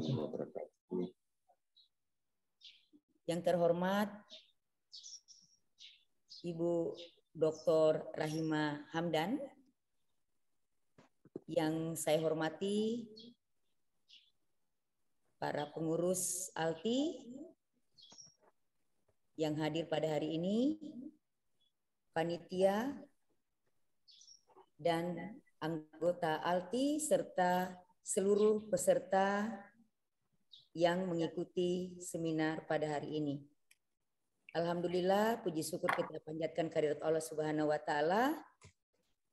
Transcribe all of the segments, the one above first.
wabarakatuh. Yang terhormat Ibu Dr. Rahima Hamdan, yang saya hormati para pengurus ALTI yang hadir pada hari ini, panitia dan anggota ALTI serta seluruh peserta yang mengikuti seminar pada hari ini. Alhamdulillah, puji syukur kita panjatkan kehadirat Allah Subhanahu wa Ta'ala.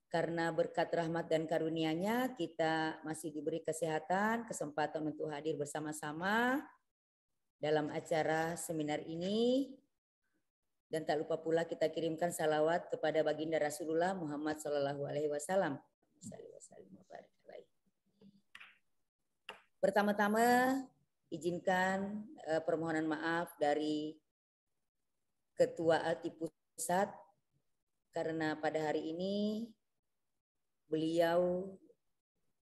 Karena berkat rahmat dan karunia-Nya, kita masih diberi kesehatan, kesempatan untuk hadir bersama-sama dalam acara seminar ini. Dan tak lupa pula kita kirimkan salawat kepada baginda Rasulullah Muhammad Sallallahu Alaihi Wasallam. Pertama-tama izinkan eh, permohonan maaf dari Ketua Alti Pusat karena pada hari ini beliau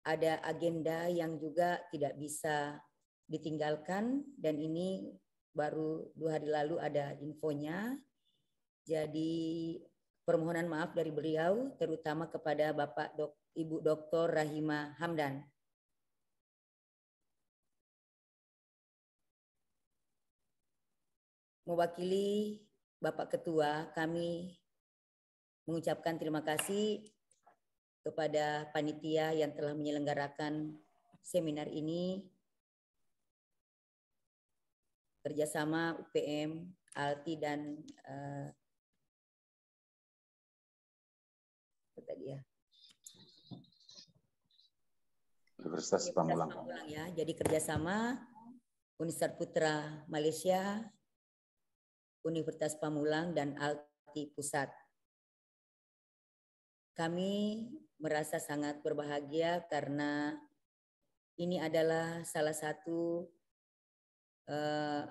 ada agenda yang juga tidak bisa ditinggalkan dan ini baru dua hari lalu ada infonya. Jadi permohonan maaf dari beliau terutama kepada Bapak Dok, Ibu Dr. Rahima Hamdan. mewakili Bapak Ketua, kami mengucapkan terima kasih kepada panitia yang telah menyelenggarakan seminar ini kerjasama UPM, ALTI dan uh, tadi ya. Universitas Pamulang. Ya, jadi kerjasama Universitas Putra Malaysia Universitas Pamulang dan Alti Pusat. Kami merasa sangat berbahagia karena ini adalah salah satu uh,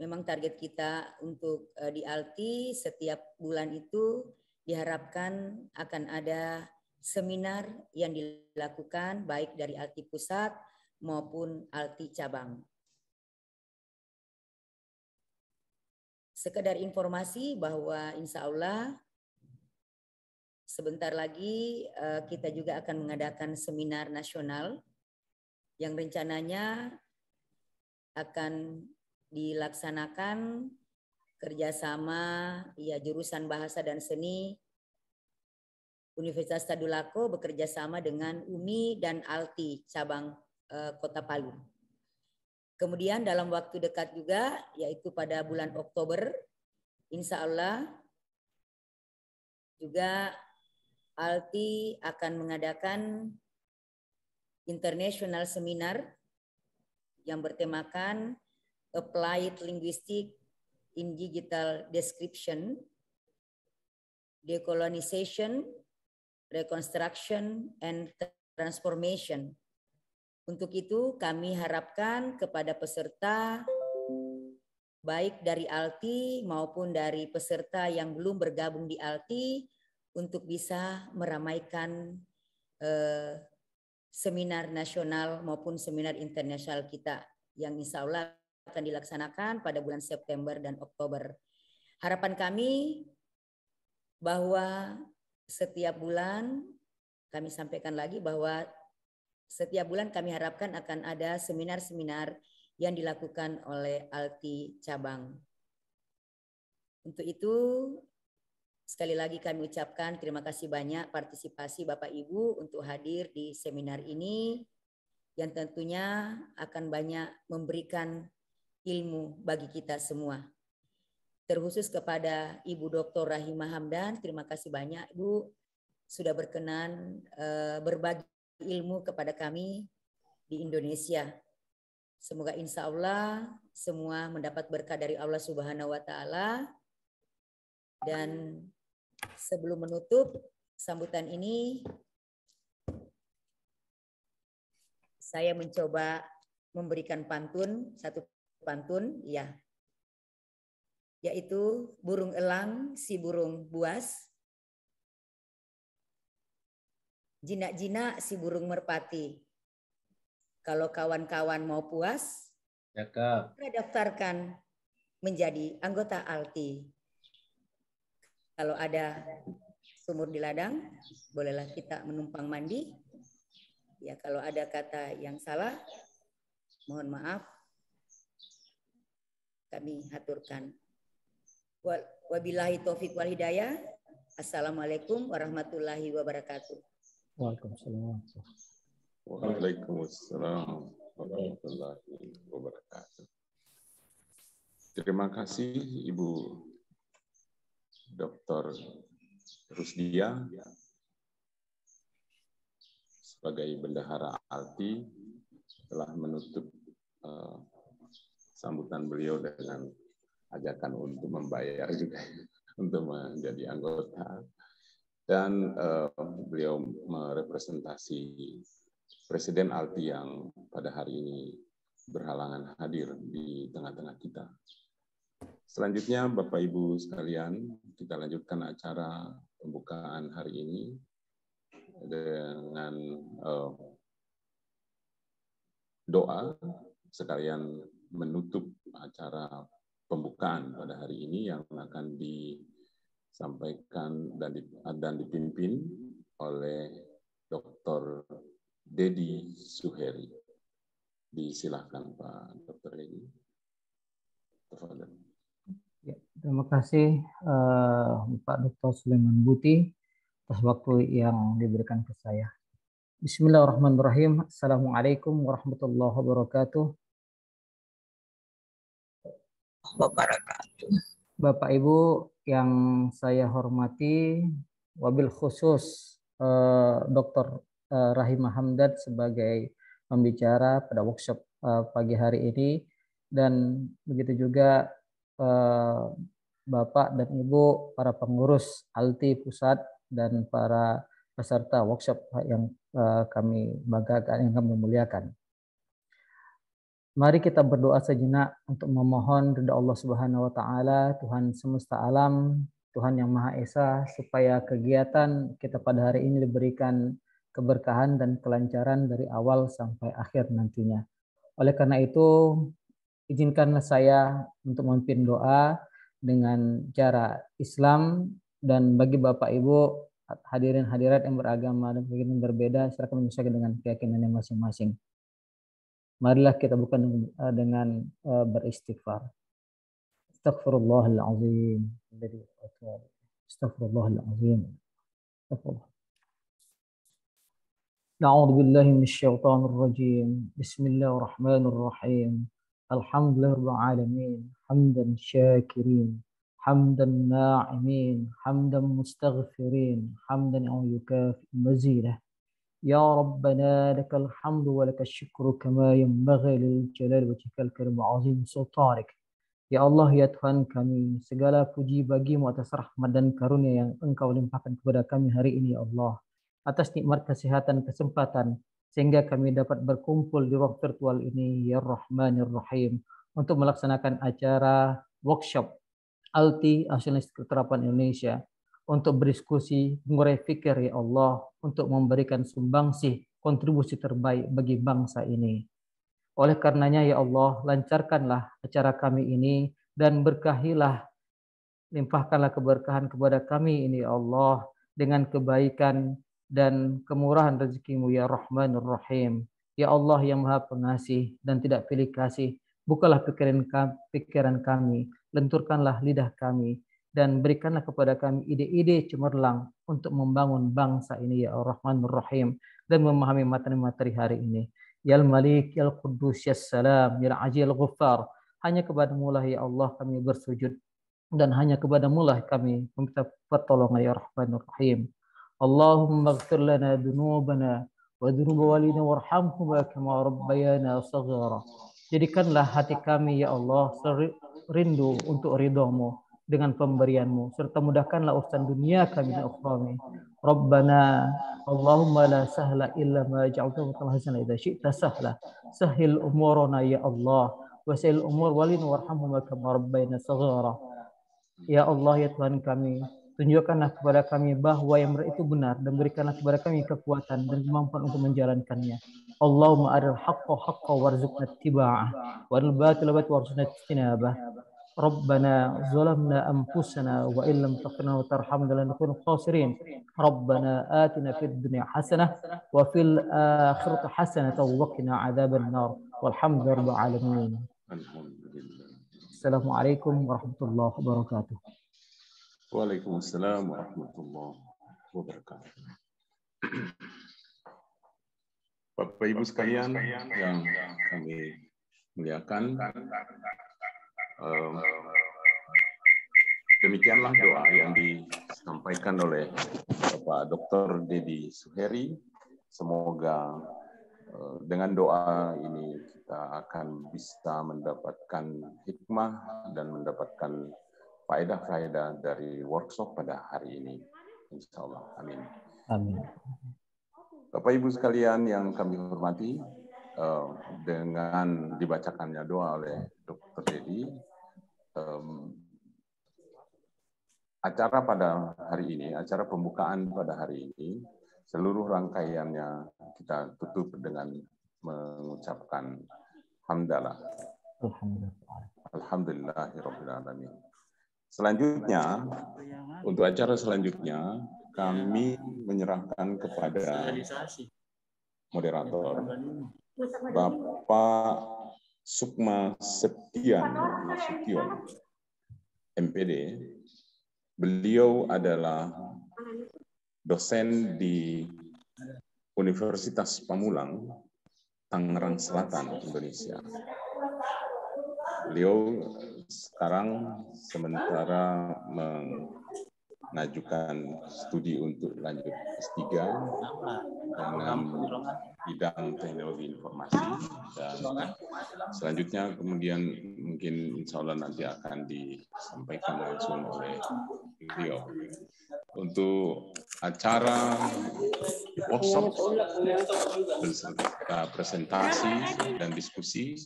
memang target kita untuk uh, di Alti setiap bulan itu diharapkan akan ada seminar yang dilakukan baik dari Alti Pusat maupun Alti Cabang. sekedar informasi bahwa insya Allah sebentar lagi eh, kita juga akan mengadakan seminar nasional yang rencananya akan dilaksanakan kerjasama ya jurusan bahasa dan seni Universitas Tadulako bekerjasama dengan UMI dan ALTI cabang uh, Kota Palu. Kemudian dalam waktu dekat juga, yaitu pada bulan Oktober, insya Allah juga Alti akan mengadakan international seminar yang bertemakan Applied Linguistic in Digital Description, Decolonization, Reconstruction, and Transformation untuk itu kami harapkan kepada peserta baik dari ALTI maupun dari peserta yang belum bergabung di ALTI untuk bisa meramaikan eh, seminar nasional maupun seminar internasional kita yang insya Allah akan dilaksanakan pada bulan September dan Oktober. Harapan kami bahwa setiap bulan kami sampaikan lagi bahwa setiap bulan kami harapkan akan ada seminar-seminar yang dilakukan oleh Alti Cabang. Untuk itu, sekali lagi kami ucapkan terima kasih banyak partisipasi Bapak Ibu untuk hadir di seminar ini yang tentunya akan banyak memberikan ilmu bagi kita semua. Terkhusus kepada Ibu Dr. Rahimah Hamdan, terima kasih banyak Ibu sudah berkenan eh, berbagi ilmu kepada kami di Indonesia. Semoga insya Allah semua mendapat berkah dari Allah Subhanahu wa Ta'ala. Dan sebelum menutup sambutan ini, saya mencoba memberikan pantun, satu pantun, ya, yaitu burung elang, si burung buas, jinak-jinak si burung merpati. Kalau kawan-kawan mau puas, kita daftarkan menjadi anggota ALTI. Kalau ada sumur di ladang, bolehlah kita menumpang mandi. Ya, kalau ada kata yang salah, mohon maaf. Kami haturkan. Wabillahi taufik wal hidayah. Assalamualaikum warahmatullahi wabarakatuh. Waalaikumsalam. warahmatullahi wabarakatuh. Terima kasih Ibu Dr. Rusdia sebagai bendahara Alti telah menutup uh, sambutan beliau dengan ajakan untuk membayar juga untuk menjadi anggota dan uh, beliau merepresentasi Presiden Alti yang pada hari ini berhalangan hadir di tengah-tengah kita. Selanjutnya, Bapak Ibu sekalian, kita lanjutkan acara pembukaan hari ini dengan uh, doa sekalian menutup acara pembukaan pada hari ini yang akan di disampaikan dan dan dipimpin oleh Dr. Dedi Suheri. Disilahkan Pak Dr. Dedi. Ya, terima kasih uh, Pak Dr. Sulaiman Buti atas waktu yang diberikan ke saya. Bismillahirrahmanirrahim. Assalamualaikum warahmatullahi wabarakatuh. Wabarakatuh. Bapak Ibu yang saya hormati, wabil khusus eh, Dr. Eh, Rahimah Hamdan sebagai pembicara pada workshop eh, pagi hari ini dan begitu juga eh, Bapak dan Ibu para pengurus Alti Pusat dan para peserta workshop yang eh, kami banggakan yang kami muliakan. Mari kita berdoa sejenak untuk memohon ridha Allah Subhanahu wa taala, Tuhan semesta alam, Tuhan yang Maha Esa supaya kegiatan kita pada hari ini diberikan keberkahan dan kelancaran dari awal sampai akhir nantinya. Oleh karena itu, izinkanlah saya untuk memimpin doa dengan cara Islam dan bagi Bapak Ibu hadirin hadirat yang beragama dan berbeda silakan menyesuaikan dengan keyakinannya masing-masing. marilah kita buka eh, dengan uh, beristighfar. Astaghfirullahal azim. Astaghfirullahal azim. نعوذ بالله من الشيطان الرجيم بسم الله الرحمن الرحيم الحمد لله رب العالمين حمدا شاكرين حمدا ناعمين حمدا مستغفرين حمدا أو يكافئ مزيده يا ربنا لك الحمد ولك الشكر كما ينبغي للجلال وجهك الكريم وعظيم سلطانك Ya Allah, يا Tuhan kami, segala puji bagimu atas rahmat dan karunia yang engkau limpahkan kepada kami hari ini, ya Allah. Atas nikmat kesehatan, kesempatan, sehingga kami dapat berkumpul di ruang virtual ini, ya rahmanir ya Rahim, untuk melaksanakan acara workshop Alti Nasional Terapan Indonesia untuk berdiskusi, mengurai fikir ya Allah, untuk memberikan sumbangsih, kontribusi terbaik bagi bangsa ini. Oleh karenanya ya Allah, lancarkanlah acara kami ini dan berkahilah, limpahkanlah keberkahan kepada kami ini ya Allah dengan kebaikan dan kemurahan rezekimu ya Rahmanur Rahim. Ya Allah yang maha pengasih dan tidak pilih kasih, bukalah pikiran, pikiran kami, lenturkanlah lidah kami, dan berikanlah kepada kami ide-ide cemerlang untuk membangun bangsa ini ya rahman rahim dan memahami materi-materi hari ini. Ya Al-Malik, Ya Al-Quddus, Ya Salam, Ya al ya Ghaffar. Hanya kepadamu lah ya Allah kami bersujud dan hanya kepadamu lah kami meminta pertolongan ya rahman rahim Allahumma ighfir lana dunubana wa dunub walina warhamhuma kama rabbayana saghira. Jadikanlah hati kami ya Allah serindu untuk ridhamu dengan pemberianmu serta mudahkanlah urusan dunia kami dan ukhrawi. Rabbana Allahumma la sahla illa ma ja'altahu tahzana idza syi'ta sahla. Sahil umurana ya Allah wa sahil umur walin warhamhum kama rabbayana saghara. Ya Allah ya Tuhan kami, tunjukkanlah kepada kami bahwa yang benar itu benar dan berikanlah kepada kami kekuatan dan kemampuan untuk menjalankannya. Allahumma aril haqqo haqqo warzuqna ittiba'ah wal al batila batila warzuqna ijtinabah. ربنا ظلمنا أنفسنا وإن لم تغفر وترحمنا لنكون خاسرين ربنا آتنا في الدنيا حسنة وفي الآخرة حسنة وقنا عذاب النار والحمد لله رب العالمين السلام عليكم ورحمة الله وبركاته وعليكم السلام ورحمة الله وبركاته Bapak Ibu sekalian yang kami muliakan, demikianlah doa yang disampaikan oleh Bapak Dr. Deddy Suheri. Semoga e, dengan doa ini kita akan bisa mendapatkan hikmah dan mendapatkan faedah-faedah dari workshop pada hari ini. Insya Allah. Amin. Amin. Bapak Ibu sekalian yang kami hormati, e, dengan dibacakannya doa oleh Dr. Deddy acara pada hari ini, acara pembukaan pada hari ini, seluruh rangkaiannya kita tutup dengan mengucapkan hamdalah. Alhamdulillahirrahmanirrahim. Selanjutnya, untuk acara selanjutnya, kami menyerahkan kepada moderator Bapak Sukma Septian Nasution, MPD. Beliau adalah dosen di Universitas Pamulang, Tangerang Selatan, Indonesia. Beliau sekarang sementara mengajukan studi untuk lanjut S3 dengan bidang teknologi informasi ah. dan selanjutnya kemudian mungkin insya Allah nanti akan disampaikan langsung oleh beliau untuk acara workshop beserta presentasi dan diskusi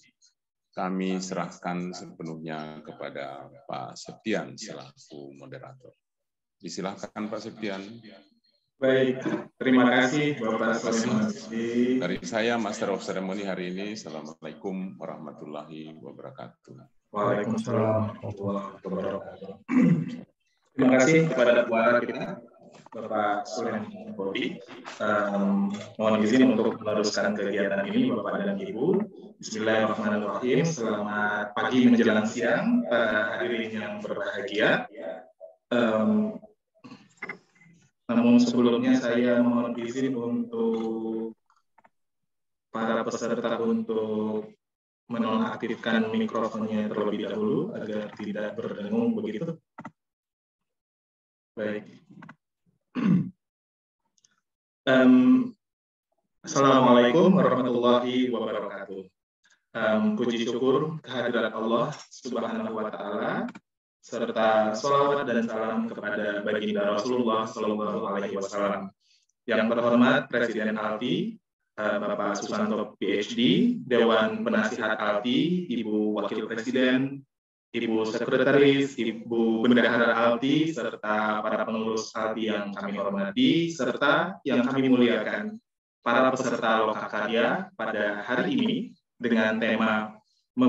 kami serahkan sepenuhnya kepada Pak Septian selaku moderator. Disilahkan Pak Septian. Baik, terima kasih Bapak Sosimasi. Dari saya Master of Ceremony hari ini, Assalamualaikum warahmatullahi wabarakatuh. Waalaikumsalam warahmatullahi wabarakatuh. Terima kasih kepada Tuara kita, Bapak Suren bobi Um, mohon izin untuk meneruskan kegiatan ini, Bapak dan Ibu. Bismillahirrahmanirrahim. Selamat pagi menjelang siang, para eh, hadirin yang berbahagia. Um, namun sebelumnya saya mohon izin untuk para peserta untuk menonaktifkan mikrofonnya terlebih dahulu agar tidak berdengung begitu. Baik. Um, Assalamualaikum warahmatullahi wabarakatuh. Um, puji syukur kehadiran Allah Subhanahu wa Ta'ala serta salawat dan salam kepada baginda Rasulullah Shallallahu Alaihi Wasallam. Yang terhormat Presiden Alti, eh, Bapak Susanto PhD, Dewan Penasihat Alti, Ibu Wakil Presiden, Ibu Sekretaris, Ibu Bendahara Alti, serta para pengurus Alti yang kami hormati, serta yang kami muliakan para peserta lokakarya pada hari ini dengan tema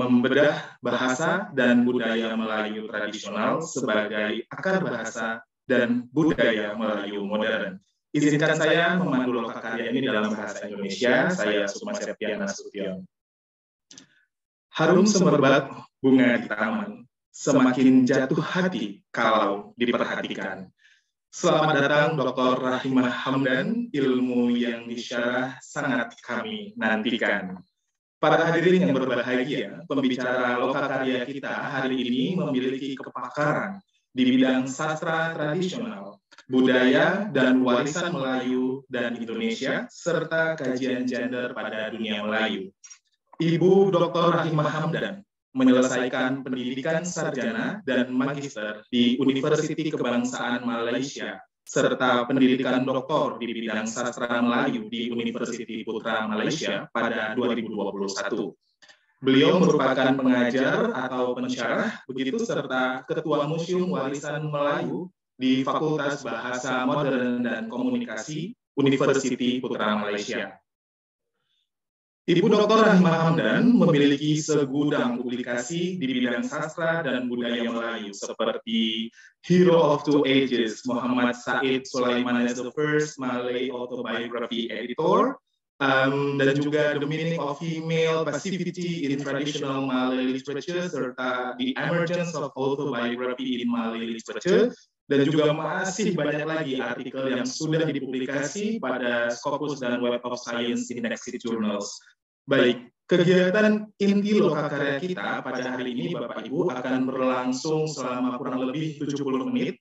membedah bahasa dan budaya Melayu tradisional sebagai akar bahasa dan budaya Melayu modern. Izinkan saya memandu lokakarya ini dalam bahasa Indonesia. Saya Suma Septiana Sution. Harum semerbat bunga di taman, semakin jatuh hati kalau diperhatikan. Selamat datang Dr. Rahimah Hamdan, ilmu yang disyarah sangat kami nantikan. Para hadirin yang berbahagia, pembicara karya kita hari ini memiliki kepakaran di bidang sastra tradisional, budaya, dan warisan Melayu dan Indonesia, serta kajian gender pada dunia Melayu. Ibu Dr. Rahimah Hamdan menyelesaikan pendidikan sarjana dan magister di Universiti Kebangsaan Malaysia serta pendidikan doktor di bidang sastra Melayu di Universiti Putra Malaysia pada 2021. Beliau merupakan pengajar atau pensyarah begitu serta ketua Museum Warisan Melayu di Fakultas Bahasa Modern dan Komunikasi Universiti Putra Malaysia. Ibu Dr. Rahimah Hamdan memiliki segudang publikasi di bidang sastra dan budaya Melayu seperti Hero of Two Ages, Muhammad Said Sulaiman as the First Malay Autobiography Editor, um, dan juga The Meaning of Female Passivity in Traditional Malay Literature, serta The Emergence of Autobiography in Malay Literature, dan juga masih banyak lagi artikel yang sudah dipublikasi pada Scopus dan Web of Science Indexed Journals. Baik, kegiatan inti lokakarya kita pada hari ini Bapak Ibu akan berlangsung selama kurang lebih 70 menit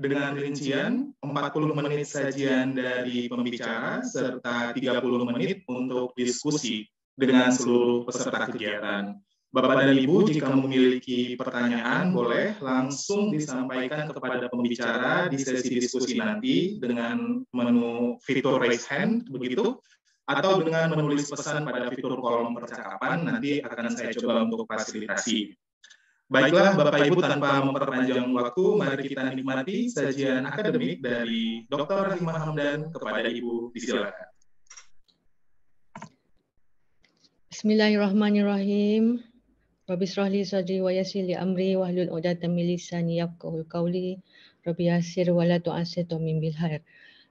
dengan rincian 40 menit sajian dari pembicara serta 30 menit untuk diskusi dengan seluruh peserta kegiatan. Bapak dan Ibu, jika memiliki pertanyaan, boleh langsung disampaikan kepada pembicara di sesi diskusi nanti dengan menu fitur raise hand, begitu, atau dengan menulis pesan pada fitur kolom percakapan, nanti akan saya coba untuk fasilitasi. Baiklah, Bapak Ibu, tanpa memperpanjang waktu, mari kita nikmati sajian akademik dari Dr. Rahimah Hamdan kepada Ibu. Disilakan. Bismillahirrahmanirrahim. Wabisrohli sadri wa yasir amri wa hlul uqdata milisan yafqahul qawli Rabi yasir wa la tu'asir tu'min bilhair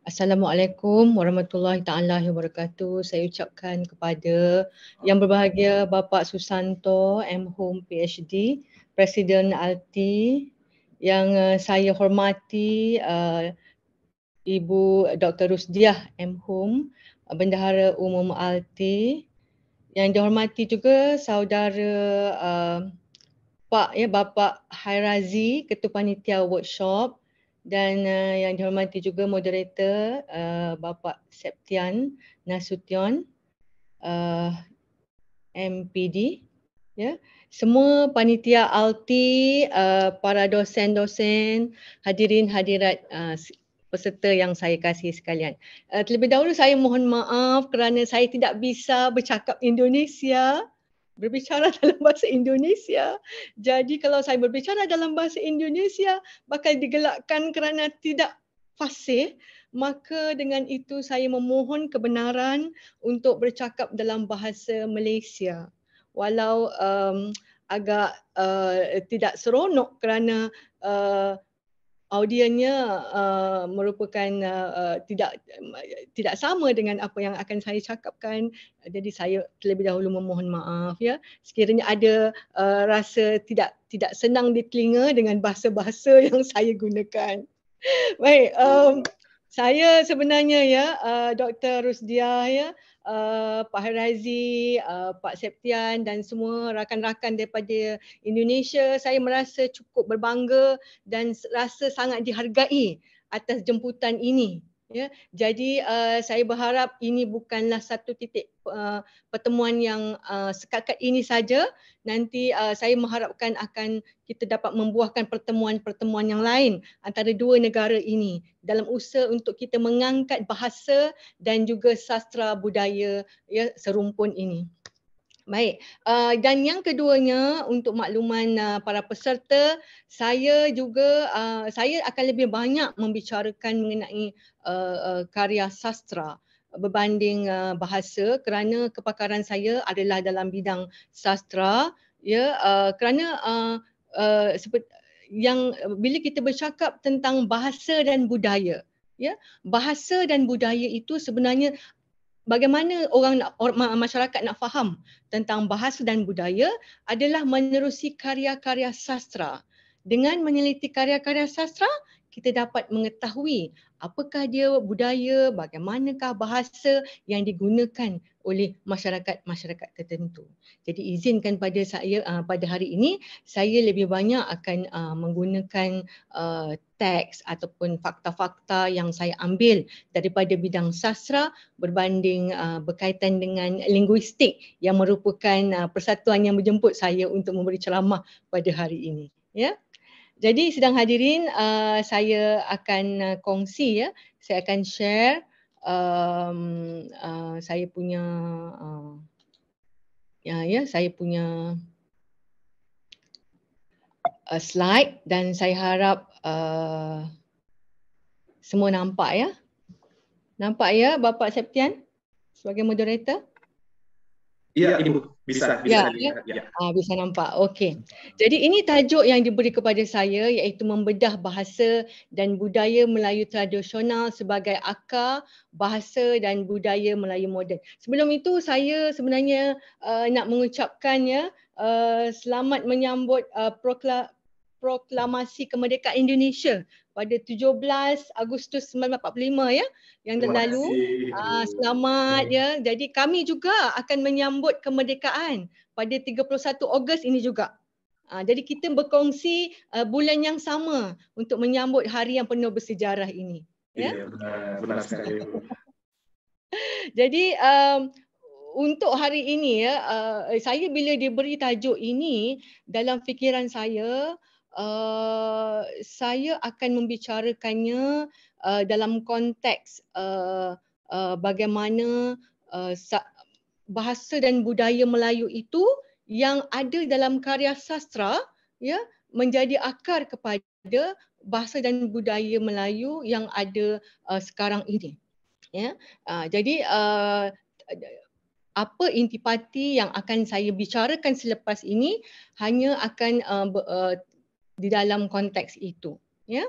Assalamualaikum warahmatullahi ta'ala wabarakatuh Saya ucapkan kepada yang berbahagia Bapak Susanto M. Home PhD Presiden Alti yang eh, saya hormati uh, Ibu Dr. Rusdiah M. Home Bendahara Umum Alti, yang dihormati juga saudara uh, Pak ya Bapa Hairazi Ketua Panitia Workshop dan uh, yang dihormati juga moderator uh, Bapak Septian Nasution uh, MPD ya semua panitia ALTI uh, para dosen-dosen hadirin hadirat uh, peserta yang saya kasih sekalian. Uh, terlebih dahulu saya mohon maaf kerana saya tidak bisa bercakap Indonesia berbicara dalam bahasa Indonesia. Jadi kalau saya berbicara dalam bahasa Indonesia bakal digelakkan kerana tidak fasih, maka dengan itu saya memohon kebenaran untuk bercakap dalam bahasa Malaysia. Walau um, agak uh, tidak seronok kerana uh, audiennya uh, merupakan uh, tidak tidak sama dengan apa yang akan saya cakapkan jadi saya terlebih dahulu memohon maaf ya sekiranya ada uh, rasa tidak tidak senang di telinga dengan bahasa-bahasa yang saya gunakan baik um, saya sebenarnya ya uh, Dr. Rusdiah ya Uh, Pak Hairazi, uh, Pak Septian dan semua rakan-rakan daripada Indonesia, saya merasa cukup berbangga dan rasa sangat dihargai atas jemputan ini Ya, jadi uh, saya berharap ini bukanlah satu titik uh, pertemuan yang uh, sekat ini saja. Nanti uh, saya mengharapkan akan kita dapat membuahkan pertemuan-pertemuan yang lain antara dua negara ini dalam usaha untuk kita mengangkat bahasa dan juga sastra budaya ya, serumpun ini. Baik. Uh, dan yang keduanya untuk makluman uh, para peserta, saya juga uh, saya akan lebih banyak membicarakan mengenai uh, uh, karya sastra berbanding uh, bahasa kerana kepakaran saya adalah dalam bidang sastra ya uh, kerana uh, uh, yang bila kita bercakap tentang bahasa dan budaya ya bahasa dan budaya itu sebenarnya bagaimana orang nak orang, masyarakat nak faham tentang bahasa dan budaya adalah menerusi karya-karya sastra. Dengan meneliti karya-karya sastra, kita dapat mengetahui apakah dia budaya, bagaimanakah bahasa yang digunakan oleh masyarakat-masyarakat tertentu. Jadi izinkan pada saya uh, pada hari ini saya lebih banyak akan uh, menggunakan uh, teks ataupun fakta-fakta yang saya ambil daripada bidang sastra berbanding uh, berkaitan dengan linguistik yang merupakan uh, persatuan yang menjemput saya untuk memberi ceramah pada hari ini. Ya. Yeah? Jadi sedang hadirin uh, saya akan uh, kongsi ya. Saya akan share um, uh, saya punya uh, ya ya saya punya a uh, slide dan saya harap uh, semua nampak ya. Nampak ya Bapak Septian sebagai moderator? Ya, ya Ibu, bisa. Bisa, bisa, ya, ya. Ya. Ah, bisa nampak. Okey. Jadi ini tajuk yang diberi kepada saya iaitu membedah bahasa dan budaya Melayu tradisional sebagai akar bahasa dan budaya Melayu moden. Sebelum itu, saya sebenarnya uh, nak mengucapkannya uh, selamat menyambut uh, proklamasi kemerdekaan Indonesia pada 17 Agustus 1945 ya yang lalu uh, selamat hmm. ya jadi kami juga akan menyambut kemerdekaan pada 31 Ogos ini juga uh, jadi kita berkongsi uh, bulan yang sama untuk menyambut hari yang penuh bersejarah ini ya yeah, benar benar sekali jadi um, untuk hari ini ya uh, saya bila diberi tajuk ini dalam fikiran saya uh, Uh, saya akan membicarakannya uh, dalam konteks uh, uh, bagaimana uh, bahasa dan budaya Melayu itu yang ada dalam karya sastra ya menjadi akar kepada bahasa dan budaya Melayu yang ada uh, sekarang ini ya uh, jadi uh, apa intipati yang akan saya bicarakan selepas ini hanya akan uh, uh, di dalam konteks itu. Ya,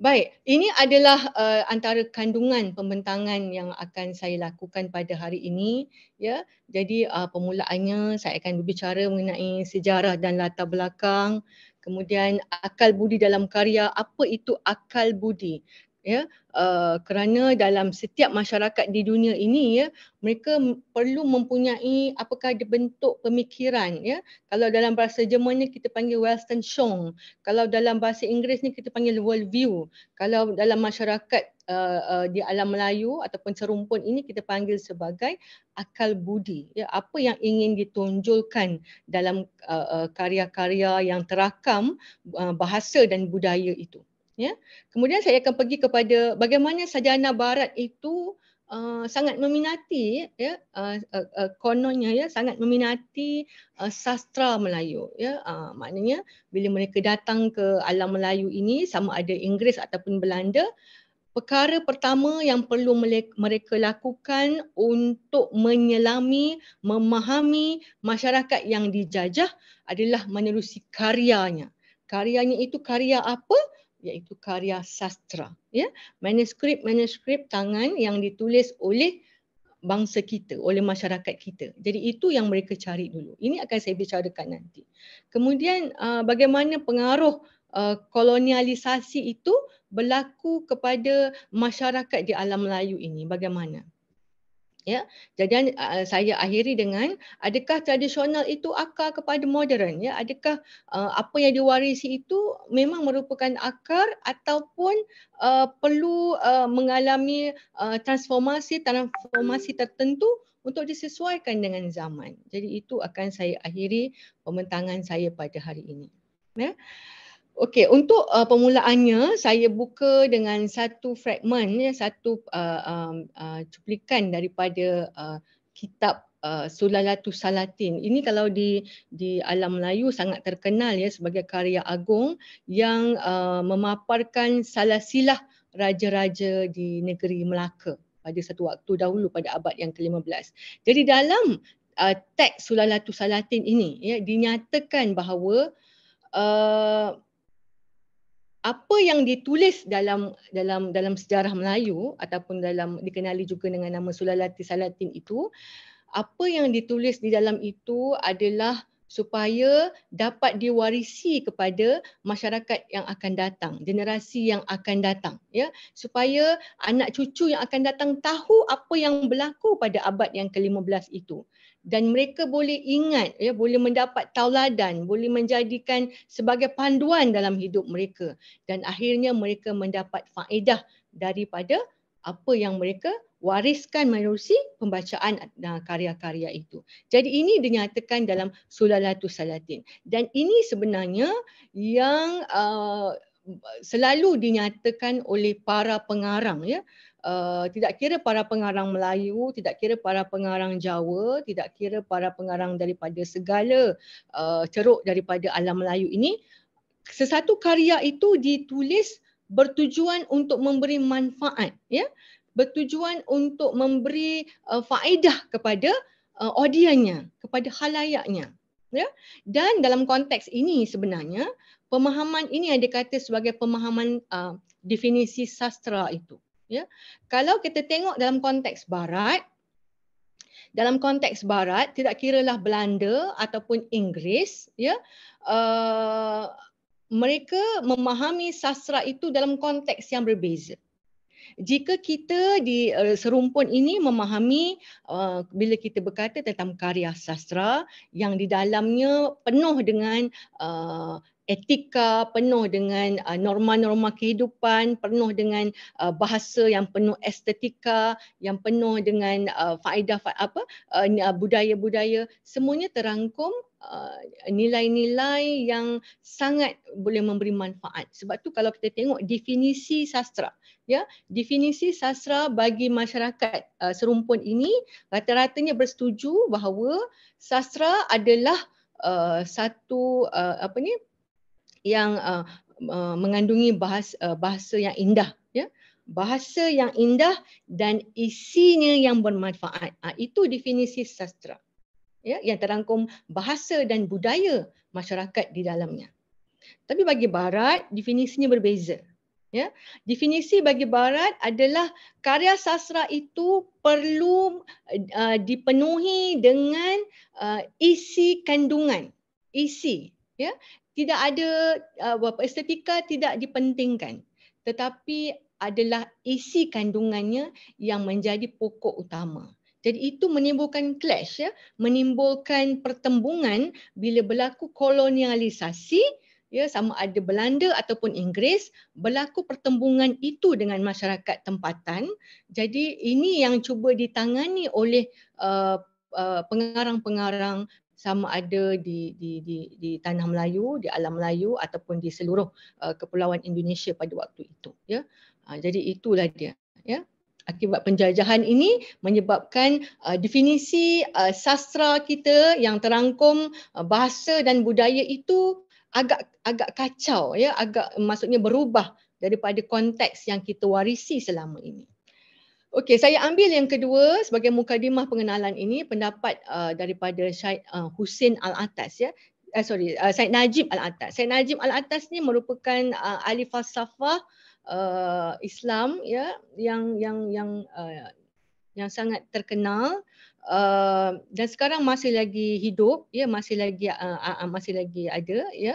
baik. Ini adalah uh, antara kandungan pembentangan yang akan saya lakukan pada hari ini. Ya, jadi uh, permulaannya saya akan berbicara mengenai sejarah dan latar belakang. Kemudian akal budi dalam karya, apa itu akal budi? ya uh, kerana dalam setiap masyarakat di dunia ini ya mereka perlu mempunyai apakah bentuk pemikiran ya kalau dalam bahasa Jermannya kita panggil Western Weltanschauung kalau dalam bahasa ni kita panggil world view kalau dalam masyarakat uh, uh, di alam Melayu ataupun serumpun ini kita panggil sebagai akal budi ya apa yang ingin ditonjolkan dalam uh, uh, karya-karya yang terakam uh, bahasa dan budaya itu ya kemudian saya akan pergi kepada bagaimana sajana barat itu Uh, sangat meminati ya uh, uh, uh, kononnya ya sangat meminati uh, sastra Melayu ya uh, maknanya bila mereka datang ke alam Melayu ini sama ada Inggeris ataupun Belanda perkara pertama yang perlu mereka lakukan untuk menyelami memahami masyarakat yang dijajah adalah menerusi karyanya karyanya itu karya apa iaitu karya sastra. Ya? Manuskrip-manuskrip tangan yang ditulis oleh bangsa kita, oleh masyarakat kita. Jadi itu yang mereka cari dulu. Ini akan saya bicarakan nanti. Kemudian uh, bagaimana pengaruh uh, kolonialisasi itu berlaku kepada masyarakat di alam Melayu ini, bagaimana? Ya. Jadi uh, saya akhiri dengan adakah tradisional itu akar kepada modern ya? Adakah uh, apa yang diwarisi itu memang merupakan akar ataupun uh, perlu uh, mengalami uh, transformasi transformasi tertentu untuk disesuaikan dengan zaman. Jadi itu akan saya akhiri pementangan saya pada hari ini. Ya. Okey, untuk uh, permulaannya saya buka dengan satu fragmen ya, satu uh, um, uh, cuplikan daripada uh, kitab uh, Sulalatu Salatin. Ini kalau di di alam Melayu sangat terkenal ya sebagai karya agung yang uh, memaparkan salasilah raja-raja di negeri Melaka pada satu waktu dahulu pada abad yang ke-15. Jadi dalam uh, teks Sulalatu Salatin ini ya dinyatakan bahawa uh, apa yang ditulis dalam dalam dalam sejarah Melayu ataupun dalam dikenali juga dengan nama Sulalati Salatin itu apa yang ditulis di dalam itu adalah supaya dapat diwarisi kepada masyarakat yang akan datang, generasi yang akan datang, ya. Supaya anak cucu yang akan datang tahu apa yang berlaku pada abad yang ke-15 itu dan mereka boleh ingat ya boleh mendapat tauladan boleh menjadikan sebagai panduan dalam hidup mereka dan akhirnya mereka mendapat faedah daripada apa yang mereka wariskan menerusi pembacaan ah, karya-karya itu. Jadi ini dinyatakan dalam Sulalatus Salatin. Dan ini sebenarnya yang uh, selalu dinyatakan oleh para pengarang ya. Uh, tidak kira para pengarang Melayu, tidak kira para pengarang Jawa, tidak kira para pengarang daripada segala uh, ceruk daripada alam Melayu ini, sesatu karya itu ditulis bertujuan untuk memberi manfaat. Ya? bertujuan untuk memberi uh, faedah kepada uh, audiennya, kepada halayaknya. Ya? Dan dalam konteks ini sebenarnya, pemahaman ini ada kata sebagai pemahaman uh, definisi sastra itu. Ya? Kalau kita tengok dalam konteks barat, dalam konteks barat, tidak kiralah Belanda ataupun Inggeris, ya, uh, mereka memahami sastra itu dalam konteks yang berbeza jika kita di uh, serumpun ini memahami uh, bila kita berkata tentang karya sastra yang di dalamnya penuh dengan uh, etika penuh dengan uh, norma-norma kehidupan penuh dengan uh, bahasa yang penuh estetika yang penuh dengan uh, faedah fa- apa uh, budaya-budaya semuanya terangkum uh, nilai-nilai yang sangat boleh memberi manfaat sebab tu kalau kita tengok definisi sastra uh, ya definisi sastra bagi masyarakat uh, serumpun ini rata-ratanya bersetuju bahawa sastra adalah uh, satu uh, apa ni yang uh, uh, mengandungi bahasa uh, bahasa yang indah ya bahasa yang indah dan isinya yang bermanfaat uh, itu definisi sastra ya yang terangkum bahasa dan budaya masyarakat di dalamnya tapi bagi barat definisinya berbeza Ya, definisi bagi Barat adalah karya sastra itu perlu uh, dipenuhi dengan uh, isi kandungan, isi. Ya, tidak ada uh, estetika tidak dipentingkan, tetapi adalah isi kandungannya yang menjadi pokok utama. Jadi itu menimbulkan clash, ya, menimbulkan pertembungan bila berlaku kolonialisasi ya sama ada Belanda ataupun Inggeris berlaku pertembungan itu dengan masyarakat tempatan jadi ini yang cuba ditangani oleh uh, uh, pengarang-pengarang sama ada di, di di di tanah Melayu di alam Melayu ataupun di seluruh uh, kepulauan Indonesia pada waktu itu ya uh, jadi itulah dia ya akibat penjajahan ini menyebabkan uh, definisi uh, sastra kita yang terangkum uh, bahasa dan budaya itu agak agak kacau ya agak maksudnya berubah daripada konteks yang kita warisi selama ini. Okey, saya ambil yang kedua sebagai mukadimah pengenalan ini pendapat uh, daripada Syed uh, Hussein Al-Atas ya. Uh, sorry, uh, Syed Najib Al-Atas. Syed Najib Al-Atas ni merupakan uh, ahli falsafah uh, Islam ya yang yang yang uh, yang sangat terkenal Uh, dan sekarang masih lagi hidup ya masih lagi uh, uh, masih lagi ada ya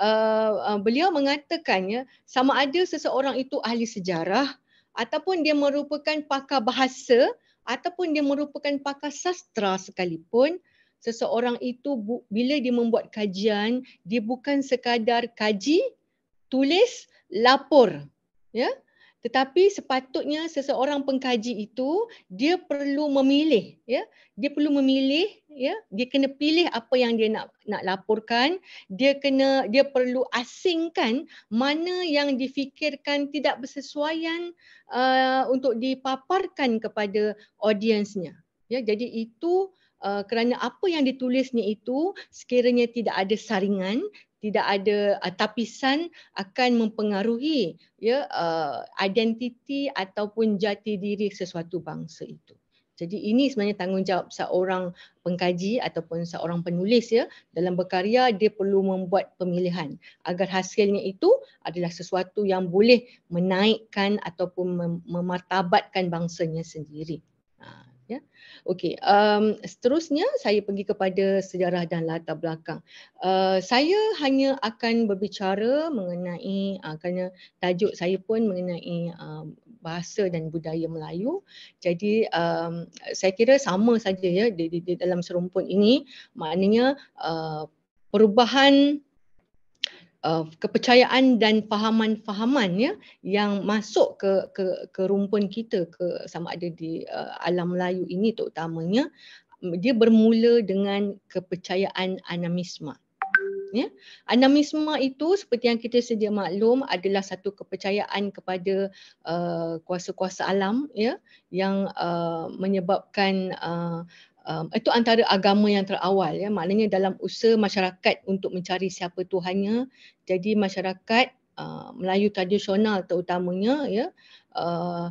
uh, uh, beliau mengatakannya sama ada seseorang itu ahli sejarah ataupun dia merupakan pakar bahasa ataupun dia merupakan pakar sastra sekalipun seseorang itu bu, bila dia membuat kajian dia bukan sekadar kaji tulis lapor ya tetapi sepatutnya seseorang pengkaji itu dia perlu memilih ya dia perlu memilih ya dia kena pilih apa yang dia nak nak laporkan dia kena dia perlu asingkan mana yang difikirkan tidak bersesuaian uh, untuk dipaparkan kepada audiensnya ya jadi itu uh, kerana apa yang ditulisnya itu sekiranya tidak ada saringan tidak ada uh, tapisan akan mempengaruhi ya uh, identiti ataupun jati diri sesuatu bangsa itu. Jadi ini sebenarnya tanggungjawab seorang pengkaji ataupun seorang penulis ya dalam berkarya dia perlu membuat pemilihan agar hasilnya itu adalah sesuatu yang boleh menaikkan ataupun mem- memartabatkan bangsanya sendiri. Uh, Ya. okay. um, seterusnya saya pergi kepada sejarah dan latar belakang. Uh, saya hanya akan berbicara mengenai uh, tajuk saya pun mengenai uh, bahasa dan budaya Melayu. Jadi um, saya kira sama saja ya di, di, di dalam serumpun ini maknanya uh, perubahan uh, kepercayaan dan fahaman-fahaman ya yang masuk ke ke ke rumpun kita ke sama ada di uh, alam Melayu ini terutamanya um, dia bermula dengan kepercayaan animisme ya animisme itu seperti yang kita sedia maklum adalah satu kepercayaan kepada uh, kuasa-kuasa alam ya yang uh, menyebabkan uh, um, itu antara agama yang terawal ya maknanya dalam usaha masyarakat untuk mencari siapa tuhannya jadi masyarakat uh, Melayu tradisional terutamanya ya uh,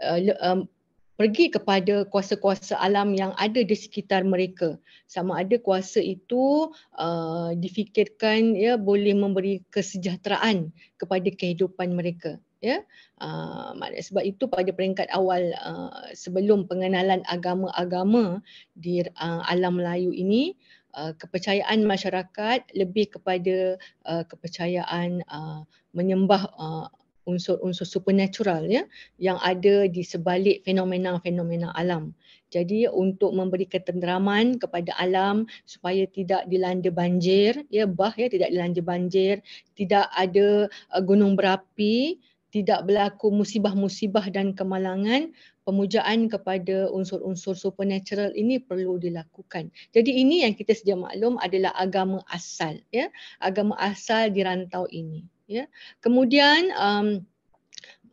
uh, um, pergi kepada kuasa-kuasa alam yang ada di sekitar mereka sama ada kuasa itu uh, difikirkan ya boleh memberi kesejahteraan kepada kehidupan mereka ya uh, sebab itu pada peringkat awal uh, sebelum pengenalan agama-agama di uh, alam Melayu ini uh, kepercayaan masyarakat lebih kepada uh, kepercayaan uh, menyembah uh, unsur-unsur supernatural ya yang ada di sebalik fenomena-fenomena alam. Jadi untuk memberi ketenteraman kepada alam supaya tidak dilanda banjir ya bah ya tidak dilanda banjir, tidak ada uh, gunung berapi tidak berlaku musibah-musibah dan kemalangan, pemujaan kepada unsur-unsur supernatural ini perlu dilakukan. Jadi ini yang kita sedia maklum adalah agama asal, ya, agama asal di rantau ini. Ya. Kemudian um,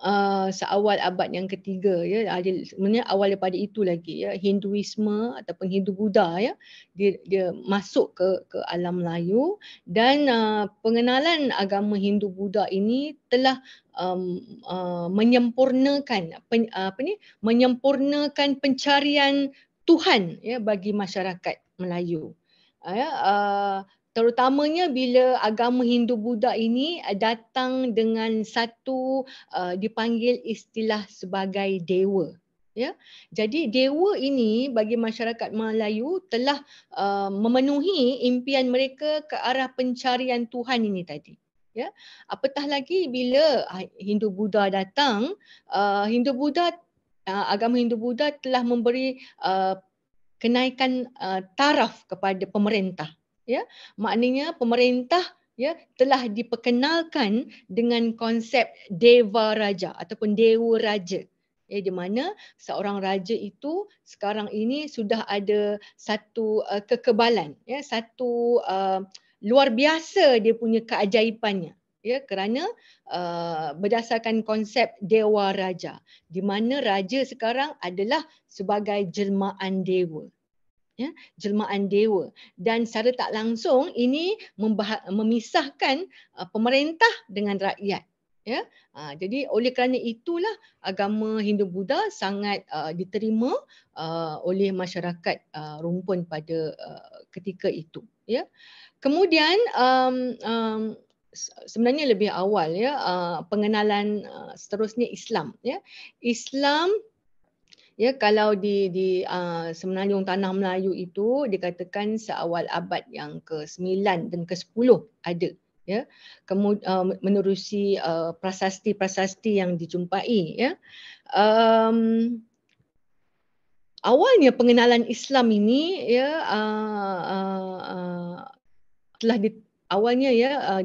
Uh, seawal abad yang ketiga ya ah, sebenarnya awal daripada itu lagi ya Hinduisme ataupun Hindu Buddha ya dia, dia masuk ke ke alam Melayu dan uh, pengenalan agama Hindu Buddha ini telah um, uh, menyempurnakan pen, uh, apa ni menyempurnakan pencarian Tuhan ya bagi masyarakat Melayu uh, ya uh, terutamanya bila agama Hindu Buddha ini eh, datang dengan satu uh, dipanggil istilah sebagai dewa ya jadi dewa ini bagi masyarakat Melayu telah uh, memenuhi impian mereka ke arah pencarian Tuhan ini tadi ya apatah lagi bila ah, Hindu Buddha datang uh, Hindu Buddha uh, agama Hindu Buddha telah memberi uh, kenaikan uh, taraf kepada pemerintah ya maknanya pemerintah ya telah diperkenalkan dengan konsep dewa raja ataupun dewa raja ya di mana seorang raja itu sekarang ini sudah ada satu uh, kekebalan ya satu uh, luar biasa dia punya keajaibannya ya kerana uh, berdasarkan konsep dewa raja di mana raja sekarang adalah sebagai jelmaan dewa ya jelmaan dewa dan secara tak langsung ini memisahkan uh, pemerintah dengan rakyat ya uh, jadi oleh kerana itulah agama Hindu Buddha sangat uh, diterima uh, oleh masyarakat uh, rumpun pada uh, ketika itu ya kemudian um, um, sebenarnya lebih awal ya uh, pengenalan uh, seterusnya Islam ya Islam Ya, kalau di di uh, semenanjung tanah Melayu itu dikatakan seawal abad yang ke-9 dan ke-10 ada ya Kemud, uh, ah, menerusi ah, prasasti-prasasti uh, yang dijumpai ya um, awalnya pengenalan Islam ini ya uh, uh, uh, telah di, awalnya ya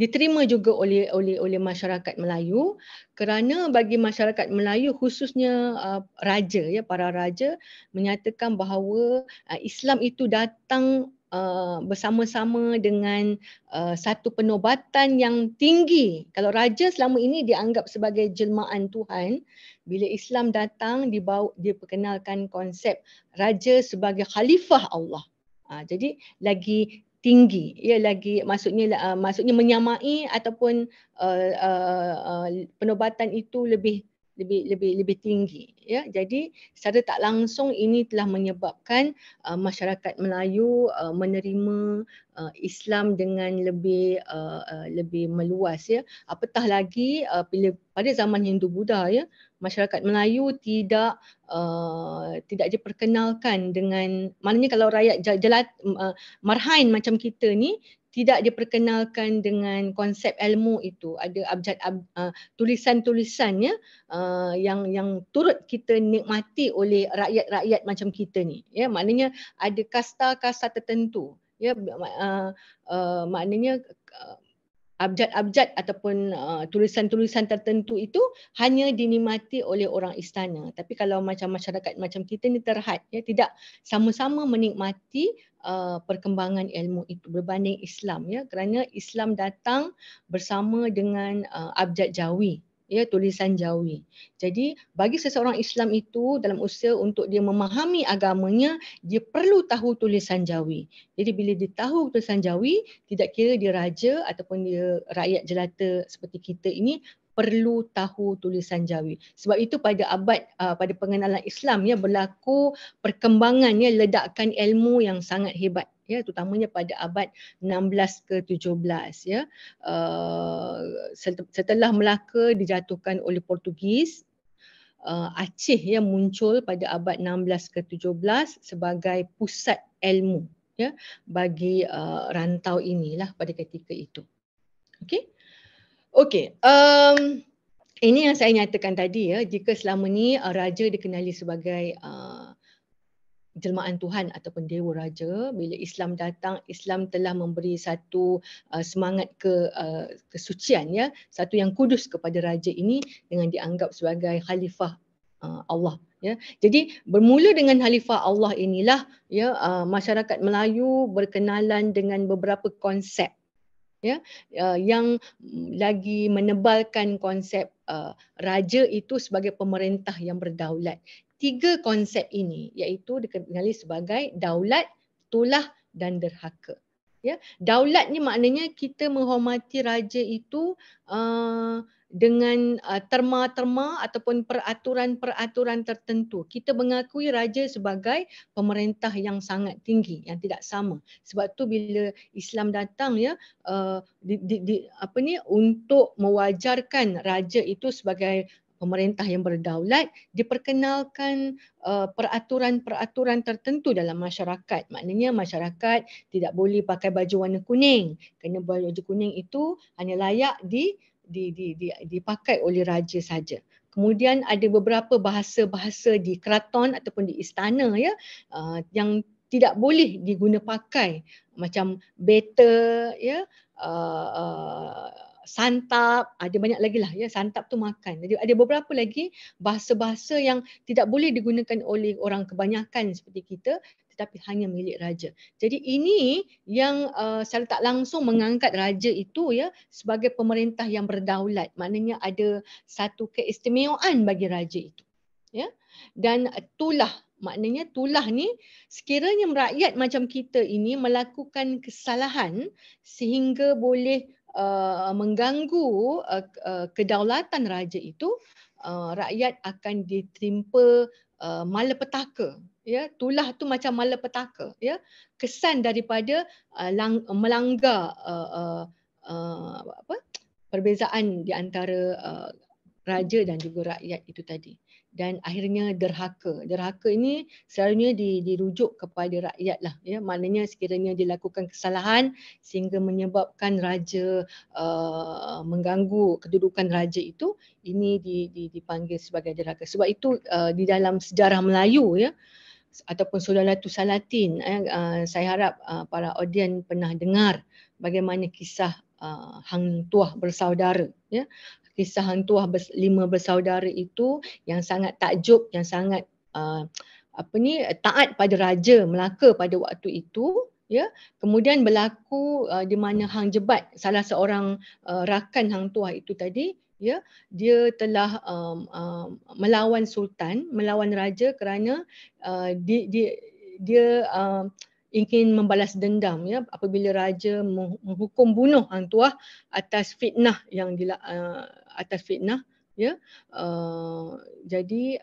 diterima juga oleh oleh oleh masyarakat Melayu kerana bagi masyarakat Melayu khususnya uh, raja ya para raja menyatakan bahawa uh, Islam itu datang uh, bersama-sama dengan uh, satu penobatan yang tinggi kalau raja selama ini dianggap sebagai jelmaan Tuhan bila Islam datang dibawa diperkenalkan konsep raja sebagai khalifah Allah uh, jadi lagi tinggi ya lagi maksudnya uh, maksudnya menyamai ataupun uh, uh, uh, penobatan itu lebih lebih lebih lebih tinggi ya jadi secara tak langsung ini telah menyebabkan uh, masyarakat Melayu uh, menerima uh, Islam dengan lebih uh, uh, lebih meluas ya apatah lagi uh, bila pada zaman Hindu Buddha ya masyarakat Melayu tidak uh, tidak diperkenalkan dengan maknanya kalau rakyat jelat uh, marhain macam kita ni tidak diperkenalkan dengan konsep ilmu itu ada abjad ab, uh, tulisan-tulisannya uh, yang yang turut kita nikmati oleh rakyat-rakyat macam kita ni ya maknanya ada kasta-kasta tertentu ya uh, uh, maknanya uh, abjad-abjad ataupun uh, tulisan-tulisan tertentu itu hanya dinikmati oleh orang istana tapi kalau macam masyarakat macam kita ni terhad ya tidak sama-sama menikmati uh, perkembangan ilmu itu berbanding Islam ya kerana Islam datang bersama dengan uh, abjad Jawi ya tulisan jawi. Jadi bagi seseorang Islam itu dalam usia untuk dia memahami agamanya, dia perlu tahu tulisan jawi. Jadi bila dia tahu tulisan jawi, tidak kira dia raja ataupun dia rakyat jelata seperti kita ini perlu tahu tulisan jawi. Sebab itu pada abad uh, pada pengenalan Islam ya berlaku perkembangannya ledakan ilmu yang sangat hebat ya terutamanya pada abad 16 ke 17 ya uh, setelah Melaka dijatuhkan oleh Portugis uh, Aceh yang muncul pada abad 16 ke 17 sebagai pusat ilmu ya bagi uh, rantau inilah pada ketika itu okey okey um ini yang saya nyatakan tadi ya jika selama ni uh, raja dikenali sebagai uh, jelmaan Tuhan ataupun dewa raja bila Islam datang Islam telah memberi satu uh, semangat ke uh, kesucian ya satu yang kudus kepada raja ini dengan dianggap sebagai khalifah uh, Allah ya jadi bermula dengan khalifah Allah inilah ya uh, masyarakat Melayu berkenalan dengan beberapa konsep ya uh, yang lagi menebalkan konsep uh, raja itu sebagai pemerintah yang berdaulat tiga konsep ini iaitu dikenali sebagai daulat, tulah dan derhaka. Ya, daulat ni maknanya kita menghormati raja itu uh, dengan uh, terma-terma ataupun peraturan-peraturan tertentu. Kita mengakui raja sebagai pemerintah yang sangat tinggi, yang tidak sama. Sebab tu bila Islam datang ya, uh, di, di, di, apa ni untuk mewajarkan raja itu sebagai pemerintah yang berdaulat diperkenalkan uh, peraturan-peraturan tertentu dalam masyarakat. Maknanya masyarakat tidak boleh pakai baju warna kuning. Kerana baju kuning itu hanya layak di di di, di dipakai oleh raja saja. Kemudian ada beberapa bahasa-bahasa di keraton ataupun di istana ya uh, yang tidak boleh diguna pakai macam better ya uh, uh, santap, ada banyak lagi lah ya santap tu makan. Jadi ada beberapa lagi bahasa-bahasa yang tidak boleh digunakan oleh orang kebanyakan seperti kita tetapi hanya milik raja. Jadi ini yang uh, secara tak langsung mengangkat raja itu ya sebagai pemerintah yang berdaulat. Maknanya ada satu keistimewaan bagi raja itu. Ya. Dan tulah, maknanya tulah ni sekiranya rakyat macam kita ini melakukan kesalahan sehingga boleh Eh, mengganggu uh, kedaulatan raja itu uh, rakyat akan ditimpa uh, malapetaka ya tulah tu macam malapetaka ya kesan daripada uh, lang- melanggar uh, uh, uh, apa perbezaan di antara uh, raja dan juga rakyat itu tadi dan akhirnya derhaka. Derhaka ini selalunya di, dirujuk kepada rakyat lah. Ya. Maknanya sekiranya dilakukan kesalahan sehingga menyebabkan raja uh, mengganggu kedudukan raja itu, ini di, di, dipanggil sebagai derhaka. Sebab itu uh, di dalam sejarah Melayu ya, ataupun Sudalatu Salatin, eh, uh, saya harap uh, para audien pernah dengar bagaimana kisah uh, Hang Tuah bersaudara. Ya kisah hang lima bersaudara itu yang sangat takjub yang sangat uh, apa ni taat pada raja Melaka pada waktu itu ya kemudian berlaku uh, di mana hang jebat salah seorang uh, rakan hang tuah itu tadi ya dia telah um, uh, melawan sultan melawan raja kerana uh, di, di, dia dia um, uh, ingin membalas dendam ya apabila raja menghukum bunuh hang tuah atas fitnah yang dila, uh, atas fitnah ya uh, jadi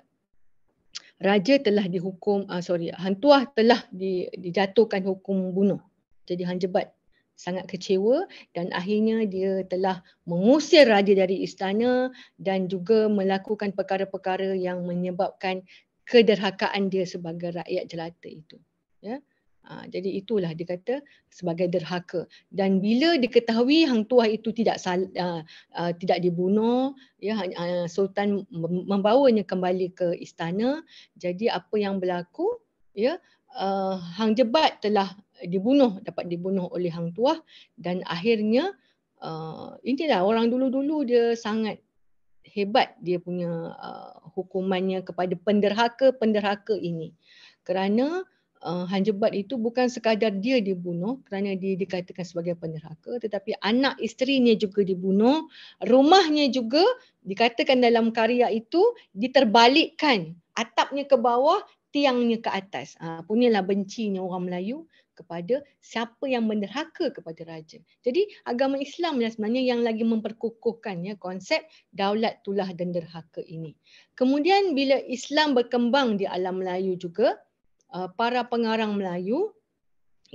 raja telah dihukum uh, sorry hantuah telah di, dijatuhkan hukum bunuh jadi Han Jebat sangat kecewa dan akhirnya dia telah mengusir raja dari istana dan juga melakukan perkara-perkara yang menyebabkan kederhakaan dia sebagai rakyat jelata itu ya yeah. Ha, jadi itulah dia kata sebagai derhaka. Dan bila diketahui Hang Tuah itu tidak sal, uh, uh, tidak dibunuh, ya uh, Sultan membawanya kembali ke istana. Jadi apa yang berlaku, ya uh, Hang Jebat telah dibunuh, dapat dibunuh oleh Hang Tuah. Dan akhirnya uh, inilah orang dulu-dulu dia sangat hebat dia punya uh, hukumannya kepada penderhaka-penderhaka ini. Kerana Eh, Hanjebat itu bukan sekadar dia dibunuh kerana dia dikatakan sebagai peneraka tetapi anak isterinya juga dibunuh, rumahnya juga dikatakan dalam karya itu diterbalikkan, atapnya ke bawah, tiangnya ke atas. Ha, punyalah bencinya orang Melayu kepada siapa yang meneraka kepada raja. Jadi agama Islam lah sebenarnya yang lagi memperkukuhkan ya, konsep daulat tulah dan derhaka ini. Kemudian bila Islam berkembang di alam Melayu juga, Uh, para pengarang Melayu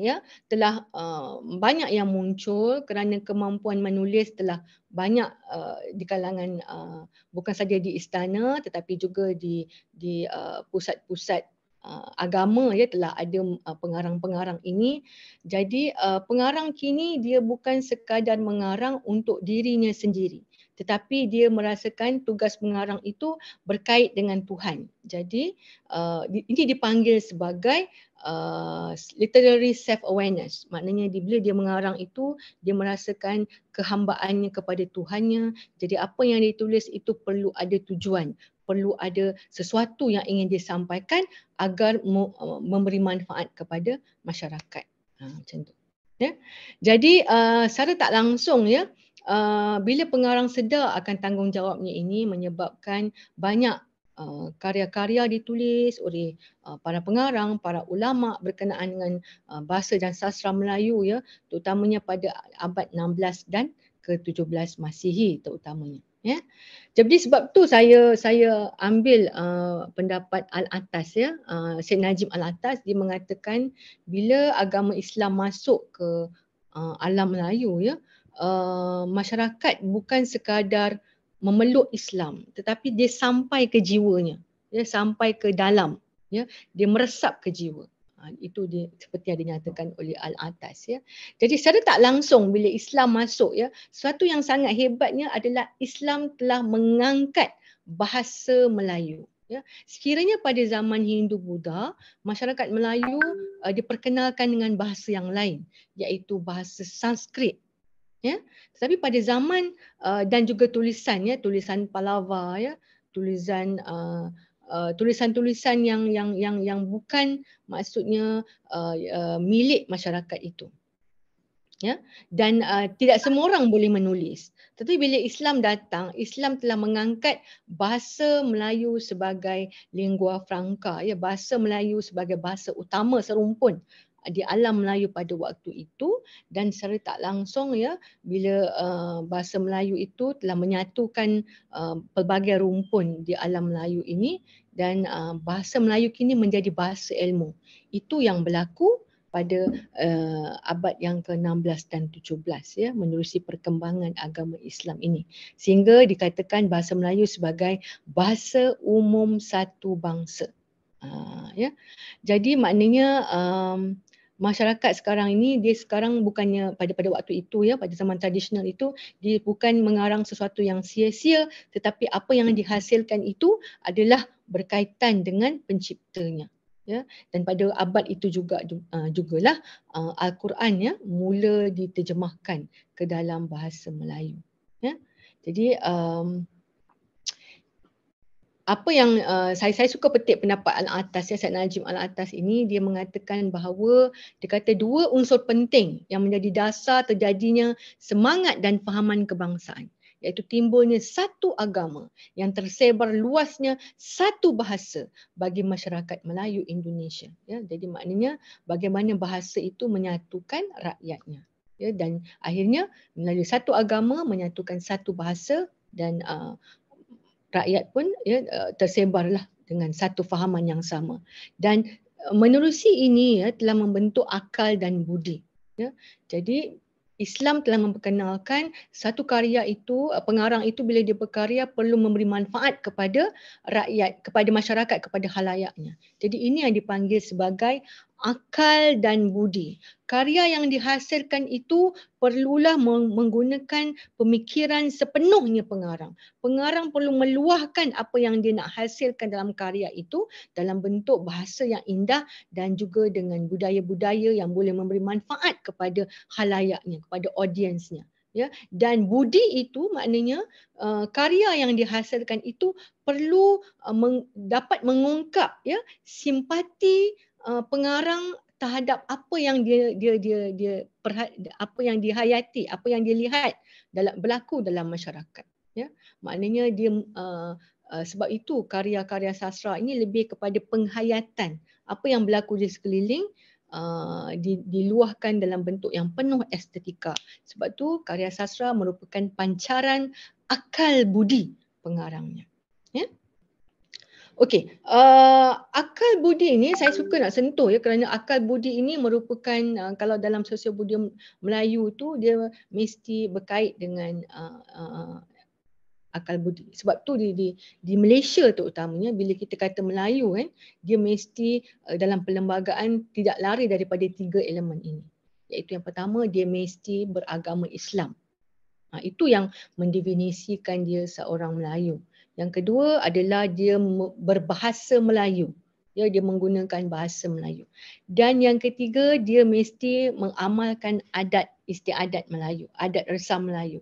ya telah uh, banyak yang muncul kerana kemampuan menulis telah banyak uh, di kalangan uh, bukan saja di istana tetapi juga di di uh, pusat-pusat uh, agama ya telah ada uh, pengarang-pengarang ini. Jadi uh, pengarang kini dia bukan sekadar mengarang untuk dirinya sendiri tetapi dia merasakan tugas mengarang itu berkait dengan Tuhan. Jadi uh, ini dipanggil sebagai uh, literary self awareness. Maknanya bila dia mengarang itu dia merasakan kehambaannya kepada Tuhannya. Jadi apa yang ditulis itu perlu ada tujuan, perlu ada sesuatu yang ingin dia sampaikan agar uh, memberi manfaat kepada masyarakat. Ha, macam tu. Ya. Jadi uh, secara tak langsung ya, uh, bila pengarang sedar akan tanggungjawabnya ini menyebabkan banyak uh, karya-karya ditulis oleh uh, para pengarang, para ulama berkenaan dengan uh, bahasa dan sastra Melayu ya, terutamanya pada abad 16 dan ke-17 Masihi terutamanya ya jadi sebab tu saya saya ambil uh, pendapat al atas ya uh, Syed Najib al atas dia mengatakan bila agama Islam masuk ke uh, alam Melayu ya uh, masyarakat bukan sekadar memeluk Islam tetapi dia sampai ke jiwanya ya sampai ke dalam ya dia meresap ke jiwa Ah, itu dia seperti yang dinyatakan oleh al atas ya. Jadi secara tak langsung bila Islam masuk ya, sesuatu yang sangat hebatnya adalah Islam telah mengangkat bahasa Melayu ya. Sekiranya pada zaman Hindu Buddha, masyarakat Melayu uh, diperkenalkan dengan bahasa yang lain iaitu bahasa Sanskrit ya. Tetapi pada zaman uh, dan juga tulisan ya, tulisan Pallava ya, tulisan uh, uh, tulisan-tulisan yang yang yang yang bukan maksudnya uh, uh, milik masyarakat itu. Ya. Dan uh, tidak semua orang boleh menulis. Tetapi bila Islam datang, Islam telah mengangkat bahasa Melayu sebagai lingua franca, ya bahasa Melayu sebagai bahasa utama serumpun di alam Melayu pada waktu itu dan secara tak langsung ya bila uh, bahasa Melayu itu telah menyatukan uh, pelbagai rumpun di alam Melayu ini dan uh, bahasa Melayu kini menjadi bahasa ilmu. Itu yang berlaku pada uh, abad yang ke-16 dan 17 ya menerusi perkembangan agama Islam ini sehingga dikatakan bahasa Melayu sebagai bahasa umum satu bangsa. Uh, ya. Jadi maknanya um, masyarakat sekarang ini dia sekarang bukannya pada pada waktu itu ya pada zaman tradisional itu dia bukan mengarang sesuatu yang sia-sia tetapi apa yang dihasilkan itu adalah berkaitan dengan penciptanya ya dan pada abad itu juga uh, jugalah uh, al-Quran ya mula diterjemahkan ke dalam bahasa Melayu ya jadi um, apa yang uh, saya saya suka petik pendapat al-Atas ya Said Najim al-Atas ini dia mengatakan bahawa dia kata dua unsur penting yang menjadi dasar terjadinya semangat dan fahaman kebangsaan iaitu timbulnya satu agama yang tersebar luasnya satu bahasa bagi masyarakat Melayu Indonesia ya jadi maknanya bagaimana bahasa itu menyatukan rakyatnya ya dan akhirnya melalui satu agama menyatukan satu bahasa dan uh, rakyat pun ya eh, tersebarlah dengan satu fahaman yang sama dan eh, menerusi ini ya telah membentuk akal dan budi ya jadi Islam telah memperkenalkan satu karya itu eh, pengarang itu bila dia berkarya perlu memberi manfaat kepada rakyat kepada masyarakat kepada halayaknya. Jadi ini yang dipanggil sebagai akal dan budi. Karya yang dihasilkan itu perlulah menggunakan pemikiran sepenuhnya pengarang. Pengarang perlu meluahkan apa yang dia nak hasilkan dalam karya itu dalam bentuk bahasa yang indah dan juga dengan budaya-budaya yang boleh memberi manfaat kepada halayaknya, kepada audiensnya. Ya, dan budi itu maknanya uh, karya yang dihasilkan itu perlu uh, meng, dapat mengungkap ya simpati Uh, pengarang terhadap apa yang dia dia dia dia perhat, apa yang dihayati, apa yang dia lihat dalam berlaku dalam masyarakat. Ya. Maknanya dia uh, uh, sebab itu karya-karya sastra ini lebih kepada penghayatan apa yang berlaku di sekeliling uh, di, diluahkan dalam bentuk yang penuh estetika. Sebab tu karya sastra merupakan pancaran akal budi pengarangnya. Yeah. Okey, uh, akal budi ini saya suka nak sentuh ya kerana akal budi ini merupakan uh, kalau dalam sosial budi Melayu tu dia mesti berkait dengan uh, uh, akal budi. Sebab tu di di di Malaysia utamanya bila kita kata Melayu kan, dia mesti uh, dalam perlembagaan tidak lari daripada tiga elemen ini. Iaitu yang pertama dia mesti beragama Islam. Ha, itu yang mendefinisikan dia seorang Melayu. Yang kedua adalah dia berbahasa Melayu. Ya, dia menggunakan bahasa Melayu. Dan yang ketiga dia mesti mengamalkan adat istiadat Melayu, adat resam Melayu.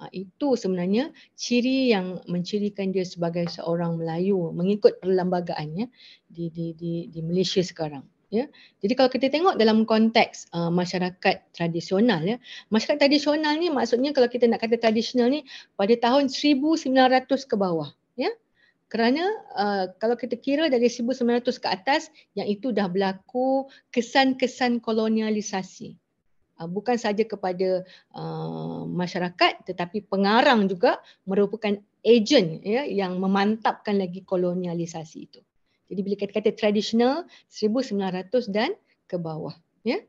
Ha, itu sebenarnya ciri yang mencirikan dia sebagai seorang Melayu mengikut perlembagaannya di di di di Malaysia sekarang ya jadi kalau kita tengok dalam konteks uh, masyarakat tradisional ya masyarakat tradisional ni maksudnya kalau kita nak kata tradisional ni pada tahun 1900 ke bawah ya kerana uh, kalau kita kira dari 1900 ke atas yang itu dah berlaku kesan-kesan kolonialisasi uh, bukan saja kepada uh, masyarakat tetapi pengarang juga merupakan ejen ya yang memantapkan lagi kolonialisasi itu jadi bila kata-kata tradisional 1900 dan ke bawah, ya.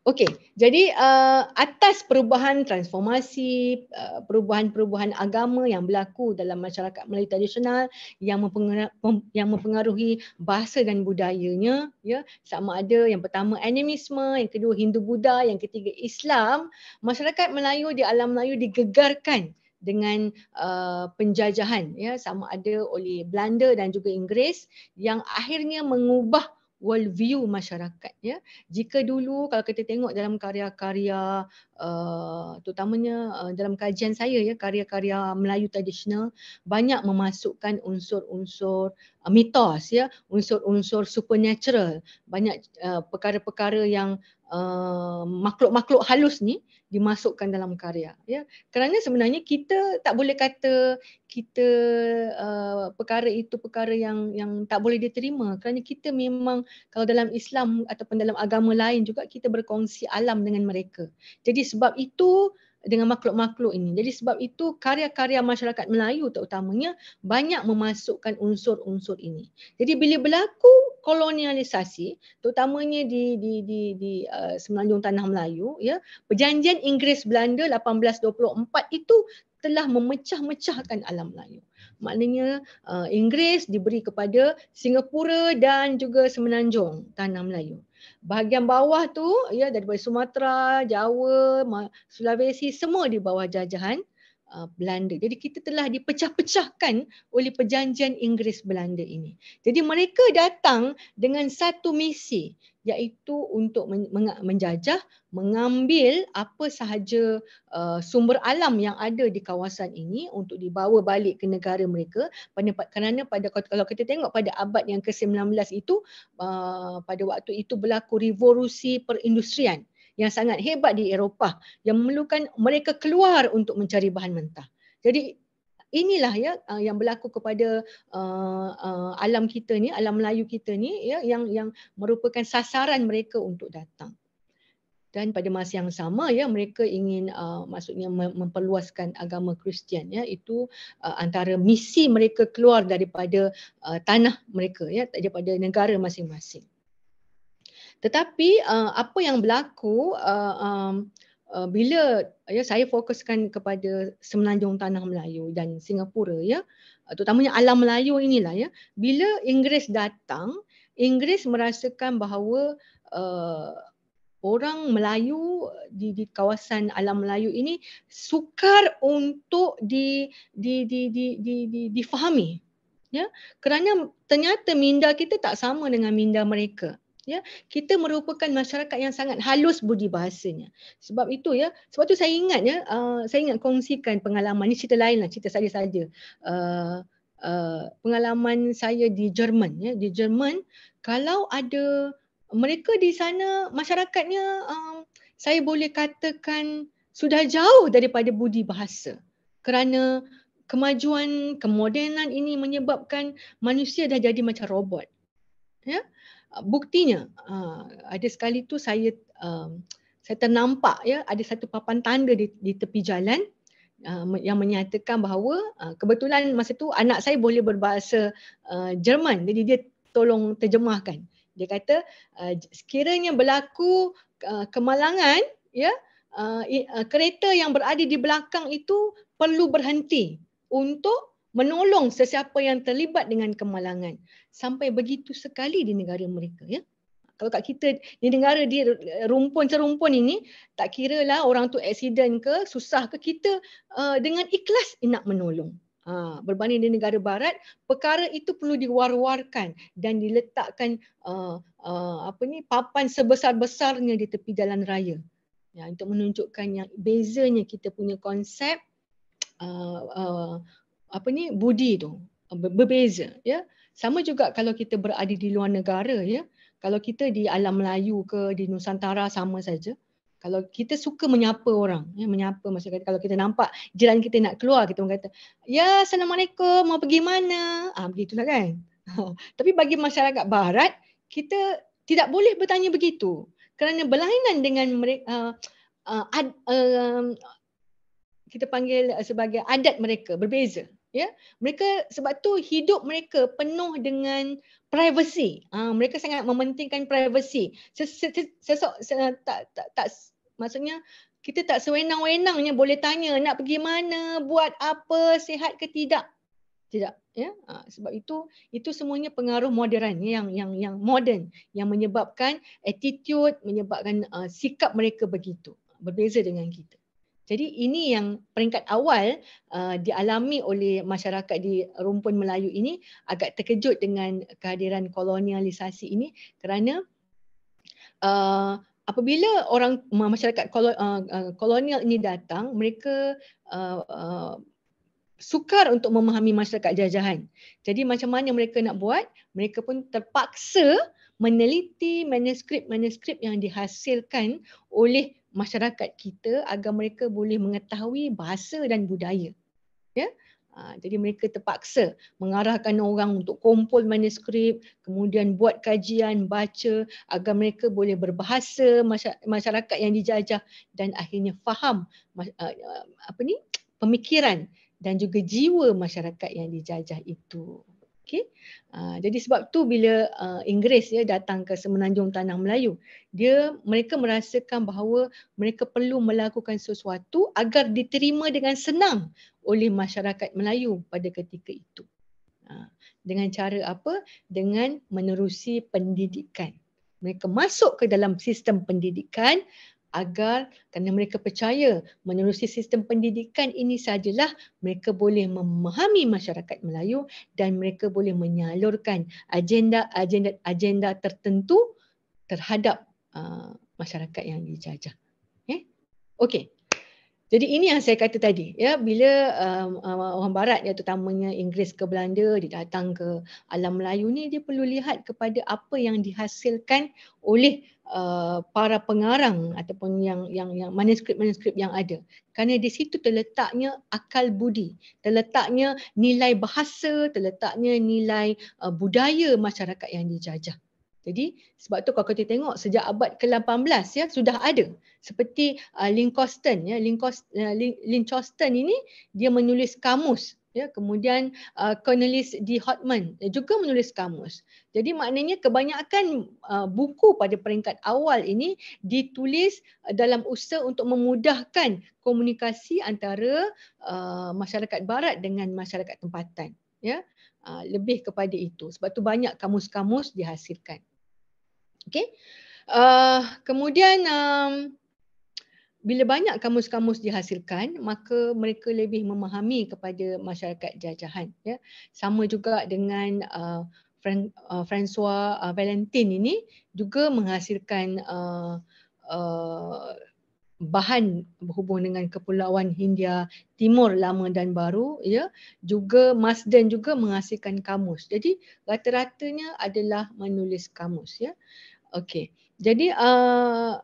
Okey, jadi uh, atas perubahan transformasi uh, perubahan-perubahan agama yang berlaku dalam masyarakat Melayu tradisional yang mempengaruhi, yang mempengaruhi bahasa dan budayanya, ya, sama ada yang pertama animisme, yang kedua Hindu Buddha, yang ketiga Islam, masyarakat Melayu di alam Melayu digegarkan dengan uh, penjajahan ya sama ada oleh Belanda dan juga Inggeris yang akhirnya mengubah world view masyarakat ya jika dulu kalau kita tengok dalam karya-karya uh, terutamanya uh, dalam kajian saya ya karya-karya Melayu tradisional banyak memasukkan unsur-unsur uh, mitos ya unsur-unsur supernatural banyak uh, perkara-perkara yang uh, makhluk-makhluk halus ni dimasukkan dalam karya ya kerana sebenarnya kita tak boleh kata kita uh, perkara itu perkara yang yang tak boleh diterima kerana kita memang kalau dalam Islam ataupun dalam agama lain juga kita berkongsi alam dengan mereka jadi sebab itu dengan makhluk-makhluk ini. Jadi sebab itu karya-karya masyarakat Melayu terutamanya banyak memasukkan unsur-unsur ini. Jadi bila berlaku kolonialisasi terutamanya di di di di uh, semenanjung tanah Melayu ya perjanjian Inggeris Belanda 1824 itu telah memecah-mecahkan alam Melayu maknanya uh, Inggeris diberi kepada Singapura dan juga semenanjung tanah Melayu bahagian bawah tu ya daripada Sumatera Jawa Sulawesi semua di bawah jajahan uh, Belanda. Jadi kita telah dipecah-pecahkan oleh perjanjian Inggeris Belanda ini. Jadi mereka datang dengan satu misi iaitu untuk men- menjajah, mengambil apa sahaja uh, sumber alam yang ada di kawasan ini untuk dibawa balik ke negara mereka. Pada, kerana pada kalau kita tengok pada abad yang ke-19 itu uh, pada waktu itu berlaku revolusi perindustrian yang sangat hebat di Eropah yang memerlukan mereka keluar untuk mencari bahan mentah. Jadi inilah ya ah, yang berlaku kepada uh, uh, alam kita ni, alam Melayu kita ni ya yang yang merupakan sasaran mereka untuk datang. Dan pada masa yang sama ya mereka ingin uh, maksudnya memperluaskan agama Kristian ya itu uh, antara misi mereka keluar daripada uh, tanah mereka ya daripada negara masing-masing. Tetapi uh, apa yang berlaku uh, um, uh, bila ya saya fokuskan kepada semenanjung tanah Melayu dan Singapura ya, terutamanya alam Melayu inilah ya. Bila Inggeris datang, Inggeris merasakan bahawa uh, orang Melayu di di kawasan alam Melayu ini sukar untuk di di di di di, di difahami ya kerana ternyata minda kita tak sama dengan minda mereka ya kita merupakan masyarakat yang sangat halus budi bahasanya sebab itu ya sebab tu saya ingat ya uh, saya ingat kongsikan pengalaman ni cerita lain lah cerita saja saja uh, uh, pengalaman saya di Jerman ya di Jerman kalau ada mereka di sana masyarakatnya um, saya boleh katakan sudah jauh daripada budi bahasa kerana kemajuan kemodenan ini menyebabkan manusia dah jadi macam robot ya buktinya uh, ada sekali tu saya um, saya ternampak ya ada satu papan tanda di, di tepi jalan uh, yang menyatakan bahawa uh, kebetulan masa tu anak saya boleh berbahasa uh, Jerman jadi dia tolong terjemahkan dia kata uh, sekiranya berlaku uh, kemalangan ya uh, uh, kereta yang berada di belakang itu perlu berhenti untuk menolong sesiapa yang terlibat dengan kemalangan sampai begitu sekali di negara mereka ya kalau kat kita di negara di rumpun cerumpun ini tak kira lah orang tu accident ke susah ke kita uh, dengan ikhlas nak menolong ha, berbanding di negara barat perkara itu perlu diwar-warkan dan diletakkan uh, uh, apa ni papan sebesar-besarnya di tepi jalan raya ya untuk menunjukkan yang bezanya kita punya konsep uh, uh, apa ni budi tu berbeza ya sama juga kalau kita berada di luar negara ya kalau kita di alam Melayu ke di Nusantara sama saja kalau kita suka menyapa orang ya menyapa maksud kata kalau kita nampak jalan kita nak keluar kita orang kata ya assalamualaikum mau pergi mana ah ha, begitulah kan tapi bagi masyarakat barat kita tidak boleh bertanya begitu kerana berlainan dengan mereka uh, uh, ah, uh, ah, kita panggil sebagai adat mereka berbeza ya mereka sebab tu hidup mereka penuh dengan privacy uh, mereka sangat mementingkan privacy sesok ah, tak tak tak maksudnya kita tak sewenang-wenangnya boleh tanya nak pergi mana buat apa sihat ke tidak tidak ya uh, sebab itu itu semuanya pengaruh modern ya, yang yang yang modern yang menyebabkan attitude menyebabkan uh, sikap mereka begitu berbeza dengan kita jadi ini yang peringkat awal uh, dialami oleh masyarakat di rumpun Melayu ini agak terkejut dengan kehadiran kolonialisasi ini kerana uh, apabila orang masyarakat uh, uh, kolonial ini datang mereka uh, uh, sukar untuk memahami masyarakat jajahan. Jadi macam mana mereka nak buat? Mereka pun terpaksa meneliti manuskrip-manuskrip yang dihasilkan oleh masyarakat kita agar mereka boleh mengetahui bahasa dan budaya. Ya? Ha, jadi mereka terpaksa mengarahkan orang untuk kumpul manuskrip, kemudian buat kajian, baca agar mereka boleh berbahasa masyarakat yang dijajah dan akhirnya faham eh, apa ni pemikiran dan juga jiwa masyarakat yang dijajah itu. Okay. Ah, jadi sebab tu bila ah, Inggeris ya datang ke semenanjung tanah Melayu, dia mereka merasakan bahawa mereka perlu melakukan sesuatu agar diterima dengan senang oleh masyarakat Melayu pada ketika itu. Ah, dengan cara apa? Dengan menerusi pendidikan. Mereka masuk ke dalam sistem pendidikan agar kerana mereka percaya menerusi sistem pendidikan ini sajalah mereka boleh memahami masyarakat Melayu dan mereka boleh menyalurkan agenda-agenda agenda tertentu terhadap uh, masyarakat yang dijajah. Eh? Okey, jadi ini yang saya kata tadi ya bila um, um, orang barat ya terutamanya Inggeris ke Belanda dia datang ke alam Melayu ni dia perlu lihat kepada apa yang dihasilkan oleh uh, para pengarang ataupun yang yang yang manuskrip-manuskrip yang ada kerana di situ terletaknya akal budi terletaknya nilai bahasa terletaknya nilai uh, budaya masyarakat yang dijajah jadi sebab tu kalau kita tengok sejak abad ke-18 ya sudah ada seperti uh, Lincoln ya Lincoln uh, ini dia menulis kamus ya kemudian uh, Cornelis D. Hotman juga menulis kamus. Jadi maknanya kebanyakan uh, buku pada peringkat awal ini ditulis uh, dalam usaha untuk memudahkan komunikasi antara uh, masyarakat barat dengan masyarakat tempatan ya. Uh, lebih kepada itu sebab tu banyak kamus-kamus dihasilkan. Okay. Uh, kemudian um, bila banyak kamus-kamus dihasilkan, maka mereka lebih memahami kepada masyarakat jajahan. Ya. Sama juga dengan uh, Fran- uh, Francois uh, Valentin ini juga menghasilkan uh, uh, bahan berhubung dengan kepulauan Hindia Timur lama dan baru ya juga Masden juga menghasilkan kamus jadi rata-ratanya adalah menulis kamus ya okey jadi uh,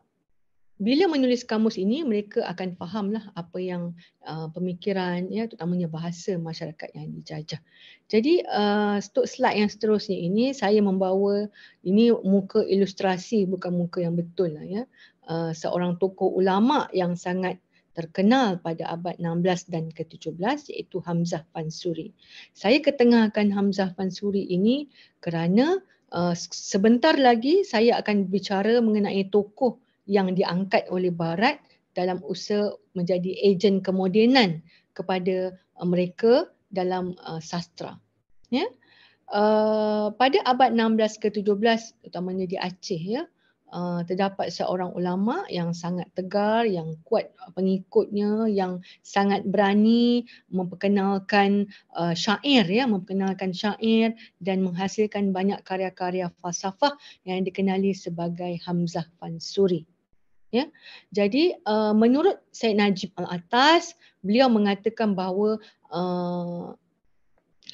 bila menulis kamus ini mereka akan fahamlah apa yang uh, pemikiran ya terutamanya bahasa masyarakat yang dijajah jadi uh, untuk uh, slide yang seterusnya ini saya membawa ini muka ilustrasi bukan muka yang betul lah ya Eh, seorang tokoh ulama yang sangat terkenal pada abad 16 dan ke-17 iaitu Hamzah Pansuri. Saya ketengahkan Hamzah Pansuri ini kerana uh, sebentar lagi saya akan bicara mengenai tokoh yang diangkat oleh barat dalam usaha menjadi ejen kemodenan kepada eh, mereka dalam uh, sastra. Ya. Uh, pada abad 16 ke-17 utamanya di Aceh ya. Yeah? Uh, terdapat seorang ulama yang sangat tegar, yang kuat uh, pengikutnya, yang sangat berani memperkenalkan uh, syair ya, memperkenalkan syair dan menghasilkan banyak karya-karya falsafah yang dikenali sebagai Hamzah Fansuri. Ya. Jadi uh, menurut Said Najib Al-Atas, beliau mengatakan bahawa uh,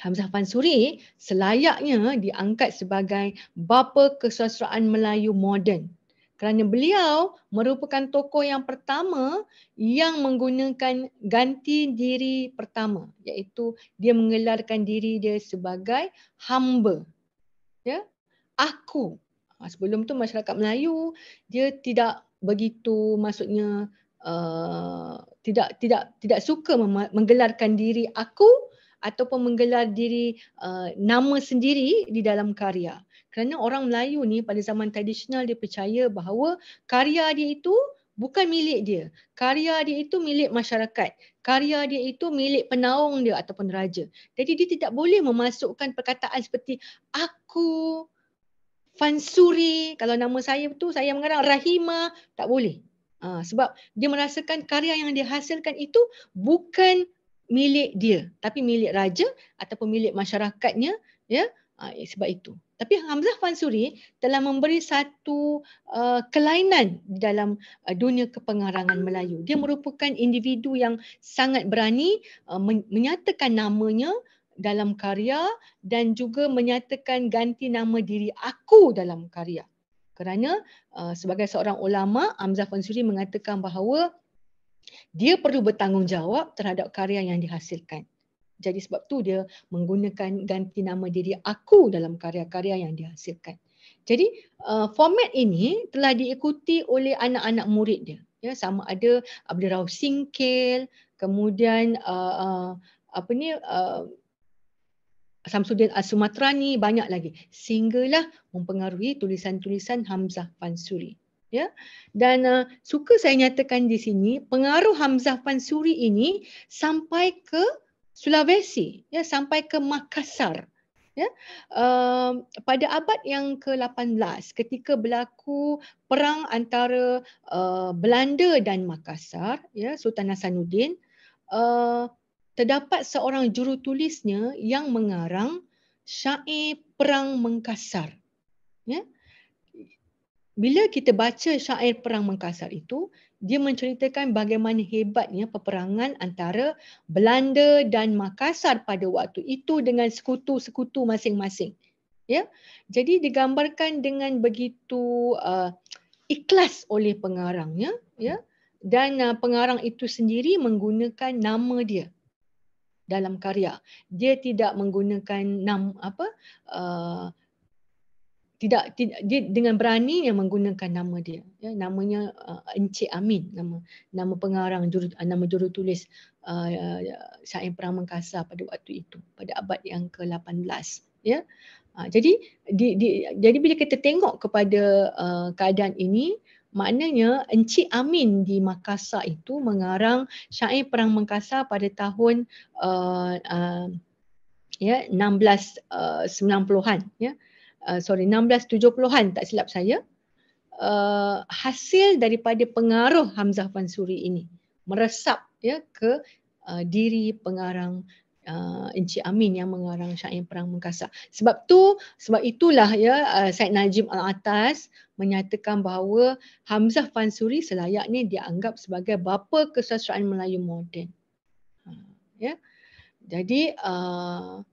Hamzah Pansuri selayaknya diangkat sebagai bapa kesusasteraan Melayu moden kerana beliau merupakan tokoh yang pertama yang menggunakan ganti diri pertama iaitu dia mengelarkan diri dia sebagai hamba ya aku ah, sebelum tu masyarakat Melayu dia tidak begitu maksudnya uh, tidak tidak tidak suka menggelarkan diri aku ataupun menggelar diri uh, nama sendiri di dalam karya. Kerana orang Melayu ni pada zaman tradisional dia percaya bahawa karya dia itu bukan milik dia. Karya dia itu milik masyarakat. Karya dia itu milik penaung dia ataupun raja. Jadi dia tidak boleh memasukkan perkataan seperti aku Fansuri, kalau nama saya tu saya mengarang Rahima tak boleh. Ha, sebab dia merasakan karya yang dihasilkan itu bukan milik dia tapi milik raja ataupun milik masyarakatnya ya ah, eh, sebab itu tapi Hamzah Fansuri telah memberi satu uh, kelainan dalam uh, dunia kepengarangan Melayu dia merupakan individu yang sangat berani uh, men- menyatakan namanya dalam karya dan juga menyatakan ganti nama diri aku dalam karya kerana uh, sebagai seorang ulama Hamzah Fansuri mengatakan bahawa dia perlu bertanggungjawab terhadap karya yang dihasilkan. Jadi sebab tu dia menggunakan ganti nama diri aku dalam karya-karya yang dihasilkan. Jadi uh, format ini telah diikuti oleh anak-anak murid dia. Ya, sama ada Abdul Rauf Singkil, kemudian uh, uh, apa ni uh, Samsudin Asumatrani banyak lagi. Sehinggalah mempengaruhi tulisan-tulisan Hamzah Pansuri ya dan uh, suka saya nyatakan di sini pengaruh Hamzah Pansuri ini sampai ke Sulawesi ya sampai ke Makassar ya uh, pada abad yang ke-18 ketika berlaku perang antara uh, Belanda dan Makassar ya Sultan Hasanuddin uh, terdapat seorang jurutulisnya yang mengarang syair perang Mengkasar ya uh, bila kita baca syair perang Mengkasar itu, dia menceritakan bagaimana hebatnya peperangan antara Belanda dan Makassar pada waktu itu dengan sekutu-sekutu masing-masing. Ya. Jadi digambarkan dengan begitu uh, ikhlas oleh pengarangnya, ya. Dan uh, pengarang itu sendiri menggunakan nama dia dalam karya. Dia tidak menggunakan nama apa? Uh, tidak, tidak dia dengan berani yang menggunakan nama dia ya namanya uh, Encik Amin nama nama pengarang juru uh, nama jurutulis uh, Syair Perang Mengkasa pada waktu itu pada abad yang ke-18 ya uh, jadi di, di, jadi bila kita tengok kepada uh, keadaan ini maknanya Encik Amin di Makassar itu mengarang Syair Perang mengkasa pada tahun uh, uh, ya 1690-an uh, ya Uh, sorry 1670-an tak silap saya uh, hasil daripada pengaruh Hamzah Pansuri ini meresap ya ke uh, diri pengarang uh, Encik Amin yang mengarang syair perang mengkasar sebab tu sebab itulah ya uh, Said Najib Al-Atas menyatakan bahawa Hamzah Pansuri selayaknya dianggap sebagai bapa kesusastraan Melayu moden uh, ya jadi uh,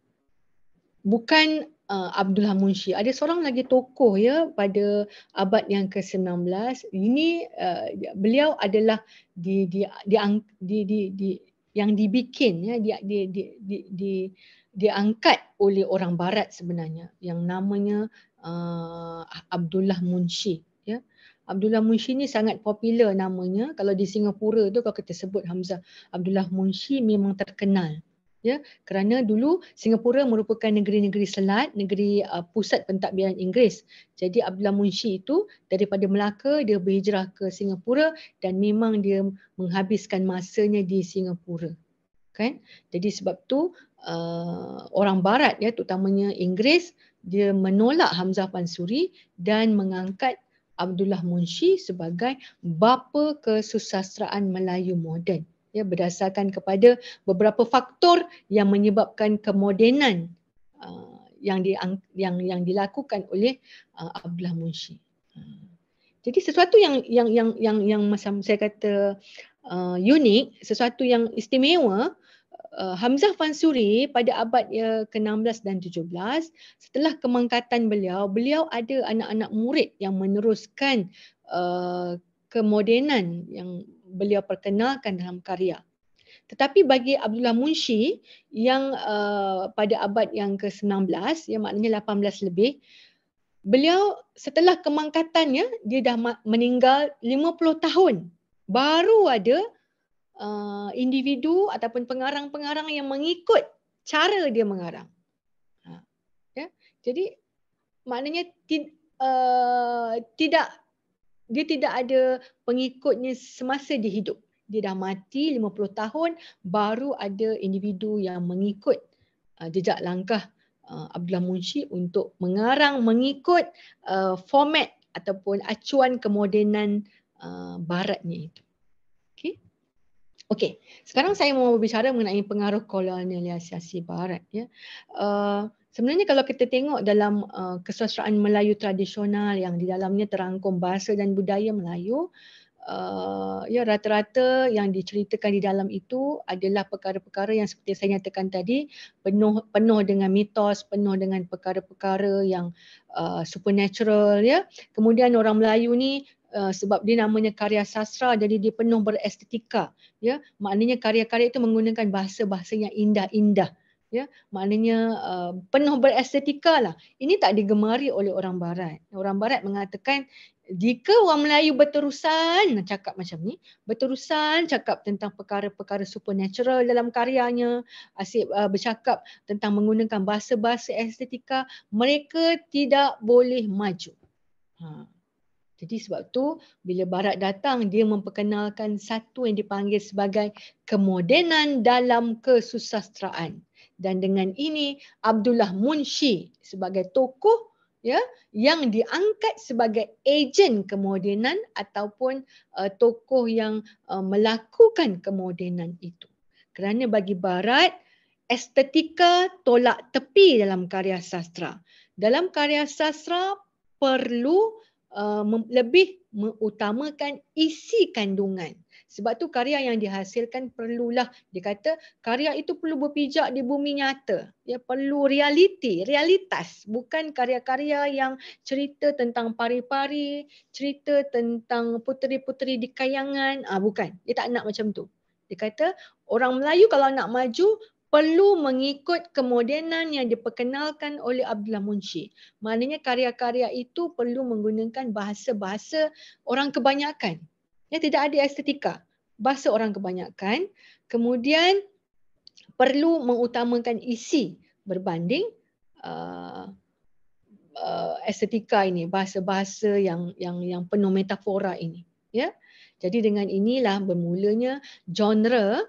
bukan uh, Abdul Munshi. Ada seorang lagi tokoh ya pada abad yang ke-19. Ini uh, beliau adalah di di di di, di, di yang dibikin ya dia di di di, di diangkat oleh orang barat sebenarnya yang namanya uh, Abdullah Munshi ya Abdullah Munshi ni sangat popular namanya kalau di Singapura tu kalau kita sebut Hamzah Abdullah Munshi memang terkenal ya kerana dulu Singapura merupakan negeri-negeri selat negeri uh, pusat pentadbiran Inggeris jadi Abdullah Munshi itu daripada Melaka dia berhijrah ke Singapura dan memang dia menghabiskan masanya di Singapura kan jadi sebab tu uh, orang barat ya terutamanya Inggeris dia menolak Hamzah Pansuri dan mengangkat Abdullah Munshi sebagai bapa kesusastraan Melayu moden ya berdasarkan kepada beberapa faktor yang menyebabkan kemodenan uh, yang di yang yang dilakukan oleh uh, Abdullah Munshi. Uh, jadi sesuatu yang yang yang yang yang macam saya kata uh, unik, sesuatu yang istimewa uh, Hamzah Fansuri pada abad ya ke-16 dan 17 setelah kemangkatan beliau, beliau ada anak-anak murid yang meneruskan uh, kemodenan yang beliau perkenalkan dalam karya. Tetapi bagi Abdullah Munshi yang uh, pada abad yang ke-19, yang maknanya 18 lebih, beliau setelah kemangkatannya, dia dah meninggal 50 tahun. Baru ada uh, individu ataupun pengarang-pengarang yang mengikut cara dia mengarang. Ha. Ya? Jadi maknanya ti, uh, tidak dia tidak ada pengikutnya semasa dia hidup. Dia dah mati 50 tahun baru ada individu yang mengikut uh, jejak langkah uh, Abdullah Munshi untuk mengarang mengikut uh, format ataupun acuan kemodenan baratnya itu. Okey. Okey. Sekarang saya mau berbicara mengenai pengaruh kolonialisasi barat ya. Uh, Sebenarnya kalau kita tengok dalam uh, kesusahan Melayu tradisional yang di dalamnya terangkum bahasa dan budaya Melayu, uh, ya rata-rata yang diceritakan di dalam itu adalah perkara-perkara yang seperti saya nyatakan tadi penuh penuh dengan mitos, penuh dengan perkara-perkara yang uh, supernatural, ya. Kemudian orang Melayu ni Uh, sebab dia namanya karya sastra jadi dia penuh berestetika ya maknanya karya-karya itu menggunakan bahasa-bahasa yang indah-indah ya maknanya uh, penuh berestetika lah ini tak digemari oleh orang barat orang barat mengatakan jika orang Melayu berterusan cakap macam ni berterusan cakap tentang perkara-perkara supernatural dalam karyanya asyik uh, bercakap tentang menggunakan bahasa-bahasa estetika mereka tidak boleh maju ha jadi sebab tu bila barat datang dia memperkenalkan satu yang dipanggil sebagai kemodenan dalam kesusastraan dan dengan ini Abdullah Munshi sebagai tokoh ya yang diangkat sebagai ejen kemodenan ataupun uh, tokoh yang uh, melakukan kemodenan itu kerana bagi barat estetika tolak tepi dalam karya sastra dalam karya sastra perlu uh, lebih mengutamakan isi kandungan sebab tu karya yang dihasilkan perlulah dia kata karya itu perlu berpijak di bumi nyata. Ya perlu realiti, realitas, bukan karya-karya yang cerita tentang pari-pari, cerita tentang puteri-puteri di kayangan, ah ha, bukan. Dia tak nak macam tu. Dia kata orang Melayu kalau nak maju perlu mengikut kemodenan yang diperkenalkan oleh Abdullah Munshi. Maknanya karya-karya itu perlu menggunakan bahasa-bahasa orang kebanyakan ya tidak ada estetika bahasa orang kebanyakan kemudian perlu mengutamakan isi berbanding uh, uh, estetika ini bahasa-bahasa yang yang yang penuh metafora ini ya jadi dengan inilah bermulanya genre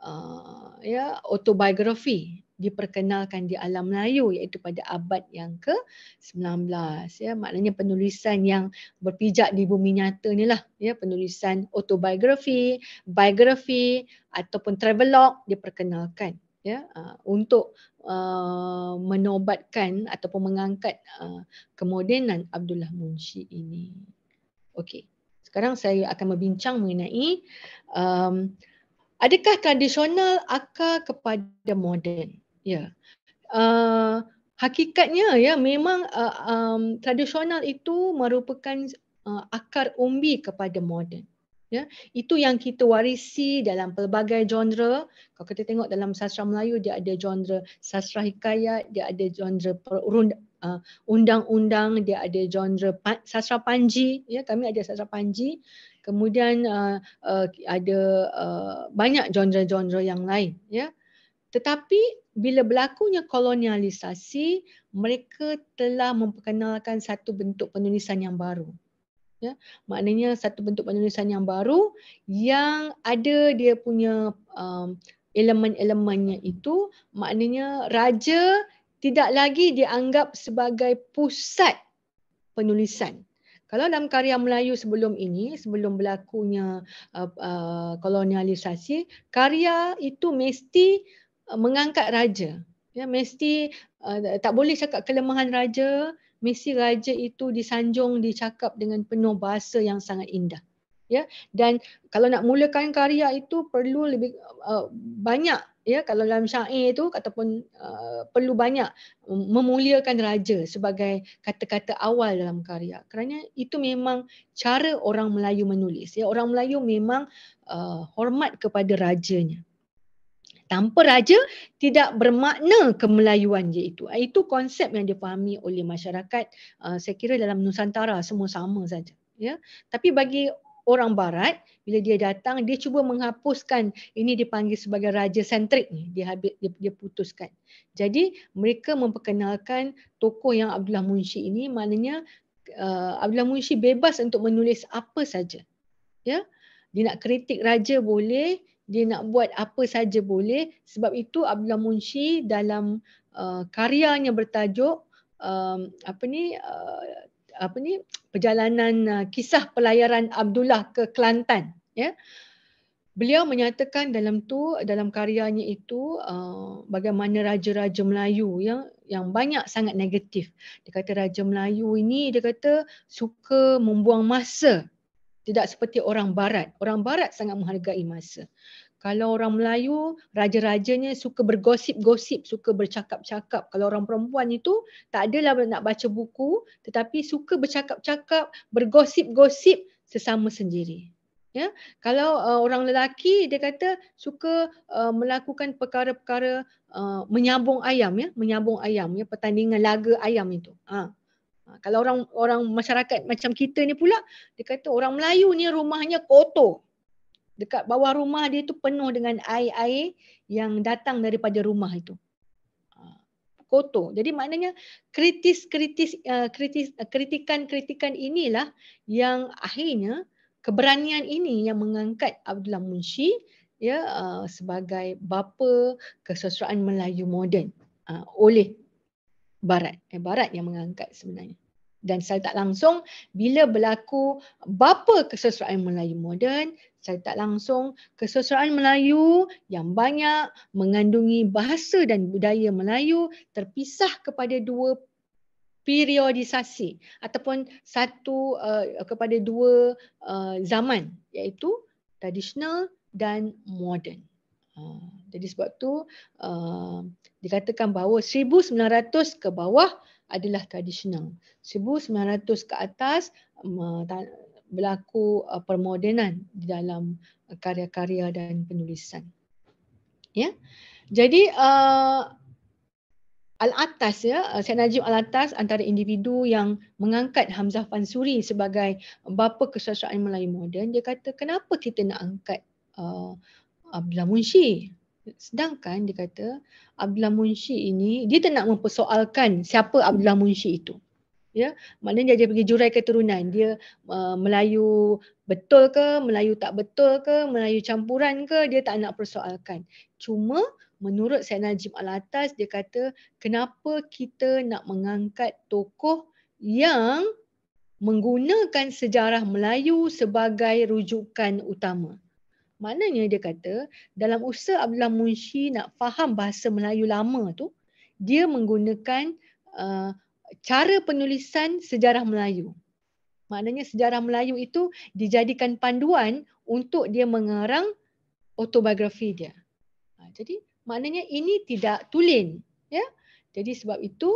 uh, ya autobiografi diperkenalkan di alam Melayu iaitu pada abad yang ke-19 ya maknanya penulisan yang berpijak di bumi nyata ni lah ya penulisan autobiografi, biografi ataupun travelog diperkenalkan ya ah, untuk uh, menobatkan ataupun mengangkat uh, ah, kemodenan Abdullah Munshi ini okey sekarang saya akan membincang mengenai um, adakah tradisional akar kepada moden Ya. Yeah. Uh, Hakikatnya ya memang uh, um, tradisional itu merupakan uh, akar umbi kepada moden. Ya, itu yang kita warisi dalam pelbagai genre. Kalau kita tengok dalam sastra Melayu dia ada genre sastra hikayat, dia ada genre uh, undang-undang, dia ada genre sastra panji. Ya, kami ada sastra panji. Kemudian uh, uh, ada uh, banyak genre-genre yang lain. Ya, tetapi bila berlakunya kolonialisasi, mereka telah memperkenalkan satu bentuk penulisan yang baru. Ya, maknanya satu bentuk penulisan yang baru yang ada dia punya um, elemen-elemennya itu, maknanya raja tidak lagi dianggap sebagai pusat penulisan. Kalau dalam karya Melayu sebelum ini, sebelum berlakunya uh, uh, kolonialisasi, karya itu mesti Uh, mengangkat raja. Ya, mesti uh, tak boleh cakap kelemahan raja, mesti raja itu disanjung, dicakap dengan penuh bahasa yang sangat indah. Ya, dan kalau nak mulakan karya itu perlu lebih uh, banyak ya kalau dalam syair itu ataupun uh, perlu banyak memuliakan raja sebagai kata-kata awal dalam karya kerana itu memang cara orang Melayu menulis ya orang Melayu memang uh, hormat kepada rajanya tanpa raja tidak bermakna kemelayuan iaitu itu ah, Itu konsep yang dipahami oleh masyarakat ah, saya kira dalam nusantara semua sama saja ya tapi bagi orang barat bila dia datang dia cuba menghapuskan ini dipanggil sebagai raja sentrik ni dia habis dia, dia putuskan jadi mereka memperkenalkan tokoh yang Abdullah Munshi ini maknanya uh, Abdullah Munshi bebas untuk menulis apa saja ya dia nak kritik raja boleh dia nak buat apa saja boleh sebab itu Abdullah Munshi dalam uh, karyanya bertajuk um, apa ni uh, apa ni perjalanan uh, kisah pelayaran Abdullah ke Kelantan ya beliau menyatakan dalam tu dalam karyanya itu uh, bagaimana raja-raja Melayu yang yang banyak sangat negatif dia kata raja Melayu ini dia kata suka membuang masa tidak seperti orang barat. Orang barat sangat menghargai masa. Kalau orang Melayu, raja-rajanya suka bergosip-gosip, suka bercakap-cakap. Kalau orang perempuan itu tak adalah nak baca buku, tetapi suka bercakap-cakap, bergosip-gosip sesama sendiri. Ya. Kalau uh, orang lelaki dia kata suka uh, melakukan perkara-perkara uh, menyambung ayam ya, menyambung ayam ya, pertandingan laga ayam itu. Ah. Ha, kalau orang orang masyarakat macam kita ni pula, dia kata orang Melayu ni rumahnya kotor. Dekat bawah rumah dia tu penuh dengan air-air yang datang daripada rumah itu. Ha, kotor. Jadi maknanya kritis-kritis eh, eh, kritikan-kritikan uh, uh, inilah yang akhirnya keberanian ini yang mengangkat Abdullah Munshi ya uh, sebagai bapa kesusuran Melayu moden uh, oleh barat eh, barat yang mengangkat sebenarnya dan saya tak langsung bila berlaku bapa kesusrahan Melayu moden saya tak langsung kesusrahan Melayu yang banyak mengandungi bahasa dan budaya Melayu terpisah kepada dua periodisasi ataupun satu uh, kepada dua uh, zaman iaitu tradisional dan moden. Ha, jadi sebab tu uh, dikatakan bahawa 1900 ke bawah adalah tradisional. 1900 ke atas berlaku uh, permodenan di dalam karya-karya dan penulisan. Ya. Jadi uh, al-atas ya, uh, Syed Najib al-atas antara individu yang mengangkat Hamzah Pansuri sebagai bapa kesusahan Melayu moden, dia kata kenapa kita nak angkat uh, Abdullah Munshi. Sedangkan dia kata Abdullah Munshi ini dia tak nak mempersoalkan siapa Abdullah Munshi itu. Ya, maknanya dia pergi jurai keturunan. Dia uh, Melayu betul ke, Melayu tak betul ke, Melayu campuran ke, dia tak nak persoalkan. Cuma menurut Said Najib Al-Atas dia kata kenapa kita nak mengangkat tokoh yang menggunakan sejarah Melayu sebagai rujukan utama. Maknanya dia kata dalam usaha Abdullah Munshi nak faham bahasa Melayu lama tu, dia menggunakan uh, cara penulisan sejarah Melayu. Maknanya sejarah Melayu itu dijadikan panduan untuk dia mengarang autobiografi dia. Ha, jadi maknanya ini tidak tulen, ya. Jadi sebab itu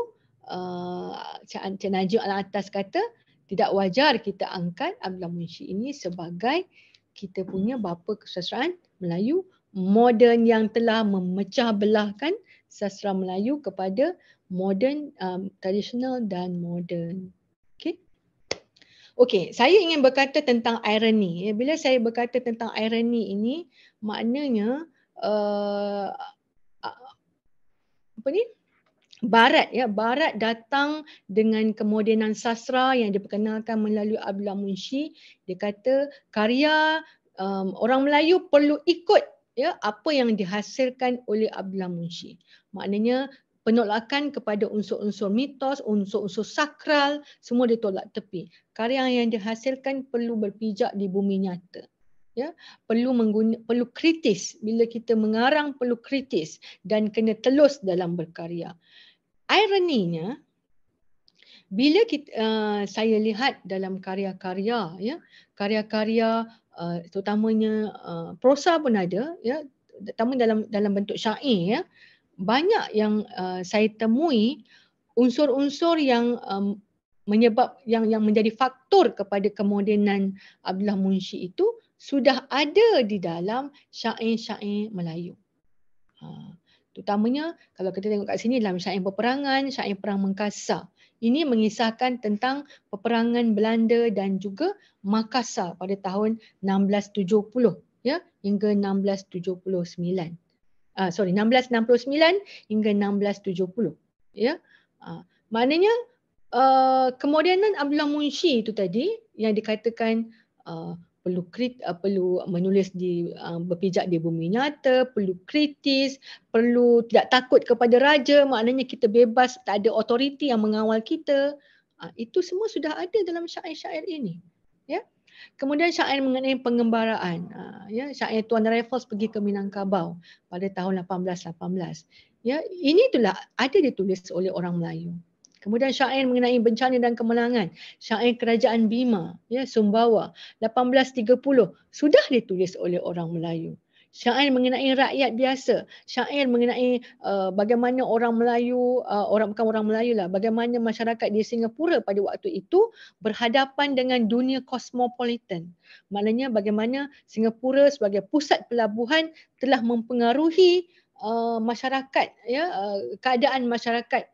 uh, Cik Najib Al-Atas kata tidak wajar kita angkat Abdullah Munshi ini sebagai kita punya bapa kesusahan Melayu moden yang telah memecah belahkan sastra Melayu kepada moden um, tradisional dan moden. Okey. Okey, saya ingin berkata tentang irony. Eh, bila saya berkata tentang irony ini, maknanya uh, apa ni? Barat ya, Barat datang dengan kemodenan sastra yang diperkenalkan melalui Abdullah Munshi. Dia kata karya um, orang Melayu perlu ikut ya apa yang dihasilkan oleh Abdullah Munshi. Maknanya penolakan kepada unsur-unsur mitos, unsur-unsur sakral, semua ditolak tepi. Karya yang dihasilkan perlu berpijak di bumi nyata. Ya, perlu mengguna, perlu kritis. Bila kita mengarang perlu kritis dan kena telus dalam berkarya ironinya bila kita uh, eh, saya lihat dalam karya-karya ya karya-karya uh, terutamanya uh, prosa pun ada ya terutama dalam dalam bentuk syair ya banyak yang uh, saya temui unsur-unsur yang um, menyebab yang yang menjadi faktor kepada kemodenan Abdullah Munshi itu sudah ada di dalam syair-syair Melayu. Ha. Terutamanya kalau kita tengok kat sini dalam syair peperangan, syair perang mengkasa Ini mengisahkan tentang peperangan Belanda dan juga Makassar pada tahun 1670 ya hingga 1679. Uh, ah, sorry 1669 hingga 1670 ya. Uh, maknanya uh, ah, kemodenan Abdullah Munshi itu tadi yang dikatakan uh, perlu krit, uh, perlu menulis di uh, berpijak di bumi nyata, perlu kritis, perlu tidak takut kepada raja, maknanya kita bebas, tak ada otoriti yang mengawal kita. Uh, itu semua sudah ada dalam syair-syair ini. Ya. Kemudian syair mengenai pengembaraan. Uh, ya, syair Tuan Raffles pergi ke Minangkabau pada tahun 1818. Ya, ini itulah ada ditulis oleh orang Melayu. Kemudian syair mengenai bencana dan kemenangan. Syair kerajaan Bima, ya, Sumbawa, 1830. Sudah ditulis oleh orang Melayu. Syair mengenai rakyat biasa. Syair mengenai uh, bagaimana orang Melayu, uh, orang bukan orang Melayu lah, bagaimana masyarakat di Singapura pada waktu itu berhadapan dengan dunia kosmopolitan. Maknanya bagaimana Singapura sebagai pusat pelabuhan telah mempengaruhi uh, masyarakat, ya, uh, keadaan masyarakat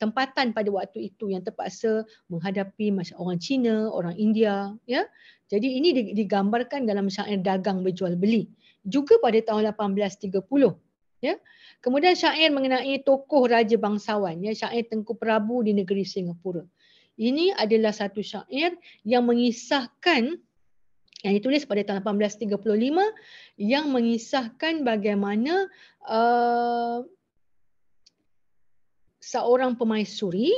tempatan pada waktu itu yang terpaksa menghadapi macam orang Cina, orang India, ya. Jadi ini digambarkan dalam syair dagang berjual beli juga pada tahun 1830, ya. Kemudian syair mengenai tokoh raja bangsawan, ya, syair Tengku Prabu di negeri Singapura. Ini adalah satu syair yang mengisahkan yang ditulis pada tahun 1835 yang mengisahkan bagaimana uh, seorang suri,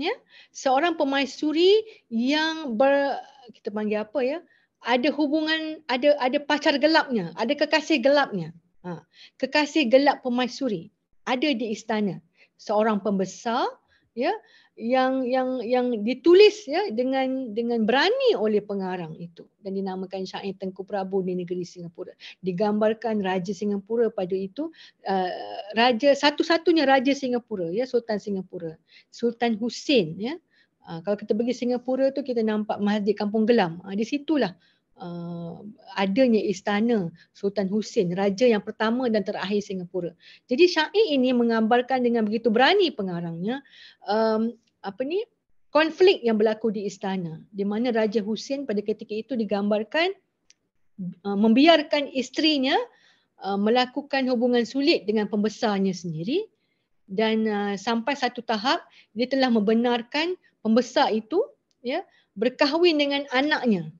ya seorang suri yang ber, kita panggil apa ya ada hubungan ada ada pacar gelapnya ada kekasih gelapnya ha. kekasih gelap suri ada di istana seorang pembesar ya yang yang yang ditulis ya dengan dengan berani oleh pengarang itu dan dinamakan syair Tengku Prabu di negeri Singapura. Digambarkan raja Singapura pada itu uh, raja satu-satunya raja Singapura ya Sultan Singapura. Sultan Hussein ya. Uh, kalau kita pergi Singapura tu kita nampak Masjid Kampung Gelam. Uh, di situlah uh, adanya istana Sultan Hussein, raja yang pertama dan terakhir Singapura. Jadi syair ini menggambarkan dengan begitu berani pengarangnya um, apa ni konflik yang berlaku di istana di mana Raja Hussein pada ketika itu digambarkan uh, membiarkan isterinya uh, melakukan hubungan sulit dengan pembesarnya sendiri dan uh, sampai satu tahap dia telah membenarkan pembesar itu ya berkahwin dengan anaknya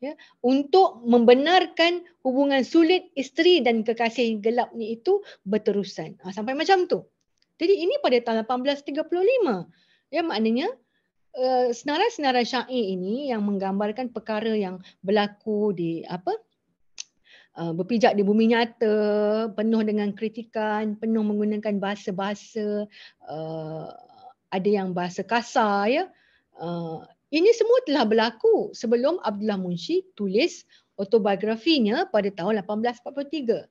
ya untuk membenarkan hubungan sulit isteri dan kekasih gelapnya itu berterusan ah, sampai macam tu jadi ini pada tahun 1835 Ya, maknanya senara eh, senarai syair ini yang menggambarkan perkara yang berlaku di apa? Eh, berpijak di bumi nyata, penuh dengan kritikan, penuh menggunakan bahasa-bahasa eh, ada yang bahasa kasar ya. ini semua telah berlaku sebelum Abdullah Munshi tulis autobiografinya pada tahun 1843.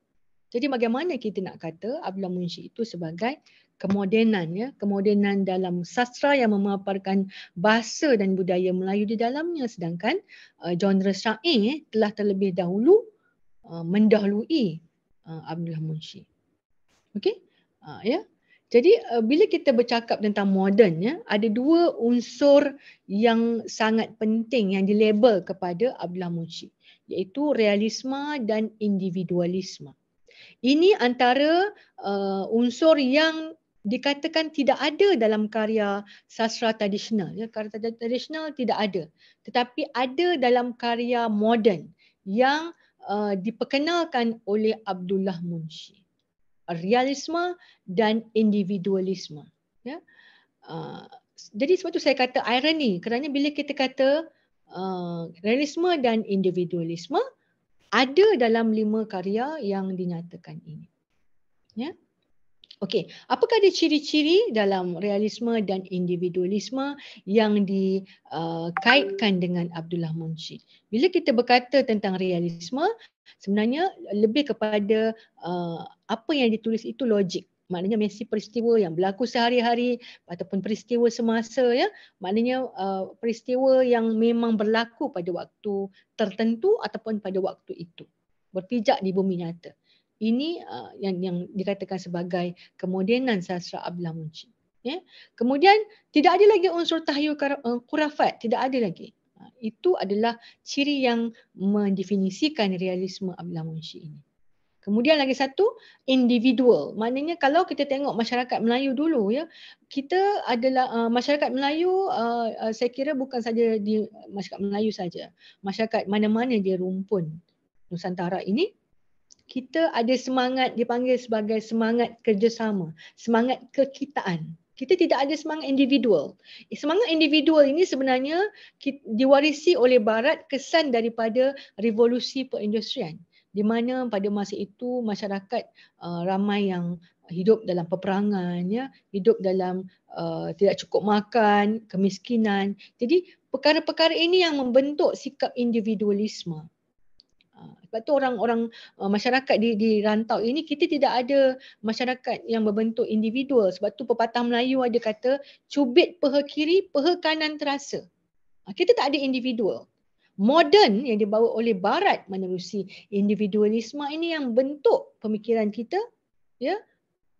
Jadi bagaimana kita nak kata Abdullah Munshi itu sebagai kemodenan ya kemodenan dalam sastra yang memaparkan bahasa dan budaya Melayu di dalamnya sedangkan uh, genre syair eh, telah terlebih dahulu uh, mendahului uh, Abdullah Munshi okey uh, ya yeah. jadi uh, bila kita bercakap tentang moden ya ada dua unsur yang sangat penting yang dilabel kepada Abdullah Munshi iaitu realisme dan individualisme ini antara uh, unsur yang dikatakan tidak ada dalam karya sastra tradisional ya karya tradisional tidak ada tetapi ada dalam karya moden yang uh, diperkenalkan oleh Abdullah Munshi realisme dan individualisme ya uh, jadi sebab tu saya kata irony kerana bila kita kata uh, realisme dan individualisme ada dalam lima karya yang dinyatakan ini ya yeah? Okey, apakah ada ciri-ciri dalam realisme dan individualisme yang dikaitkan uh, dengan Abdullah Munshi? Bila kita berkata tentang realisme, sebenarnya lebih kepada uh, apa yang ditulis itu logik. Maknanya mesti peristiwa yang berlaku sehari-hari ataupun peristiwa semasa ya. Maknanya uh, peristiwa yang memang berlaku pada waktu tertentu ataupun pada waktu itu. Berpijak di bumi nyata. Ini uh, yang yang dikatakan sebagai kemodenan sastra Abla Munci. Ya. Kemudian tidak ada lagi unsur tahayul kurafat, uh, tidak ada lagi. Uh, itu adalah ciri yang mendefinisikan realisme Abla Munshi ini. Kemudian lagi satu individual. Maknanya kalau kita tengok masyarakat Melayu dulu ya, kita adalah uh, masyarakat Melayu uh, uh, saya kira bukan saja di uh, masyarakat Melayu saja. Masyarakat mana-mana di rumpun Nusantara ini kita ada semangat dipanggil sebagai semangat kerjasama, semangat kekitaan. Kita tidak ada semangat individual. Semangat individual ini sebenarnya diwarisi oleh barat kesan daripada revolusi perindustrian di mana pada masa itu masyarakat uh, ramai yang hidup dalam peperangan ya, hidup dalam uh, tidak cukup makan, kemiskinan. Jadi perkara-perkara ini yang membentuk sikap individualisme. Sebab tu orang-orang uh, masyarakat di di rantau ini kita tidak ada masyarakat yang berbentuk individual. Sebab tu pepatah Melayu ada kata cubit peha kiri, peha kanan terasa. Ha, kita tak ada individual. Modern yang dibawa oleh barat menerusi individualisme ini yang bentuk pemikiran kita ya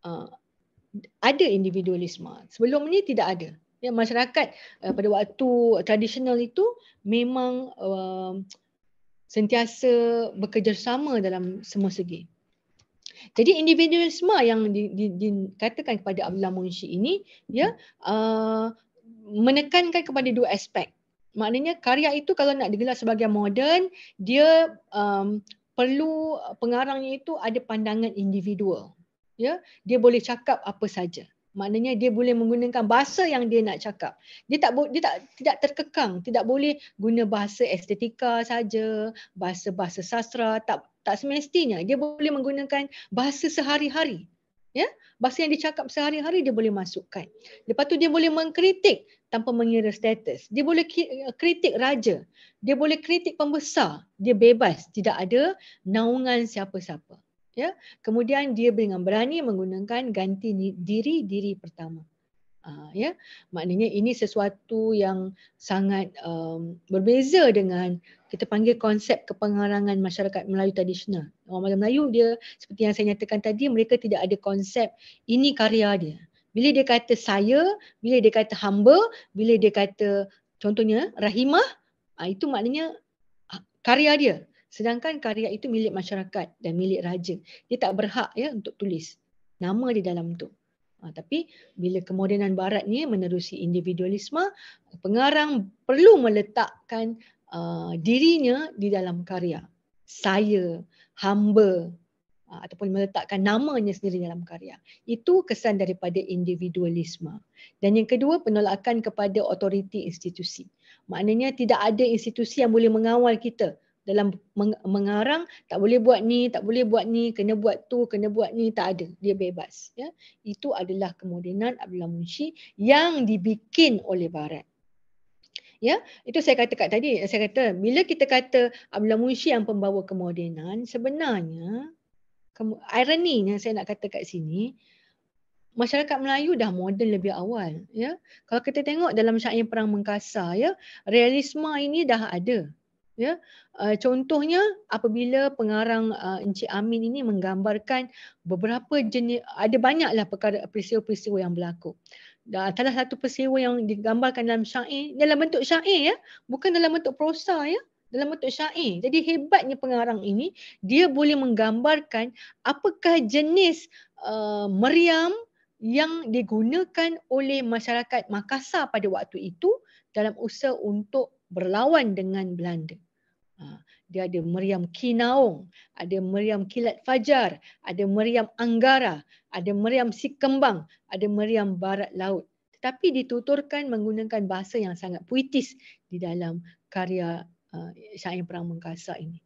uh, ada individualisme. Sebelum ini tidak ada. Ya, masyarakat uh, pada waktu tradisional itu memang uh, sentiasa bekerjasama dalam semua segi. Jadi individualisme yang dikatakan kepada Abdullah Munshi ini ya uh, menekankan kepada dua aspek. Maknanya karya itu kalau nak digelar sebagai moden, dia um, perlu pengarangnya itu ada pandangan individual. Ya, dia boleh cakap apa saja. Uh, maknanya dia boleh menggunakan bahasa yang dia nak cakap. Dia tak dia tak tidak terkekang, tidak boleh guna bahasa estetika saja, bahasa-bahasa sastra tak tak semestinya. Dia boleh menggunakan bahasa sehari-hari. Ya, bahasa yang dicakap sehari-hari dia boleh masukkan. Lepas tu dia boleh mengkritik tanpa mengira status. Dia boleh eh, kritik raja, dia boleh kritik pembesar, dia bebas, tidak ada naungan siapa-siapa ya kemudian dia dengan berani menggunakan ganti diri diri pertama ah, ya maknanya ini sesuatu yang sangat um, berbeza dengan kita panggil konsep kepengarangan masyarakat Melayu tradisional orang Melayu dia seperti yang saya nyatakan tadi mereka tidak ada konsep ini karya dia bila dia kata saya bila dia kata hamba bila dia kata contohnya rahimah ah, itu maknanya ah, karya dia Sedangkan karya itu milik masyarakat dan milik raja. Dia tak berhak ya untuk tulis nama di dalam tu. Ha, tapi bila kemodenan barat ni menerusi individualisme, pengarang perlu meletakkan uh, dirinya di dalam karya. Saya, hamba, ha, ataupun meletakkan namanya sendiri dalam karya. Itu kesan daripada individualisme. Dan yang kedua, penolakan kepada otoriti institusi. Maknanya tidak ada institusi yang boleh mengawal kita dalam mengarang tak boleh buat ni tak boleh buat ni kena buat tu kena buat ni tak ada dia bebas ya itu adalah kemodenan Abdullah Munshi yang dibikin oleh barat ya itu saya kata kat tadi saya kata bila kita kata Abdullah Munshi yang pembawa kemodenan sebenarnya ironinya saya nak kata kat sini masyarakat Melayu dah moden lebih awal ya kalau kita tengok dalam syair perang mengkasa ya realisme ini dah ada Ya, uh, contohnya apabila pengarang uh, Encik Amin ini menggambarkan beberapa jenis ada banyaklah perkara peristiwa-peristiwa yang berlaku. Dan salah satu peristiwa yang digambarkan dalam syair dalam bentuk syair ya, bukan dalam bentuk prosa ya, dalam bentuk syair. Jadi hebatnya pengarang ini dia boleh menggambarkan apakah jenis uh, meriam yang digunakan oleh masyarakat Makassar pada waktu itu dalam usaha untuk berlawan dengan Belanda. Ha, dia ada meriam Kinaung, ada meriam Kilat Fajar, ada meriam Anggara, ada meriam Sikembang, ada meriam Barat Laut. Tetapi dituturkan menggunakan bahasa yang sangat puitis di dalam karya ha, Syair Perang Mengkasa ini.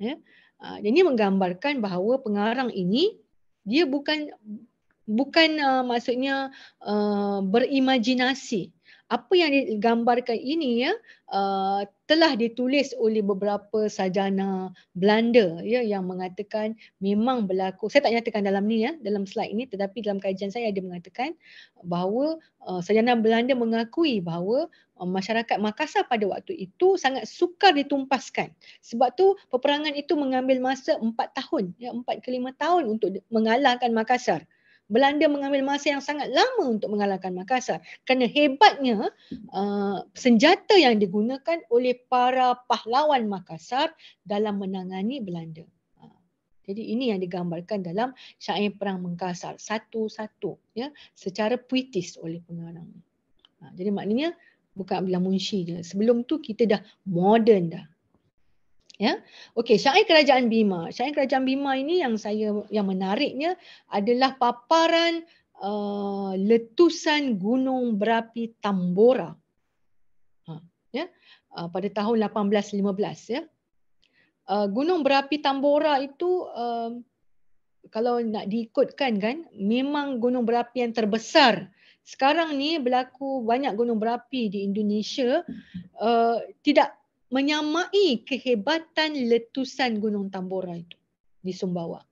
Ya. Ha, ini menggambarkan bahawa pengarang ini dia bukan bukan uh, maksudnya uh, berimajinasi apa yang digambarkan ini ya uh, telah ditulis oleh beberapa sajana Belanda ya yang mengatakan memang berlaku saya tak nyatakan dalam ni ya dalam slide ini tetapi dalam kajian saya dia mengatakan bahawa uh, sarjana Belanda mengakui bahawa uh, masyarakat Makassar pada waktu itu sangat sukar ditumpaskan sebab tu peperangan itu mengambil masa 4 tahun ya 4 ke 5 tahun untuk mengalahkan Makassar Belanda mengambil masa yang sangat lama untuk mengalahkan Makassar kerana hebatnya uh, senjata yang digunakan oleh para pahlawan Makassar dalam menangani Belanda. Ha. Jadi ini yang digambarkan dalam syair perang Mengkasar satu-satu ya secara puitis oleh pengarang. Ha. jadi maknanya bukan Abdullah Munshi je. Sebelum tu kita dah modern dah Ya. Okey, syair kerajaan Bima. Syair kerajaan Bima ini yang saya yang menariknya adalah paparan uh, letusan gunung berapi Tambora. Ha, ya. Uh, pada tahun 1815 ya. Uh, gunung berapi Tambora itu uh, kalau nak diikutkan kan memang gunung berapi yang terbesar. Sekarang ni berlaku banyak gunung berapi di Indonesia uh, tidak menyamai kehebatan letusan Gunung Tambora itu di Sumbawa.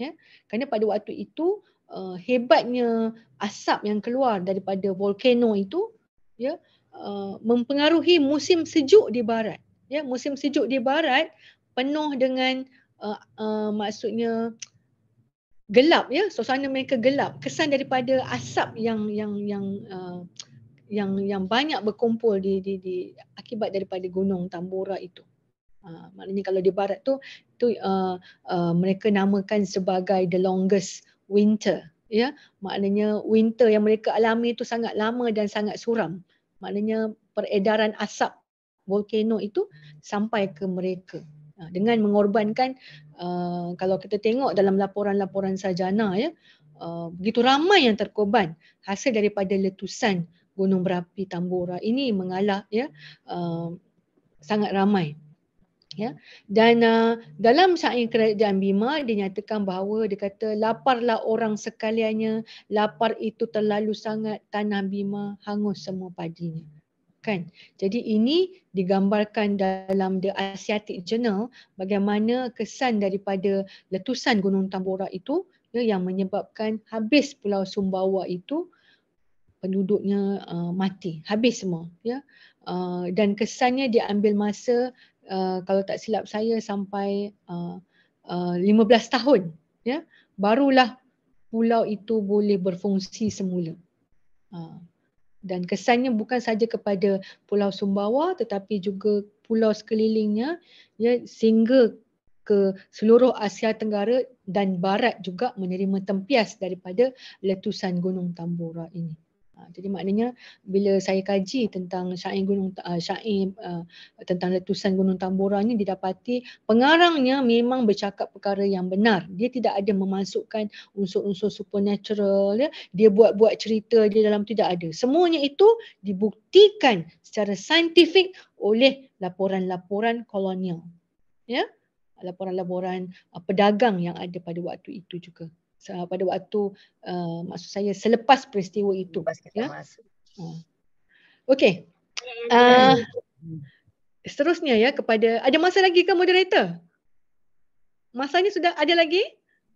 Ya. Kerana pada waktu itu uh, hebatnya asap yang keluar daripada volcano itu ya uh, mempengaruhi musim sejuk di barat. Ya, musim sejuk di barat penuh dengan uh, uh, maksudnya gelap ya, suasana mereka gelap kesan daripada asap yang yang yang uh, yang yang banyak berkumpul di di di akibat daripada gunung Tambora itu. Uh, maknanya kalau di barat tu tu uh, uh, mereka namakan sebagai the longest winter ya yeah? maknanya winter yang mereka alami itu sangat lama dan sangat suram maknanya peredaran asap volcano itu sampai ke mereka ha, dengan mengorbankan uh, kalau kita tengok dalam laporan-laporan sajana ya uh, begitu ramai yang terkorban hasil daripada letusan Gunung Berapi Tambora ini mengalah ya uh, sangat ramai ya dan uh, dalam syair kerajaan Bima dinyatakan bahawa dia kata laparlah orang sekaliannya lapar itu terlalu sangat tanah Bima hangus semua padinya kan jadi ini digambarkan dalam the Asiatic Journal bagaimana kesan daripada letusan Gunung Tambora itu ya, yang menyebabkan habis Pulau Sumbawa itu penduduknya uh, mati habis semua ya uh, dan kesannya dia ambil masa uh, kalau tak silap saya sampai uh, uh, 15 tahun ya barulah pulau itu boleh berfungsi semula uh, dan kesannya bukan saja kepada pulau Sumbawa tetapi juga pulau sekelilingnya ya sehingga ke seluruh Asia Tenggara dan barat juga menerima tempias daripada letusan Gunung Tambora ini jadi maknanya bila saya kaji tentang syair gunung ah, syair ah, tentang letusan gunung tambora ni didapati pengarangnya memang bercakap perkara yang benar dia tidak ada memasukkan unsur-unsur supernatural ya dia buat-buat cerita dia dalam tidak ada semuanya itu dibuktikan secara saintifik oleh laporan-laporan kolonial ya laporan-laporan ah, pedagang yang ada pada waktu itu juga Uh, pada waktu uh, maksud saya selepas peristiwa itu ya. Hmm. Okey. Uh, seterusnya ya kepada ada masa lagi ke moderator? Masanya sudah ada lagi?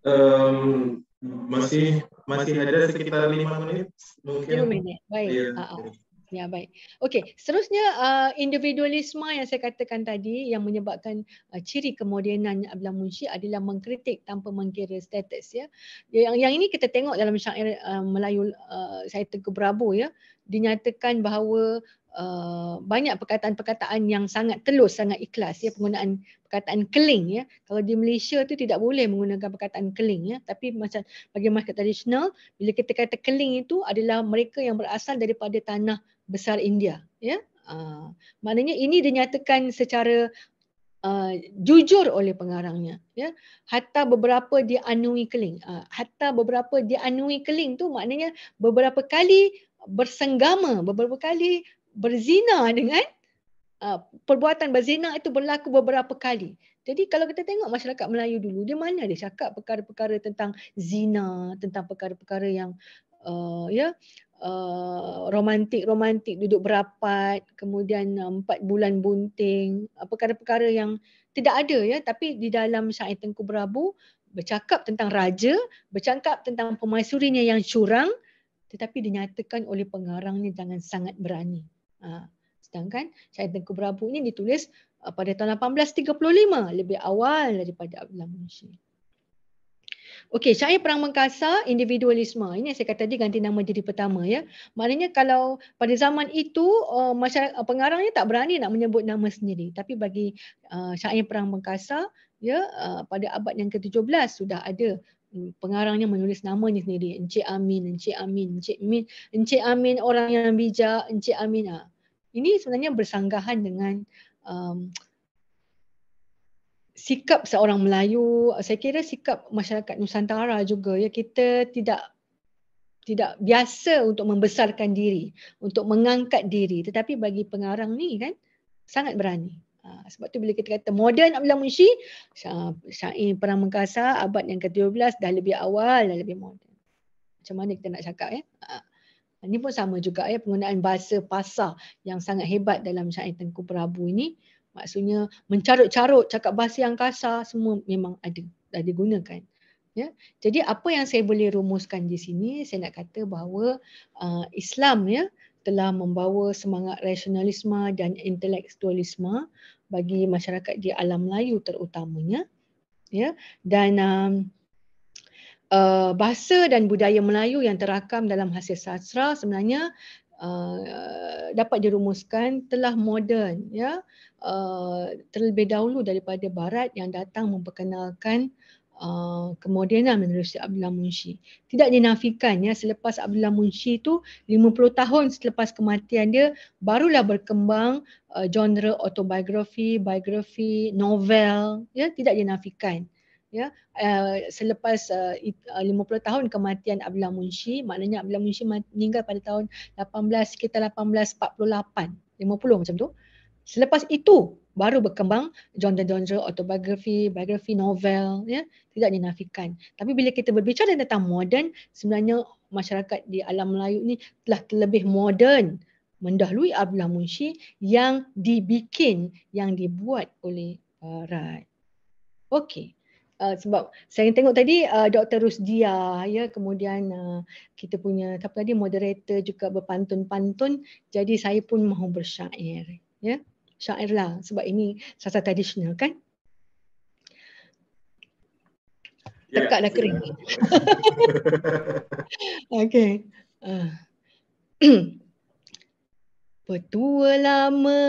Um, masih masih ada sekitar lima minit mungkin. 5 minit. Baik. Yeah. Ya. Uh-huh. Ah. Ya baik. Okey, seterusnya uh, individualisme yang saya katakan tadi yang menyebabkan uh, ciri kemodenan Abdullah Munshi adalah mengkritik tanpa mengkira status ya. Yang yang ini kita tengok dalam syair uh, Melayu uh, saya Teguh Brabo ya, dinyatakan bahawa uh, banyak perkataan-perkataan yang sangat telus, sangat ikhlas ya penggunaan perkataan keling ya. Kalau di Malaysia tu tidak boleh menggunakan perkataan keling ya, tapi macam bagi masyarakat tradisional bila kita kata keling itu adalah mereka yang berasal daripada tanah besar India ya uh, maknanya ini dinyatakan secara Uh, jujur oleh pengarangnya ya hatta beberapa dia anui keling uh, hatta beberapa dia anui keling tu maknanya beberapa kali bersenggama beberapa kali berzina dengan uh, perbuatan berzina itu berlaku beberapa kali jadi kalau kita tengok masyarakat Melayu dulu dia mana dia cakap perkara-perkara tentang zina tentang perkara-perkara yang uh, ya Uh, romantik-romantik uh, duduk berapat, kemudian uh, empat uh, bulan bunting, uh, perkara-perkara yang tidak ada ya, tapi di dalam syair Tengku Berabu bercakap tentang raja, bercakap tentang pemaisurinya yang curang, tetapi dinyatakan oleh pengarangnya dengan sangat berani. Uh, sedangkan syair Tengku Berabu ini ditulis uh, pada tahun 1835, lebih awal daripada Abdullah Munshi. Okey, syair perang mengkasa individualisme. Ini yang saya kata tadi ganti nama jadi pertama ya. Maknanya kalau pada zaman itu uh, eh, masyarakat eh, pengarangnya tak berani nak menyebut nama sendiri. Tapi bagi uh, eh, cahaya perang mengkasa ya uh, pada abad yang ke-17 sudah ada hmm, pengarangnya menulis namanya sendiri Encik Amin, Encik Amin, Encik Min, Encik Amin orang yang bijak, Encik Amin. Ah. Ini sebenarnya bersanggahan dengan um, sikap seorang Melayu, saya kira sikap masyarakat Nusantara juga ya kita tidak tidak biasa untuk membesarkan diri, untuk mengangkat diri. Tetapi bagi pengarang ni kan sangat berani. Ha, sebab tu bila kita kata moden Abdullah Munshi, Syair Perang Mengkasa abad yang ke-12 dah lebih awal, dah lebih moden. Macam mana kita nak cakap ya? Ha, ini pun sama juga ya penggunaan bahasa pasar yang sangat hebat dalam Syair Tengku Prabu ini maksudnya mencarut-carut cakap bahasa yang kasar semua memang ada dah digunakan ya jadi apa yang saya boleh rumuskan di sini saya nak kata bahawa uh, Islam ya telah membawa semangat rasionalisme dan intelektualisme bagi masyarakat di alam Melayu terutamanya ya dan um, uh, bahasa dan budaya Melayu yang terakam dalam hasil sastra sebenarnya uh, dapat dirumuskan telah moden ya Eh, terlebih dahulu daripada Barat yang datang memperkenalkan uh, eh, kemodenan lah menerusi Abdullah Munshi. Tidak dinafikan ya selepas Abdullah Munshi itu 50 tahun selepas kematian dia barulah berkembang uh, genre autobiografi, biografi, novel ya tidak dinafikan ya uh, selepas uh, 50 tahun kematian Abdullah Munshi maknanya Abdullah Munshi meninggal pada tahun 18 sekitar 1848 50 macam tu Selepas itu baru berkembang genre-genre autobiografi, biografi novel ya, tidak dinafikan. Tapi bila kita berbicara tentang moden, sebenarnya masyarakat di alam Melayu ni telah lebih moden mendahului Abdullah Munshi yang dibikin, yang dibuat oleh barat. Uh, Okey. Uh, sebab saya tengok tadi uh, Dr. Rusdia ya kemudian uh, kita punya siapa tadi moderator juga berpantun-pantun jadi saya pun mahu bersyair ya yeah? syair lah sebab ini sastra tradisional kan ya, tekaklah yeah. kering ya. Okay. uh. Ah. petua lama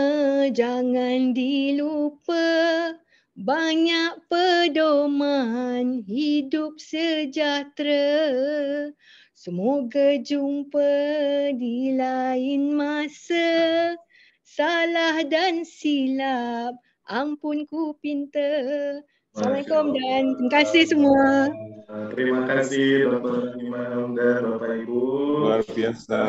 jangan dilupa banyak pedoman hidup sejahtera semoga jumpa di lain masa salah dan silap ampun ku pinta Assalamualaikum dan terima kasih semua. Terima kasih Bapak Imam dan Bapak Ibu. Luar biasa.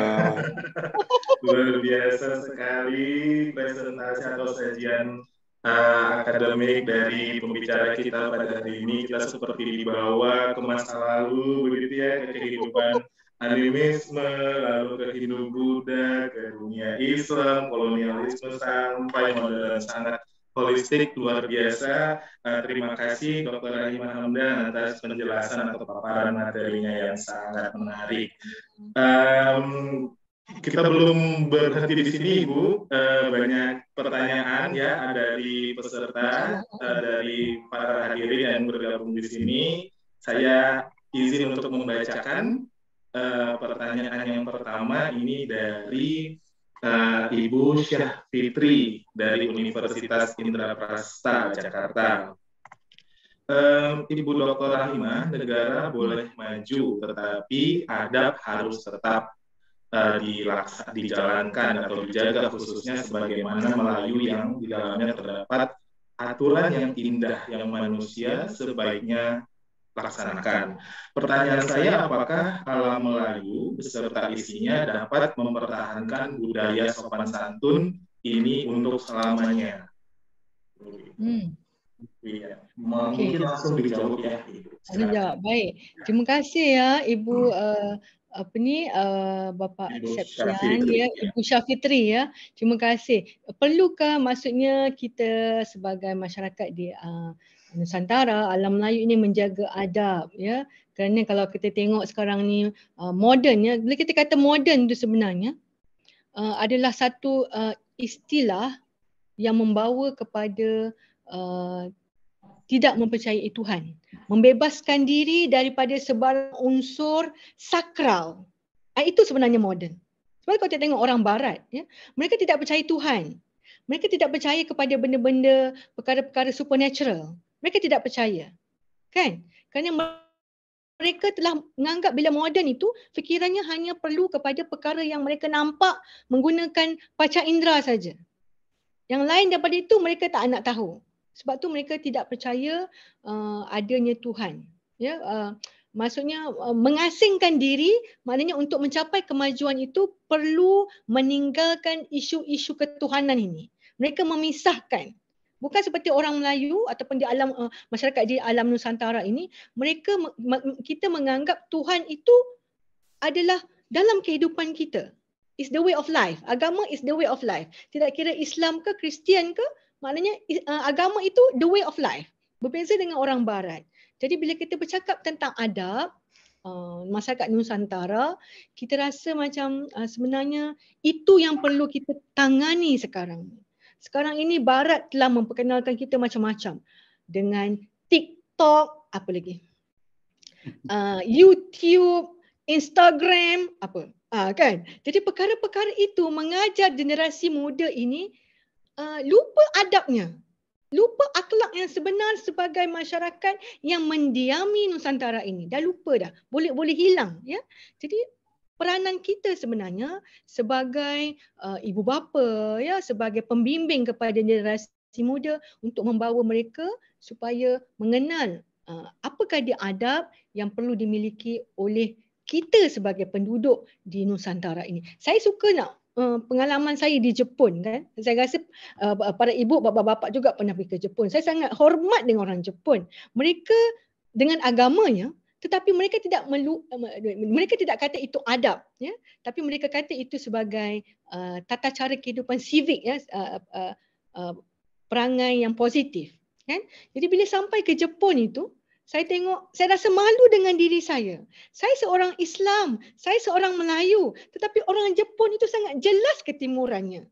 Luar biasa sekali presentasi atau sajian uh, akademik dari pembicara kita pada hari ini. Kita seperti dibawa ke masa lalu begitu ya ke kehidupan animisme, lalu ke Hindu Buddha, ke dunia Islam, kolonialisme sampai modern sangat holistik luar biasa. Uh, terima kasih Dr. Rahimah Hamdan atas penjelasan atau paparan materinya yang sangat menarik. Um, kita belum berhenti di sini Ibu, uh, eh, banyak pertanyaan ya di peserta, uh, dari para hadirin yang bergabung di sini. Saya izin untuk membacakan uh, pertanyaan yang pertama ini dari uh, Ibu Syah Fitri dari Universitas Indraprasta Jakarta. Ibu Dr. Rahimah, negara boleh maju, tetapi adab harus tetap uh, eh, dilaksa, dijalankan atau dijaga khususnya sebagaimana Melayu yang di dalamnya terdapat aturan yang indah yang manusia sebaiknya laksanakan. Pertanyaan saya, apakah alam Melayu beserta isinya dapat mempertahankan budaya sopan santun ini untuk selamanya? Hmm. Ya. Mungkin okay. langsung dijawab ya, Ibu. Sejak. Baik. Terima kasih ya, Ibu. Hmm. Uh, apa ni uh, eh, bapa Septian ya Ibu Syafitri ya terima kasih perlukah maksudnya kita sebagai masyarakat di uh, Nusantara, alam Melayu ini menjaga adab ya. Kerana kalau kita tengok sekarang ni uh, modern ya, bila kita kata modern itu sebenarnya uh, adalah satu uh, istilah yang membawa kepada uh, tidak mempercayai Tuhan, membebaskan diri daripada sebarang unsur sakral. Uh, itu sebenarnya modern. Sebab kalau kita tengok orang barat ya, mereka tidak percaya Tuhan. Mereka tidak percaya kepada benda-benda perkara-perkara supernatural mereka tidak percaya. Kan? Kerana mereka telah menganggap bila moden itu fikirannya hanya perlu kepada perkara yang mereka nampak menggunakan paca indera saja. Yang lain daripada itu mereka tak nak tahu. Sebab tu mereka tidak percaya uh, adanya Tuhan. Ya, uh, maksudnya uh, mengasingkan diri maknanya untuk mencapai kemajuan itu perlu meninggalkan isu-isu ketuhanan ini. Mereka memisahkan bukan seperti orang Melayu ataupun di alam uh, masyarakat di alam Nusantara ini mereka ma- kita menganggap Tuhan itu adalah dalam kehidupan kita is the way of life agama is the way of life tidak kira Islam ke Kristian ke maknanya uh, agama itu the way of life berbeza dengan orang barat jadi bila kita bercakap tentang adab Uh, masyarakat Nusantara kita rasa macam uh, sebenarnya itu yang perlu kita tangani sekarang sekarang ini barat telah memperkenalkan kita macam-macam dengan TikTok apa lagi uh, YouTube Instagram apa uh, kan jadi perkara-perkara itu mengajar generasi muda ini uh, lupa adabnya lupa akhlak yang sebenar sebagai masyarakat yang mendiami nusantara ini dah lupa dah boleh boleh hilang ya jadi peranan kita sebenarnya sebagai uh, ibu bapa ya sebagai pembimbing kepada generasi muda untuk membawa mereka supaya mengenal uh, apakah dia adab yang perlu dimiliki oleh kita sebagai penduduk di Nusantara ini. Saya suka nak uh, pengalaman saya di Jepun kan. Saya rasa uh, para ibu bapa-bapa juga pernah pergi ke Jepun. Saya sangat hormat dengan orang Jepun. Mereka dengan agamanya tetapi mereka tidak melu, eh, mereka tidak kata itu adab ya tapi mereka kata itu sebagai uh, tata cara kehidupan civik ya uh, uh, uh, perangai yang positif kan jadi bila sampai ke Jepun itu saya tengok saya rasa malu dengan diri saya saya seorang Islam saya seorang Melayu tetapi orang Jepun itu sangat jelas ketimurannya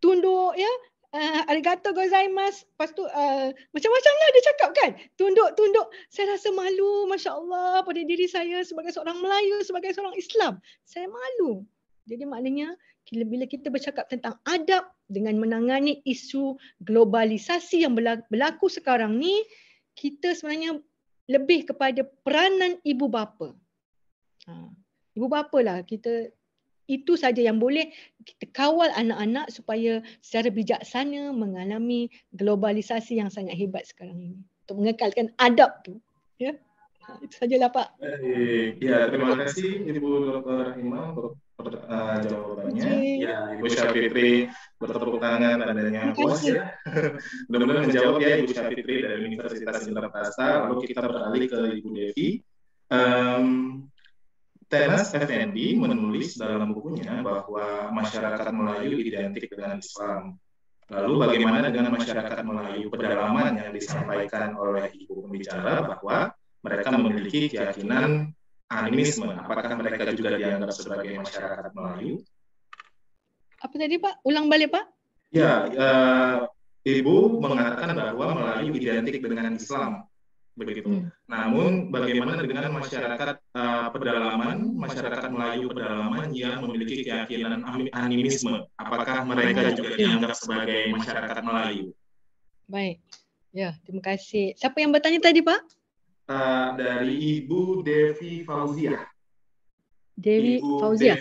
tunduk ya uh, arigato gozaimasu. Lepas tu uh, macam-macam lah dia cakap kan. Tunduk-tunduk. Saya rasa malu Masya Allah pada diri saya sebagai seorang Melayu, sebagai seorang Islam. Saya malu. Jadi maknanya bila kita bercakap tentang adab dengan menangani isu globalisasi yang berlaku sekarang ni, kita sebenarnya lebih kepada peranan ibu bapa. Ha. Ibu bapa lah kita itu saja yang boleh kita kawal anak-anak supaya secara bijaksana mengalami globalisasi yang sangat hebat sekarang ini untuk mengekalkan adab tu ya ha, itu sajalah pak Baik. ya terima kasih ibu dr rahimah untuk uh, jawabannya okay. ya ibu syafitri bertepuk tangan adanya puas ya benar-benar menjawab ya ibu syafitri dari universitas indra lalu kita beralih ke ibu devi um, Tenas Effendi menulis dalam bukunya bahwa masyarakat Melayu identik dengan Islam. Lalu bagaimana dengan masyarakat Melayu pedalaman yang disampaikan oleh ibu pembicara bahwa mereka memiliki keyakinan animisme. Apakah mereka juga dianggap sebagai masyarakat Melayu? Apa tadi Pak? Ulang balik Pak? Ya, uh, Ibu mengatakan bahwa Melayu identik dengan Islam begitu. Hmm. Namun bagaimana dengan masyarakat uh, pedalaman, masyarakat Melayu pedalaman yang memiliki keyakinan animisme? Apakah mereka juga dianggap sebagai masyarakat Melayu? Baik. Ya, terima kasih. Siapa yang bertanya tadi, Pak? Uh, dari Ibu Devi Fauzia. Devi Fauzia.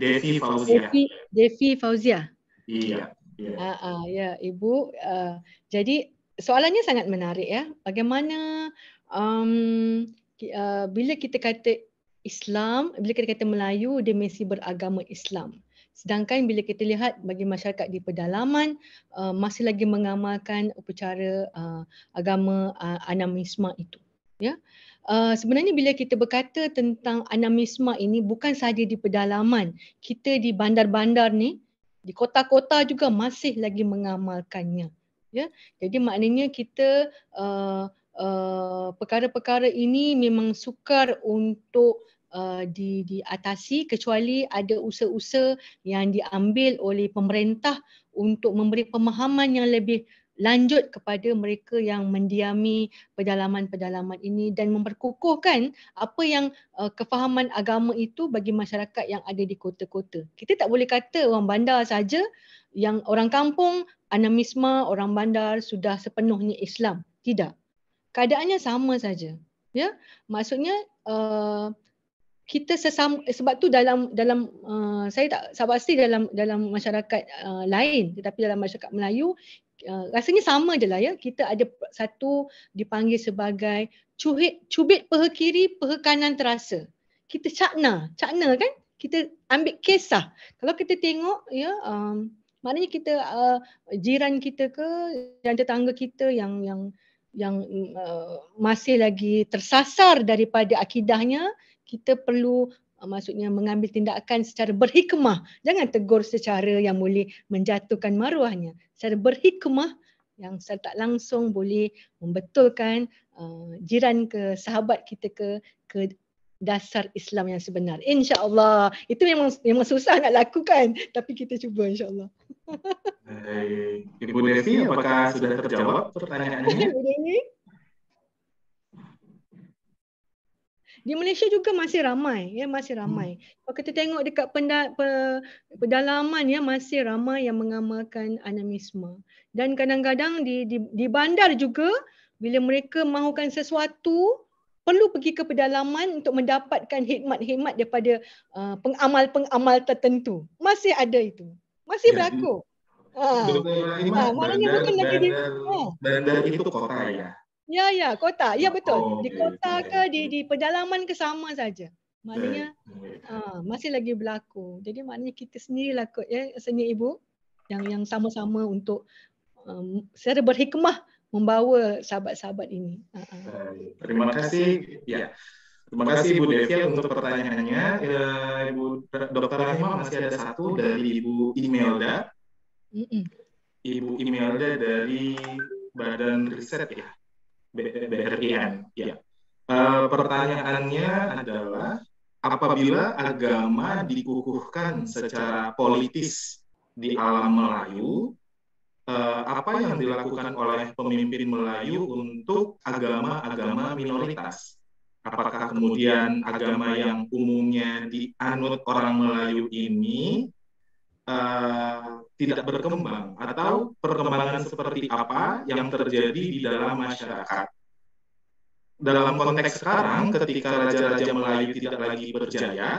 Devi, Fauzia. Devi, Devi Fauzia. Iya. Yeah. Iya. Uh, ah, uh, ya, Ibu. Uh, jadi soalannya sangat menarik ya. Bagaimana um, uh, bila kita kata Islam, bila kita kata Melayu, dia mesti beragama Islam. Sedangkan bila kita lihat bagi masyarakat di pedalaman uh, masih lagi mengamalkan upacara uh, agama uh, animisme itu. Ya. Uh, sebenarnya bila kita berkata tentang anamisma ini bukan sahaja di pedalaman, kita di bandar-bandar ni, di kota-kota juga masih lagi mengamalkannya ya jadi maknanya kita uh, uh, perkara-perkara ini memang sukar untuk uh, di diatasi kecuali ada usaha-usaha yang diambil oleh pemerintah untuk memberi pemahaman yang lebih lanjut kepada mereka yang mendiami pedalaman-pedalaman ini dan memperkukuhkan apa yang uh, kefahaman agama itu bagi masyarakat yang ada di kota-kota. Kita tak boleh kata orang bandar saja yang orang kampung animisme orang bandar sudah sepenuhnya Islam. Tidak. Keadaannya sama saja. Ya. Maksudnya uh, kita sesama sebab tu dalam dalam uh, saya tak sabar pasti dalam dalam masyarakat uh, lain tetapi dalam masyarakat Melayu Uh, rasanya sama je lah ya. Kita ada satu dipanggil sebagai cubit, cubit peha kiri, peha kanan terasa. Kita cakna, cakna kan? Kita ambil kisah. Kalau kita tengok ya, um, maknanya kita uh, jiran kita ke dan tetangga kita yang yang yang uh, masih lagi tersasar daripada akidahnya kita perlu Eh, maksudnya mengambil tindakan secara berhikmah. Jangan tegur secara yang boleh menjatuhkan maruahnya. Secara berhikmah yang secara tak langsung boleh membetulkan uh, jiran ke sahabat kita ke ke dasar Islam yang sebenar. InsyaAllah. Itu memang memang susah nak lakukan. Tapi kita cuba insyaAllah. Ibu Devi, apakah sudah terjawab pertanyaannya? Di Malaysia juga masih ramai ya masih ramai. Hmm. Kalau kita tengok dekat penda, pe, pedalaman ya masih ramai yang mengamalkan animisme. Dan kadang-kadang di, di di bandar juga bila mereka mahukan sesuatu perlu pergi ke pedalaman untuk mendapatkan hikmat-hikmat daripada uh, pengamal-pengamal tertentu. Masih ada itu. Masih ya, berlaku. Ha. Ah. Ah, bandar, bandar, bandar, eh. bandar itu kota ya. Ya, ya, kota. Ya, ah, betul. Oh, di kota ke di di pedalaman ke sama saja. Maknanya okay. uh, ha, masih lagi berlaku. Jadi maknanya kita sendirilah kot ya, seni ibu yang yang sama-sama untuk um, secara berhikmah membawa sahabat-sahabat ini. Uh-huh. Terima kasih. Ya. ya. Terima kasih ibu Devia untuk pertanyaannya. Ya, Ibu Dokter Rahimah masih ada satu dari Ibu Imelda. Ibu Imelda dari Badan Riset ya. BRIN. Ya. Uh, pertanyaannya adalah apabila agama dikukuhkan secara politis di alam Melayu, uh, apa yang dilakukan oleh pemimpin Melayu untuk agama-agama minoritas? Apakah kemudian agama yang umumnya dianut orang Melayu ini uh, tidak berkembang atau perkembangan seperti apa yang terjadi di dalam masyarakat. Dalam konteks sekarang, ketika raja-raja Melayu tidak lagi berjaya,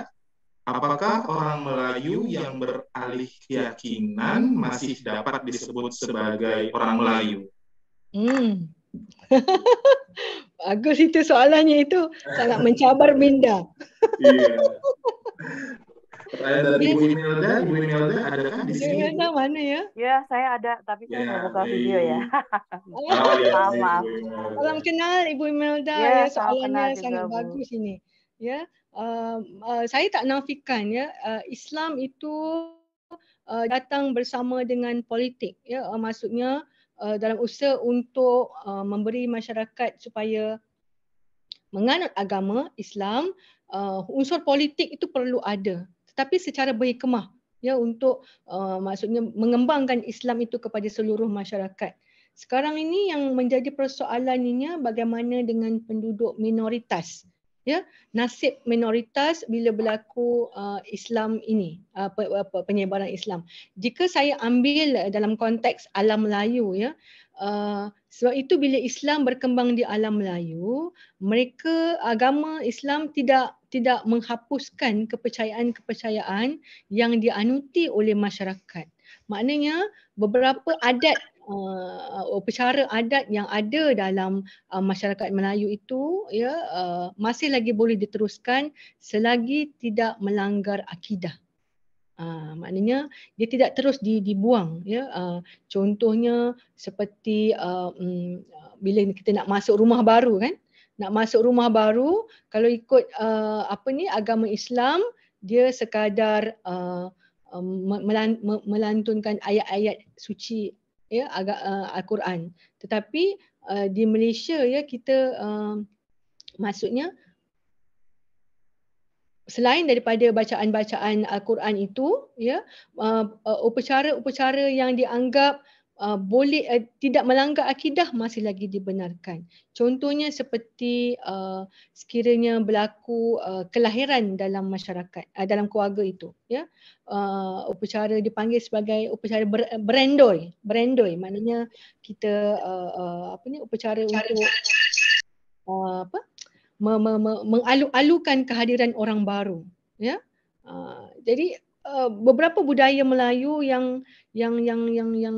apakah orang Melayu yang beralih keyakinan masih dapat disebut sebagai orang Melayu? Hmm. Bagus itu soalannya itu sangat mencabar minda. Iya. Di emailnya, di emailnya ada kan di sini? Emailnya mana ya? Ya, saya ada, tapi saya ya, nggak buka video ya. Maaf. Salam kenal Ibu Imelda. Ya, ya soalannya sangat bagus ini. Ya, um, uh, saya tak nafikan ya uh, Islam itu uh, datang bersama dengan politik. Ya, maksudnya dalam usaha untuk memberi masyarakat supaya menganut agama Islam, uh, unsur politik itu perlu ada. Tapi secara berhikmah ya untuk uh, maksudnya mengembangkan Islam itu kepada seluruh masyarakat. Sekarang ini yang menjadi persoalannya bagaimana dengan penduduk minoritas ya nasib minoritas bila berlaku uh, Islam ini uh, penyebaran Islam jika saya ambil uh, dalam konteks alam Melayu ya Ah, sebab itu bila Islam berkembang di alam Melayu, mereka agama Islam tidak tidak menghapuskan kepercayaan-kepercayaan yang dianuti oleh masyarakat. Maknanya beberapa adat uh, ah, upacara oh, adat yang ada dalam uh, masyarakat Melayu itu ya uh, masih lagi boleh diteruskan selagi tidak melanggar akidah. Uh, maknanya dia tidak terus di, dibuang ya uh, contohnya seperti uh, um, bila kita nak masuk rumah baru kan nak masuk rumah baru kalau ikut uh, apa ni agama Islam dia sekadar uh, um, melan, melantunkan ayat-ayat suci ya uh, al-Quran tetapi uh, di Malaysia ya kita uh, maksudnya selain daripada bacaan-bacaan Al-Quran itu, ya, uh, uh, upacara-upacara yang dianggap uh, boleh tidak melanggar akidah masih lagi dibenarkan. Contohnya seperti sekiranya berlaku kelahiran dalam masyarakat, dalam keluarga itu, ya. upacara dipanggil sebagai upacara berendoi, berendoi maknanya kita apa ni upacara untuk apa? me, me, me, mengalu-alukan kehadiran orang baru ya uh, jadi uh, beberapa budaya Melayu yang yang yang yang yang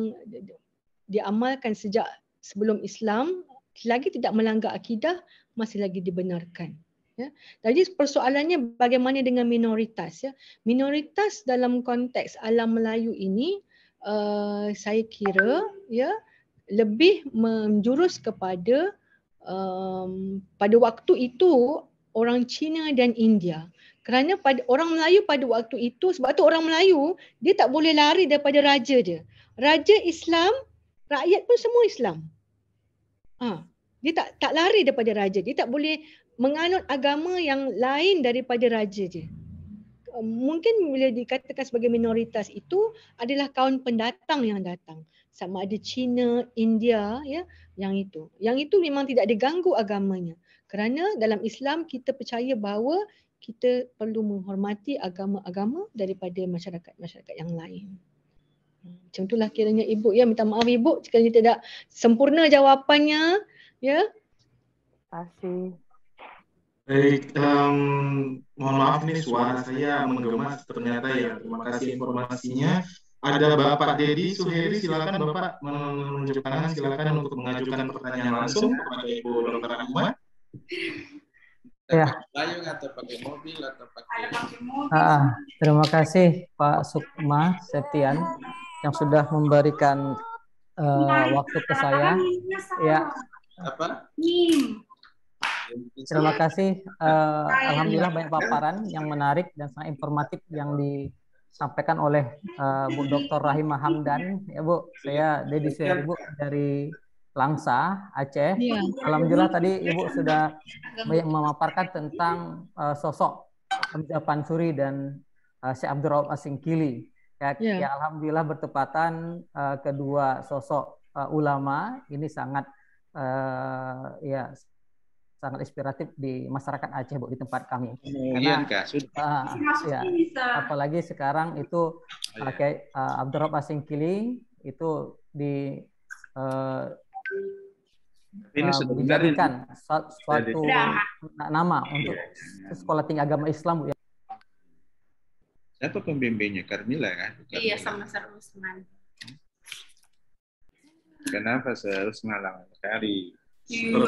diamalkan sejak sebelum Islam lagi tidak melanggar akidah masih lagi dibenarkan ya jadi persoalannya bagaimana dengan minoritas ya minoritas dalam konteks alam Melayu ini uh, saya kira ya lebih menjurus kepada um, pada waktu itu orang Cina dan India. Kerana pada orang Melayu pada waktu itu sebab tu orang Melayu dia tak boleh lari daripada raja dia. Raja Islam, rakyat pun semua Islam. Ha. dia tak tak lari daripada raja. Dia tak boleh menganut agama yang lain daripada raja dia. Um, mungkin bila dikatakan sebagai minoritas itu adalah kaum pendatang yang datang. Sama ada Cina, India, ya, yang itu. Yang itu memang tidak diganggu agamanya. Kerana dalam Islam kita percaya bahawa kita perlu menghormati agama-agama daripada masyarakat-masyarakat yang lain. Macam itulah kiranya ibu ya minta maaf ibu jika kita tidak sempurna jawapannya ya. Kasih. Baik, um, mohon maaf nih suara saya menggemas ternyata ya. Terima kasih informasinya. Ada Bapak Dedi Suheri, silakan Bapak menunjuk tangan, silakan untuk mengajukan pertanyaan langsung kepada Ibu Dr. Akmal. Ya. Payung atau pakai mobil atau pakai. Ah, ah, terima kasih Pak Sukma Septian yang sudah memberikan uh, waktu ke saya. Ya. Apa? Terima kasih. Uh, Alhamdulillah banyak paparan yang menarik dan sangat informatif yang di disampaikan oleh uh, Bu Dr. Rahimah Hamdan ya Bu. Saya Dedi Seribu dari Langsa Aceh. Ya. Alhamdulillah tadi Ibu sudah memaparkan tentang uh, sosok Hamzah Pansuri dan uh, Syekh Abdul Rauf Asingkili. Ya, ya. ya alhamdulillah bertepatan uh, kedua sosok uh, ulama ini sangat uh, ya sangat inspiratif di masyarakat Aceh bu di tempat kami. Oh, iya Karena, Uh, ya, apalagi sekarang itu oh, iya. pakai uh, Abdurrahman Abdurrab Kili itu di uh, ini uh, dijadikan suatu ya, nama iya, untuk ya, sekolah tinggi agama Islam bu. Ya. Siapa pembimbingnya Karmila kan? iya sama Sir Usman. Kenapa Sir Usman lama sekali? Iya.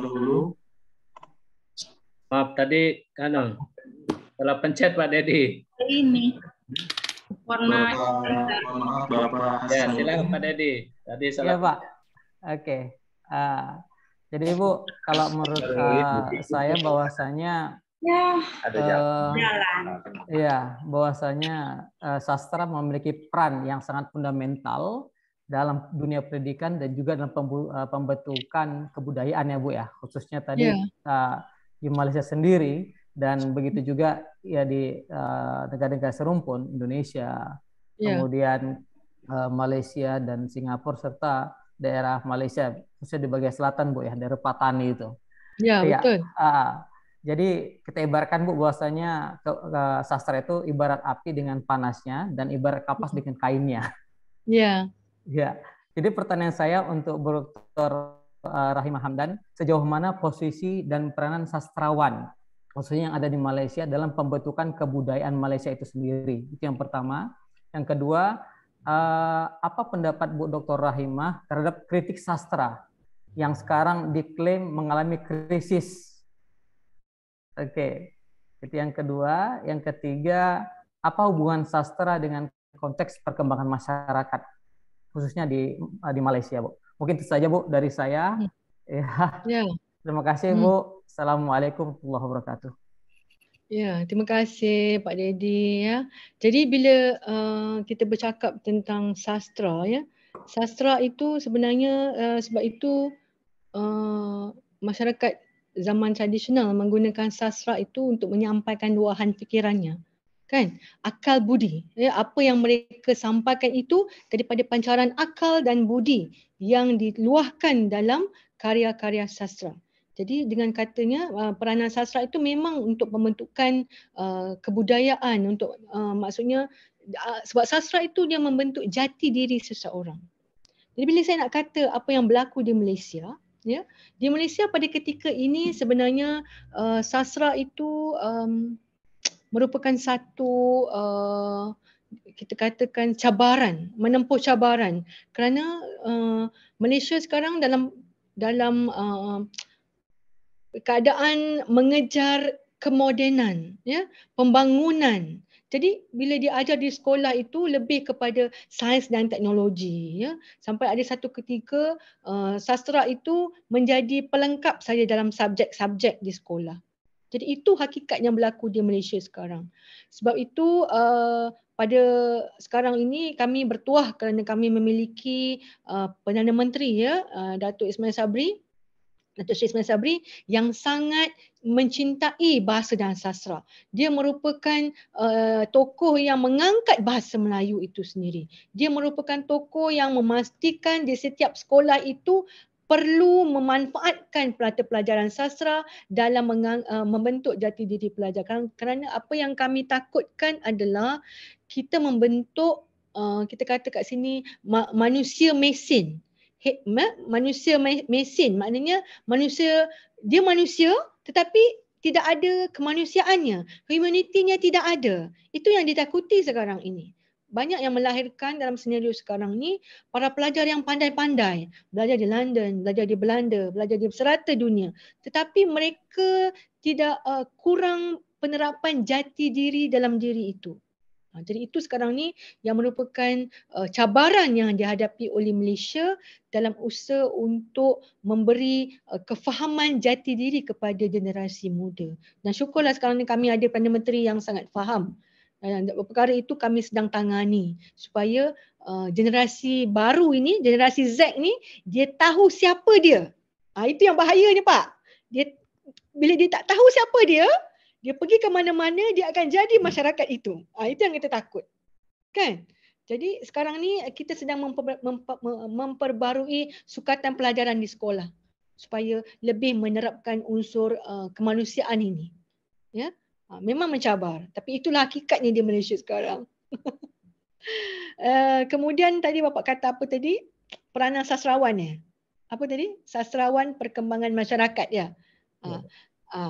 dahulu. Maaf, tadi kanon. Salah pencet Pak Dedi. Ini. Warna Bapak, maaf, Ya, silakan Pak Dedi. Tadi salah. Ya, Pak. Oke. Okay. Uh, jadi Ibu, kalau menurut uh, saya bahwasanya Ya, ada jalan. Uh, ya, bahwasanya uh, sastra memiliki peran yang sangat fundamental dalam dunia pendidikan dan juga dalam eh, pembentukan kebudayaan ya Bu ya khususnya tadi yeah. Iya. uh, di Malaysia sendiri dan begitu juga ya di eh, negara-negara uh, serumpun Indonesia yeah. kemudian uh, Malaysia dan Singapura serta daerah Malaysia khususnya di bagian selatan Bu ya dari Patani itu yeah, ya iya. betul uh, jadi kita ibaratkan Bu bahwasanya ke, ke sastra itu ibarat api dengan panasnya dan ibarat kapas dengan kainnya. ya Yeah. Ya, jadi pertanyaan saya untuk Bu Dr. Eh, Rahimah Hamdan, sejauh mana posisi dan peranan sastrawan, khususnya yang ada di Malaysia dalam pembentukan kebudayaan Malaysia itu sendiri? Itu yang pertama. Yang kedua, eh, apa pendapat Bu Dr. Rahimah terhadap kritik sastra yang sekarang diklaim mengalami krisis? Oke, itu yang kedua. Yang ketiga, apa hubungan sastra dengan konteks perkembangan masyarakat? khususnya di ah, di Malaysia, Bu. Mungkin itu saja, Bu, dari saya. Hmm. Ya. ya. Terima kasih, hmm. Bu. Assalamualaikum warahmatullahi wabarakatuh. Ya, terima kasih Pak Dedi ya. Jadi bila uh, kita bercakap tentang sastra ya, sastra itu sebenarnya uh, sebab itu uh, masyarakat zaman tradisional menggunakan sastra itu untuk menyampaikan luahan fikirannya kan akal budi ya apa yang mereka sampaikan itu daripada pancaran akal dan budi yang diluahkan dalam karya-karya sastra jadi dengan katanya uh, peranan sastra itu memang untuk pembentukan uh, kebudayaan untuk uh, maksudnya sebab sastra itu dia membentuk jati diri seseorang jadi bila saya nak kata apa yang berlaku di Malaysia ya di Malaysia pada ketika ini sebenarnya sastra itu um, merupakan satu uh, kita katakan cabaran menempuh cabaran kerana uh, Malaysia sekarang dalam dalam uh, keadaan mengejar kemodenan ya pembangunan jadi bila diajar di sekolah itu lebih kepada sains dan teknologi ya sampai ada satu ketika uh, sastra itu menjadi pelengkap saja dalam subjek-subjek di sekolah jadi itu hakikat yang berlaku di Malaysia sekarang. Sebab itu uh, pada sekarang ini kami bertuah kerana kami memiliki uh, Perdana Menteri ya uh, Datuk Ismail Sabri Datuk Syed Ismail Sabri yang sangat mencintai bahasa dan sastra. Dia merupakan uh, tokoh yang mengangkat bahasa Melayu itu sendiri. Dia merupakan tokoh yang memastikan di setiap sekolah itu perlu memanfaatkan pelata pelajaran sastra dalam mengang, uh, membentuk jati diri pelajar kerana apa yang kami takutkan adalah kita membentuk uh, kita kata kat sini ma- manusia mesin He, ma- manusia mesin maknanya manusia dia manusia tetapi tidak ada kemanusiaannya humanitinya tidak ada itu yang ditakuti sekarang ini banyak yang melahirkan dalam senario sekarang ni para pelajar yang pandai-pandai belajar di London, belajar di Belanda, belajar di serata dunia. Tetapi mereka tidak uh, kurang penerapan jati diri dalam diri itu. Ha, jadi itu sekarang ni yang merupakan uh, cabaran yang dihadapi oleh Malaysia dalam usaha untuk memberi uh, kefahaman jati diri kepada generasi muda. Dan syukurlah sekarang ni kami ada Perdana Menteri yang sangat faham uh, dan perkara itu kami sedang tangani supaya uh, generasi baru ini generasi Z ni dia tahu siapa dia. Ah itu yang bahayanya pak. Dia bila dia tak tahu siapa dia, dia pergi ke mana-mana dia akan jadi masyarakat itu. Ah itu yang kita takut. Kan? Jadi sekarang ni eh, kita sedang memperbarui sukatan pelajaran di sekolah supaya lebih menerapkan unsur uh, kemanusiaan ini. Ya. Yeah? Ha, memang mencabar. Tapi itulah hakikatnya di Malaysia sekarang. uh, kemudian tadi Bapak kata apa tadi? Peranan sastrawan ya. Apa tadi? Sastrawan perkembangan masyarakat ya. Ha, ya. ha.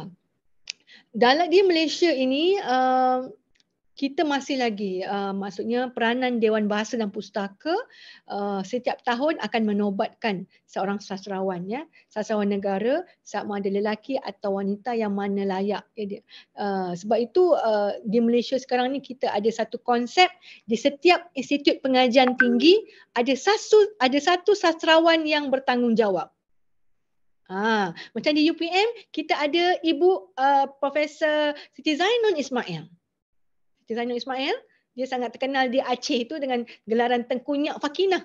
Dalam di Malaysia ini uh, kita masih lagi uh, maksudnya peranan Dewan Bahasa dan Pustaka uh, setiap tahun akan menobatkan seorang sastrawan ya sastrawan negara sama ada lelaki atau wanita yang mana layak ya Uh, sebab itu uh, di Malaysia sekarang ni kita ada satu konsep di setiap institut pengajian tinggi ada satu ada satu sastrawan yang bertanggungjawab Ah, macam di UPM kita ada ibu uh, Profesor Siti Zainun Ismail. Encik Ismail, dia sangat terkenal di Aceh itu dengan gelaran Tengkunya Fakina.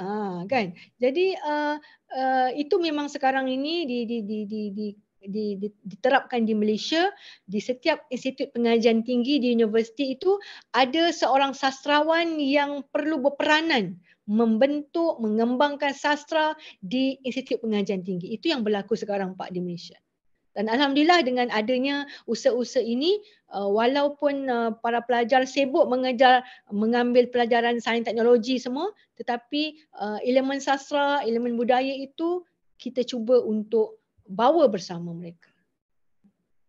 Ah, ha, kan. Jadi uh, uh, itu memang sekarang ini di di di di, di di, di, diterapkan di Malaysia di setiap institut pengajian tinggi di universiti itu ada seorang sastrawan yang perlu berperanan membentuk mengembangkan sastra di institut pengajian tinggi itu yang berlaku sekarang Pak di Malaysia dan alhamdulillah dengan adanya usaha-usaha ini uh, walaupun uh, para pelajar sibuk mengejar mengambil pelajaran sains teknologi semua tetapi uh, elemen sastra, elemen budaya itu kita cuba untuk bawa bersama mereka.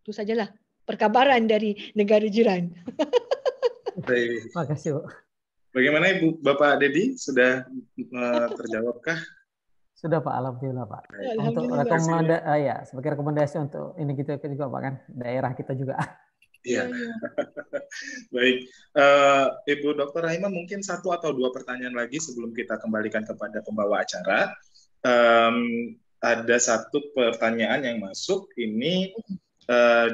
Itu sajalah perkabaran dari negara jiran. Terima kasih. Bagaimana Ibu Bapak Dedi sudah terjawabkah Sudah Pak, alhamdulillah Pak. Alhamdulillah, untuk rekomendasi, uh, ah, ya sebagai rekomendasi untuk ini gitu juga Pak kan, daerah kita juga. Iya. iya, iya. Baik, uh, Ibu dokter Rahimah mungkin satu atau dua pertanyaan lagi sebelum kita kembalikan kepada pembawa acara. Um, ada satu pertanyaan yang masuk ini uh,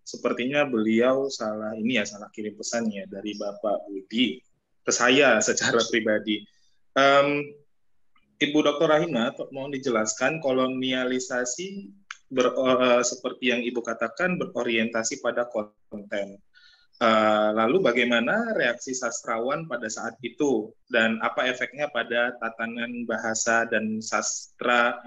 sepertinya beliau salah ini ya salah kirim pesannya dari Bapak Budi ke saya secara pribadi. Um, Ibu Dr. Rahima, mohon dijelaskan kolonialisasi ber, uh, seperti yang Ibu katakan berorientasi pada konten. Uh, lalu bagaimana reaksi sastrawan pada saat itu dan apa efeknya pada tatanan bahasa dan sastra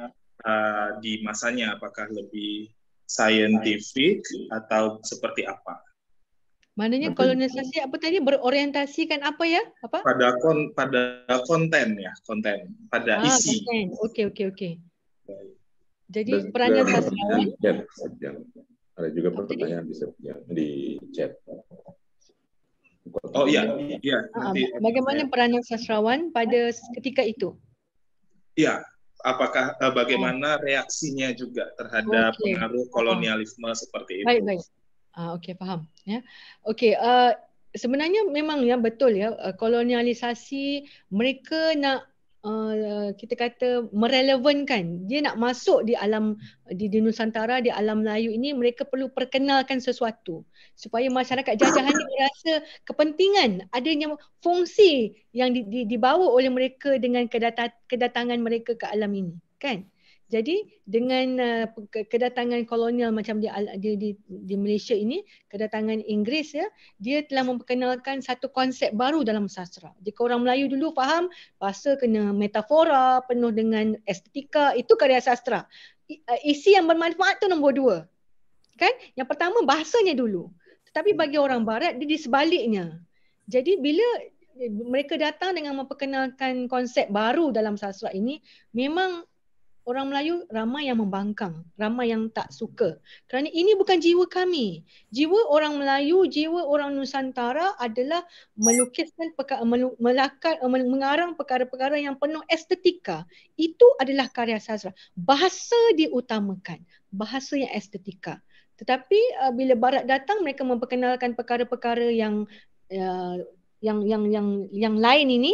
uh, di masanya? Apakah lebih scientific atau seperti apa? Maknanya kolonisasi apa tadi berorientasikan apa ya? Apa? Pada kon pada konten ya, konten, pada ah, isi. Oke, oke, oke. Jadi dan, perannya sastrawan. Ada juga apa pertanyaan bisa ya, di chat. Oh iya, iya. Ah, ah, nanti, bagaimana perannya sastrawan pada ketika itu? Iya, apakah eh, ah. bagaimana reaksinya juga terhadap okay. pengaruh kolonialisme oh. seperti itu? Baik, baik. Ah uh, okey faham ya. Okey uh, sebenarnya memang yang betul ya uh, kolonialisasi mereka nak Uh, kita kata merelevankan dia nak masuk di alam di, di Nusantara di alam Melayu ini mereka perlu perkenalkan sesuatu supaya masyarakat jajahan ini merasa kepentingan adanya fungsi yang di, di, dibawa oleh mereka dengan kedatangan mereka ke alam ini kan jadi dengan uh, kedatangan kolonial macam di, di di di Malaysia ini, kedatangan Inggeris ya, dia telah memperkenalkan satu konsep baru dalam sastra. Jika orang Melayu dulu faham bahasa kena metafora, penuh dengan estetika, itu karya sastra. Uh, isi yang bermanfaat tu nombor dua. Kan? Yang pertama bahasanya dulu. Tetapi bagi orang barat dia di sebaliknya. Jadi bila eh, mereka datang dengan memperkenalkan konsep baru dalam sastra ini memang orang Melayu ramai yang membangkang, ramai yang tak suka. Kerana ini bukan jiwa kami. Jiwa orang Melayu, jiwa orang Nusantara adalah melukiskan perkara eh, mengarang perkara-perkara yang penuh estetika. Itu adalah karya sastra. Bahasa diutamakan, bahasa yang estetika. Tetapi uh, bila barat datang mereka memperkenalkan perkara-perkara yang uh, yang yang yang yang lain ini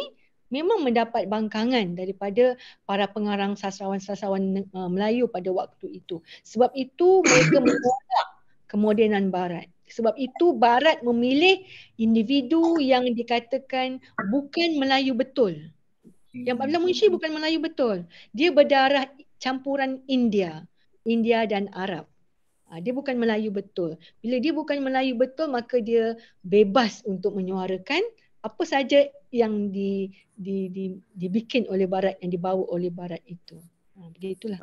memang mendapat bangkangan daripada para pengarang sastrawan-sastrawan uh, Melayu pada waktu itu. Sebab itu mereka menolak kemodenan barat. Sebab itu barat memilih individu yang dikatakan bukan Melayu betul. Yang hmm. Abdullah Munshi bukan Melayu betul. Dia berdarah campuran India, India dan Arab. Ah, dia bukan Melayu betul. Bila dia bukan Melayu betul, maka dia bebas untuk menyuarakan apa saja yang di, di, di, dibikin oleh barat yang dibawa oleh barat itu. Jadi ha, itulah.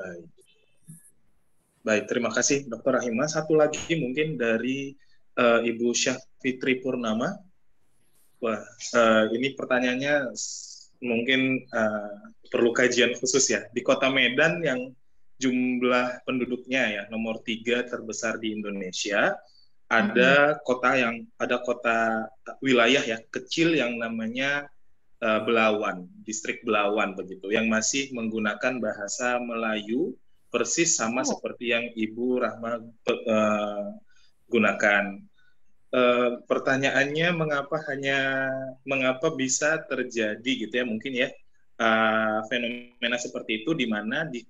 Baik, terima kasih Dr. Rahima. Satu lagi mungkin dari uh, Ibu Syah Fitri Purnama. Wah, uh, ini pertanyaannya mungkin uh, perlu kajian khusus ya. Di kota Medan yang jumlah penduduknya ya nomor tiga terbesar di Indonesia, ada kota yang ada kota wilayah ya kecil yang namanya uh, Belawan, distrik Belawan begitu, yang masih menggunakan bahasa Melayu persis sama oh. seperti yang Ibu Rahma uh, gunakan. Uh, pertanyaannya mengapa hanya mengapa bisa terjadi gitu ya mungkin ya uh, fenomena seperti itu di mana di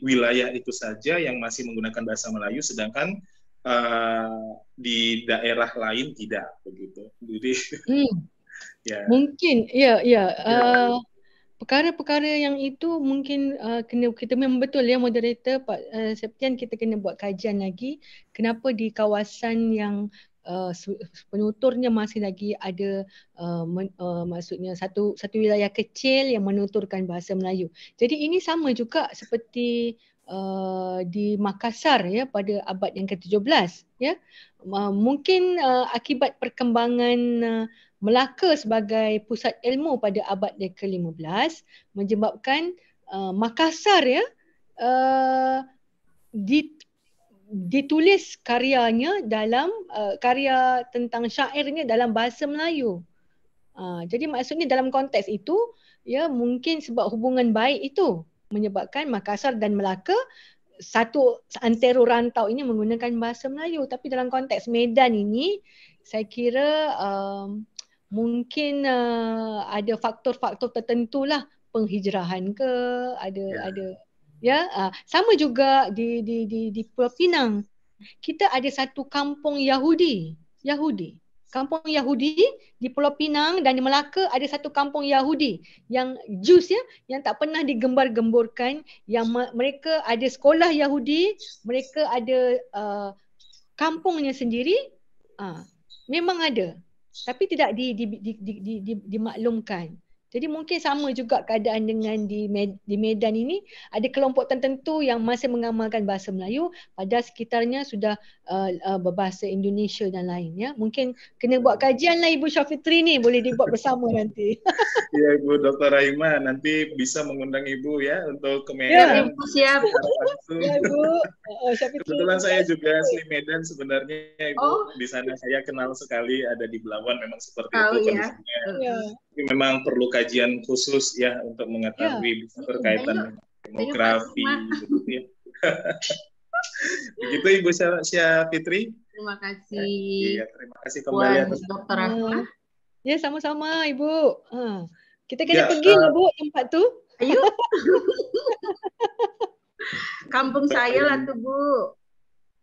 wilayah itu saja yang masih menggunakan bahasa Melayu sedangkan uh, di daerah lain tidak begitu. Jadi hmm. yeah. mungkin ya ya, ya. Eh, perkara-perkara yang itu mungkin uh, kena kita memang betul ya moderator Pak uh, Septian kita kena buat kajian lagi kenapa di kawasan yang uh, penuturnya masih lagi ada uh, men, uh, maksudnya satu satu wilayah kecil yang menuturkan bahasa Melayu. Jadi ini sama juga seperti uh, di Makassar ya pada abad yang ke-17 ya uh, mungkin uh, akibat perkembangan uh, Melaka sebagai pusat ilmu pada abad yang ke-15 menyebabkan uh, Makassar ya uh, ditulis karyanya dalam uh, karya tentang syairnya dalam bahasa Melayu. Uh, jadi maksudnya dalam konteks itu ya mungkin sebab hubungan baik itu menyebabkan Makassar dan Melaka satu antero rantau ini menggunakan bahasa Melayu tapi dalam konteks Medan ini saya kira um, mungkin uh, ada faktor-faktor tertentu lah penghijrahan ke ada yeah. ada ya uh, sama juga di di di di Pulau Pinang kita ada satu kampung Yahudi Yahudi kampung Yahudi di Pulau Pinang dan di Melaka ada satu kampung Yahudi yang Jews ya yang tak pernah digembar-gemburkan yang mereka ada sekolah Yahudi, mereka ada uh, kampungnya sendiri. Uh, memang ada. Tapi tidak di di di di, di, di dimaklumkan. Jadi mungkin sama juga keadaan dengan di di Medan ini ada kelompok tertentu yang masih mengamalkan bahasa Melayu pada sekitarnya sudah uh, uh, berbahasa Indonesia dan lainnya. Mungkin kena buat kajian lah Ibu Syafitri ni boleh dibuat bersama nanti. ya Ibu Dr. Rahimah nanti bisa mengundang Ibu ya untuk ke Medan. Ya, ya Ibu siap. Ya, Ibu. Uh, Kebetulan saya juga asli Medan sebenarnya Ibu. Oh. Di sana saya kenal sekali ada di Belawan memang seperti oh, itu Oh kondisinya. Ya. memang perlu kajian khusus ya untuk mengetahui ya, berkaitan iya. Iya, demografi gitu ya. Begitu Ibu Syah Fitri. Terima kasih. Iya, terima kasih kembali atas Dokter hmm. Ya, sama-sama Ibu. Ah. Kita kena ya, pergi uh, Bu tempat tu. Ayo. Kampung saya lah tuh Bu.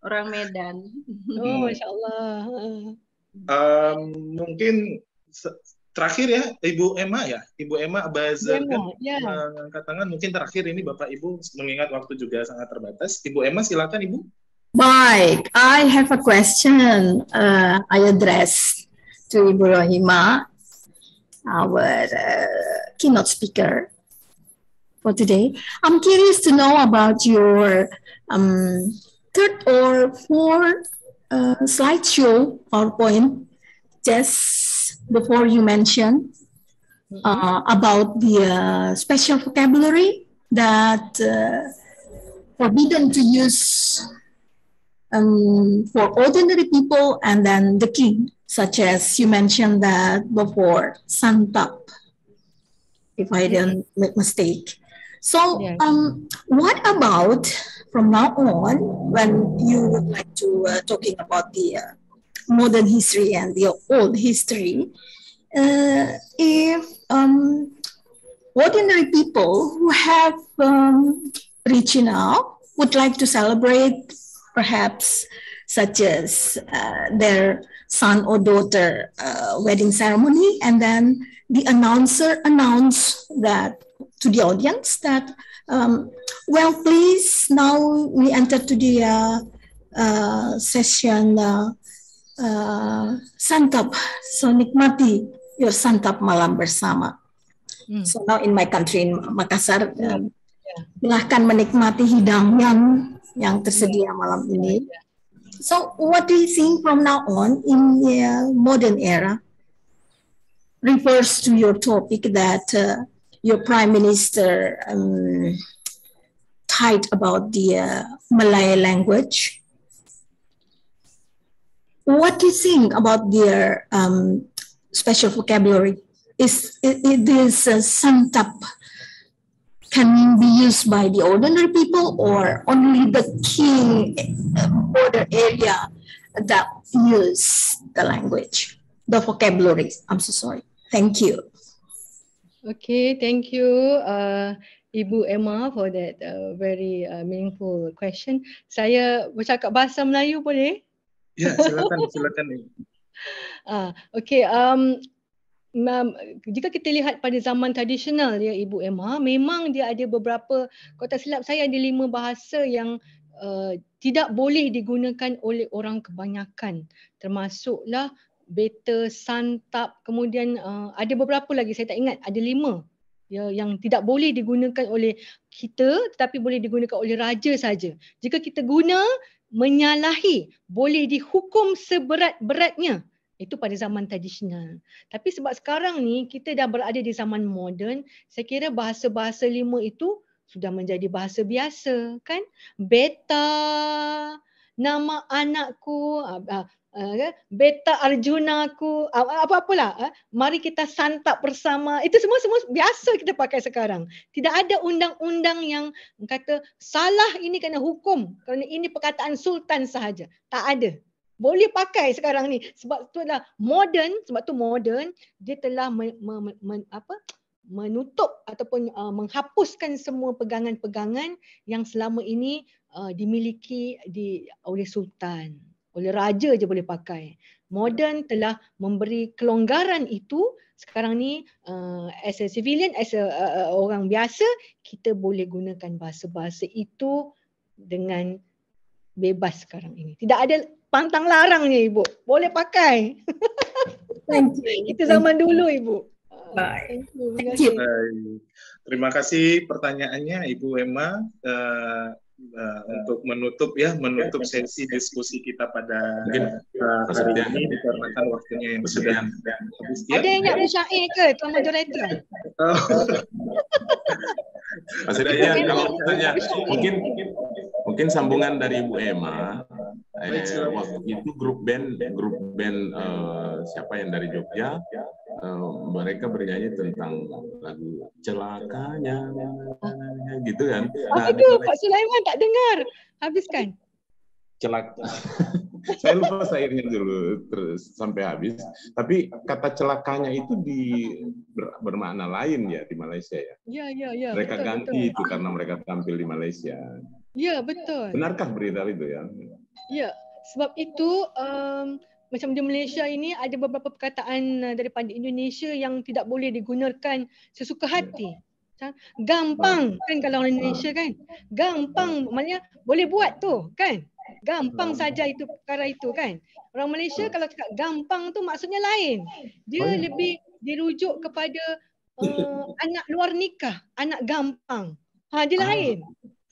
Orang Medan. Oh, Masya Allah. Um, mungkin terakhir ya Ibu Emma ya Ibu Emma Bazar kan mengangkat ya. tangan mungkin terakhir ini Bapak Ibu mengingat waktu juga sangat terbatas Ibu Emma silakan Ibu baik I have a question uh, I address to Ibu Rohima our uh, keynote speaker for today I'm curious to know about your um, third or fourth uh, slideshow PowerPoint just before you mentioned uh, about the uh, special vocabulary that uh, forbidden to use um, for ordinary people and then the king, such as you mentioned that before, santap, if I didn't make mistake. So um, what about from now on when you would like to uh, talking about the uh, modern history and the old history, uh, if um, ordinary people who have um, reached now would like to celebrate perhaps such as uh, their son or daughter uh, wedding ceremony and then the announcer announce that to the audience that um, well please now we enter to the uh, uh session uh, uh, santap, so nikmati your ya santap malam bersama. Hmm. So now in my country in Makassar, uh, silahkan menikmati hidangan yang tersedia hmm. malam ini. Ya, so what do you think from now on in the modern era refers to your topic that uh, your prime minister um, tight about the uh, Malay language what do you think about their um, special vocabulary? Is it, it is uh, summed up? Can be used by the ordinary people or only the key uh, border area that use the language, the vocabulary. I'm so sorry. Thank you. Okay, thank you, uh, Ibu Emma for that uh, very uh, meaningful question. Saya bercakap bahasa Melayu boleh? Ya, silakan silakan. Ah, okay. Um jika kita lihat pada zaman tradisional ya Ibu Emma, memang dia ada beberapa kalau silap saya ada lima bahasa yang uh, tidak boleh digunakan oleh orang kebanyakan. Termasuklah beta, santap, kemudian uh, ada beberapa lagi saya tak ingat, ada lima ya, yang tidak boleh digunakan oleh kita tetapi boleh digunakan oleh raja saja. Jika kita guna, menyalahi boleh dihukum seberat-beratnya itu pada zaman tradisional. Tapi sebab sekarang ni kita dah berada di zaman moden, saya kira bahasa-bahasa lima itu sudah menjadi bahasa biasa kan? Beta, nama anakku, ah, ah, Ah, kan? beta arjuna ku ah, apa-apalah ah, mari kita santap bersama itu semua semua biasa kita pakai sekarang tidak ada undang-undang yang kata salah ini kena hukum kerana ini perkataan sultan sahaja tak ada boleh pakai sekarang ni sebab tu adalah modern. sebab tu modern. dia telah men, men, men, men, apa menutup ataupun uh, menghapuskan semua pegangan-pegangan yang selama ini uh, dimiliki di oleh sultan oleh raja je boleh pakai. Modern telah memberi kelonggaran itu. Sekarang ni uh, as a civilian, as a uh, orang biasa, kita boleh gunakan bahasa-bahasa itu dengan bebas sekarang ini. Tidak ada pantang larangnya ibu. Boleh pakai. Thank you. Itu zaman dulu ibu. Bye. Uh, Terima kasih pertanyaannya ibu Emma. Uh, uh, untuk menutup ya menutup ya, sesi ya. diskusi kita pada ya. Mungkin, uh, hari ini dikarenakan waktunya yang sudah habis. Ada yang nak musyair ke tuan moderator? Oh. Mas Hidayat, kalau misalnya mungkin mungkin sambungan dari Bu Emma eh, waktu itu grup band grup band eh, siapa yang dari Jogja mereka bernyanyi tentang lagu celakanya gitu kan. Oh itu Pak Sulaiman tak dengar. Habiskan. Celaka. saya lupa sairnya dulu terus sampai habis. Tapi kata celakanya itu di bermakna lain ya di Malaysia ya. ya, ya. iya. Mereka betul, ganti betul. itu karena mereka tampil di Malaysia. Ya betul. Benarkah berita itu ya? Ya, sebab itu um, macam di Malaysia ini ada beberapa perkataan uh, daripada Indonesia yang tidak boleh digunakan sesuka hati. Gampang kan kalau orang ah. Indonesia kan? Gampang maknanya boleh buat tu kan? Gampang saja itu perkara itu kan? Orang Malaysia kalau cakap gampang tu maksudnya lain. Dia lebih dirujuk kepada uh, anak luar nikah, anak gampang. Ha dia ah. lain.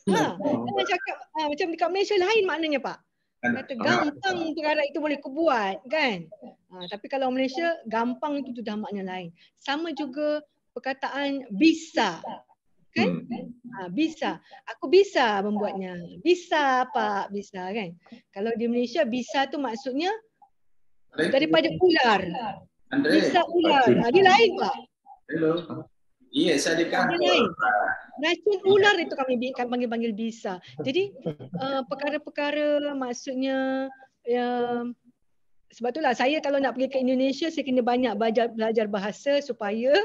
Ha, jangan ah. cakap ha, macam dekat Malaysia lain maknanya pak. Kan? Kata gampang untuk Arab itu boleh kebuat kan. Ha, tapi kalau Malaysia gampang itu sudah maknanya lain. Sama juga perkataan bisa. Kan? Hmm. Ha, bisa. Aku bisa membuatnya. Bisa Pak, bisa kan. Kalau di Malaysia bisa tu maksudnya daripada ular. Bisa ular. Ha, dia lain Pak. Hello. Yes, adakah Racun ular itu kami panggil-panggil bisa. Jadi uh, perkara-perkara maksudnya ya sebab itulah saya kalau nak pergi ke Indonesia saya kena banyak belajar, belajar bahasa supaya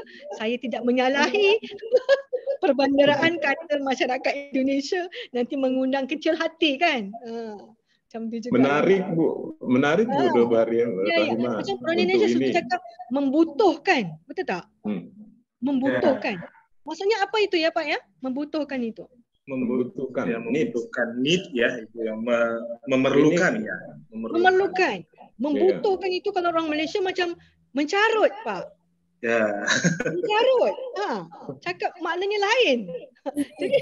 saya tidak menyalahi perbandaran kata masyarakat Indonesia nanti mengundang kecil hati kan. Uh. Menarik bu, menarik ah. bu dua hari yang ya, ya. Macam Indonesia sudah cakap membutuhkan, betul tak? Hmm. Membutuhkan. Yeah. Maksudnya apa itu ya Pak ya? Membutuhkan itu. Membutuhkan. Ya, membutuhkan need. ya. Itu yang me- memerlukan ya. Memerlukan. memerlukan. Membutuhkan yeah. itu kalau orang Malaysia macam mencarut Pak. Ya. Yeah. mencarut. Ha. Cakap maknanya lain. Jadi